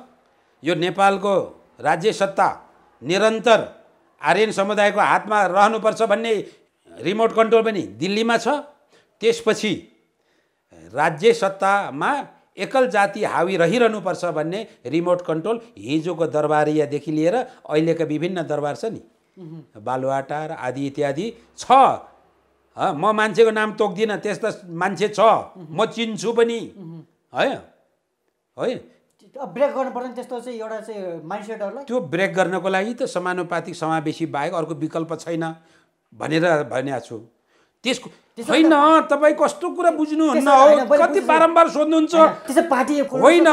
यो नेपालको राज्य सत्ता निरन्तर आर्यन समुदायको हातमा रहनुपर्छ भन्ने रिमोट कन्ट्रोल पनि दिल्लीमा छ त्यसपछि राज्य सत्तामा एकल जाति हावी रहिरहनुपर्छ भन्ने रिमोट कन्ट्रोल हिजोको दरबारियादेखि लिएर अहिलेका विभिन्न दरबार छ नि बालुवाटार आदि इत्यादि छ म मान्छेको नाम तोक्दिनँ त्यस्तो मान्छे छ म चिन्छु पनि है है ब्रेक गर्नु पर्ने त्यस्तो चाहिँ एउटा चाहिँ माइन्डसेटहरूलाई त्यो ब्रेक गर्नको लागि त समानुपातिक समावेशी बाहेक अर्को विकल्प छैन भनेर भनेको छु त्यसको होइन तपाईँ कस्तो कुरा बुझ्नुहुन्न हो कति बारम्बार सोध्नुहुन्छ होइन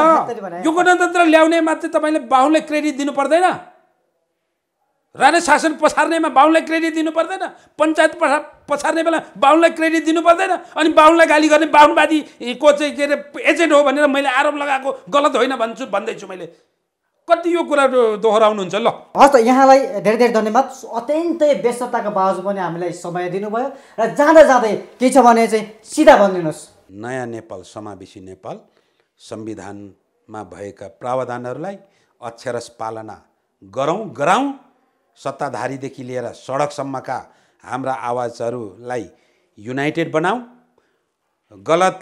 यो गणतन्त्र ल्याउने मात्रै तपाईँले बाहुनलाई क्रेडिट दिनु पर्दैन राणे शासन पछार्नेमा बाहुनलाई क्रेडिट दिनु पर्दैन पञ्चायत पछा पछार्ने बेला बाहुनलाई क्रेडिट दिनु पर्दैन अनि बाहुनलाई गाली गर्ने बाहुनवादीको चाहिँ के अरे एजेन्ट हो भनेर मैले आरोप लगाएको गलत होइन भन्छु भन्दैछु मैले कति यो कुरा दोहोऱ्याउनुहुन्छ ल हस् त यहाँलाई धेरै धेरै धन्यवाद अत्यन्तै व्यस्तताको बावजुद पनि हामीलाई समय दिनुभयो र जाँदा जाँदै के छ भने चाहिँ सिधा भनिदिनुहोस् नयाँ नेपाल समावेशी नेपाल संविधानमा भएका प्रावधानहरूलाई अक्षरस पालना गरौँ गराउँ सत्ताधारीदेखि लिएर सडकसम्मका हाम्रा आवाजहरूलाई युनाइटेड बनाऊ गलत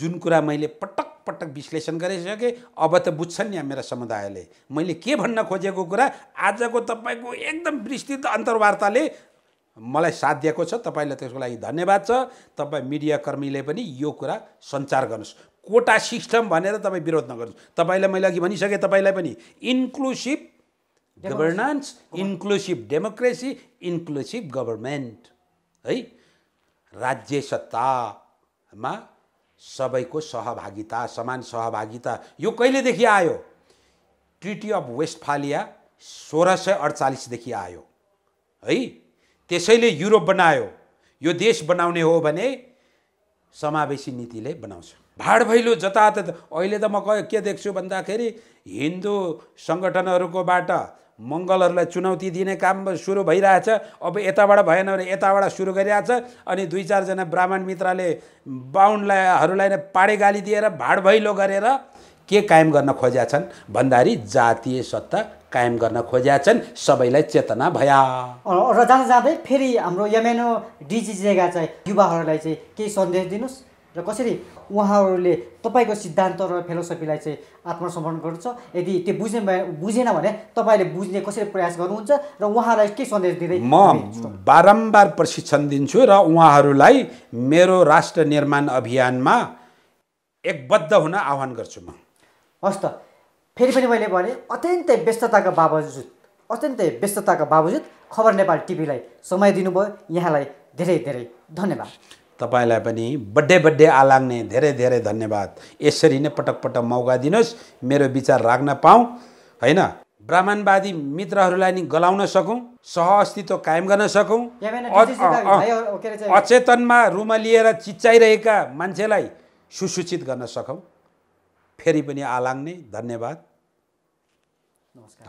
जुन कुरा मैले पटक पटक विश्लेषण गरिसकेँ अब त बुझ्छन् यहाँ मेरो समुदायले मैले के भन्न खोजेको कुरा आजको तपाईँको एकदम विस्तृत अन्तर्वार्ताले मलाई साथ दिएको छ तपाईँलाई त्यसको लागि धन्यवाद छ तपाईँ मिडियाकर्मीले पनि यो कुरा सञ्चार गर्नुहोस् कोटा सिस्टम भनेर तपाईँ विरोध नगर्नुहोस् तपाईँलाई मैले अघि भनिसकेँ तपाईँलाई पनि inclusive governance inclusive democracy inclusive government है राज्य सत्तामा सबैको सहभागिता समान सहभागिता यो कहिलेदेखि आयो ट्रिटी अफ वेस्टफालिया सोह्र सय अडचालिसदेखि आयो है त्यसैले युरोप बनायो यो देश बनाउने हो भने समावेशी नीतिले बनाउँछ भाड भैलो जता अहिले त म के देख्छु भन्दाखेरि हिन्दू सङ्गठनहरूकोबाट मङ्गलहरूलाई चुनौती दिने काम सुरु भइरहेछ अब यताबाट भएन भने यताबाट सुरु गरिरहेछ अनि दुई चारजना ब्राह्मण मित्रले बाहुनलाईहरूलाई नै पाडे गाली दिएर भाड भैलो गरेर के कायम गर्न खोज्या छन् भन्दाखेरि जातीय सत्ता कायम गर्न खोज्या छन् सबैलाई चेतना भया र जाँदा जाँदै फेरि हाम्रो यमेनो डिजी जेगा चाहिँ युवाहरूलाई चाहिँ केही सन्देश दिनुहोस् र कसरी उहाँहरूले तपाईँको सिद्धान्त र फिलोसफीलाई चाहिँ आत्मसमर्पण गर्छ यदि त्यो बुझ्ने बुझेन भने तपाईँले बुझ्ने कसरी प्रयास गर्नुहुन्छ र उहाँलाई के सन्देश दिँदै म बारम्बार प्रशिक्षण दिन्छु र उहाँहरूलाई मेरो राष्ट्र निर्माण अभियानमा एकबद्ध हुन आह्वान गर्छु म हस् त फेरि पनि मैले भने अत्यन्तै व्यस्तताको बावजुद अत्यन्तै व्यस्तताको बावजुद खबर नेपाल टिभीलाई समय दिनुभयो यहाँलाई धेरै धेरै धन्यवाद तपाईँलाई पनि बड्डे बड्डे आलाग्ने धेरै धेरै धन्यवाद यसरी नै पटक पटक मौका दिनुहोस् मेरो विचार राख्न पाऊँ होइन ब्राह्मणवादी मित्रहरूलाई नि गलाउन सकौँ सह अस्तित्व कायम गर्न सकौँ अचेतनमा रुम लिएर चिच्चाइरहेका मान्छेलाई सुसूचित गर्न सकौँ फेरि पनि आलाग्ने धन्यवाद नमस्कार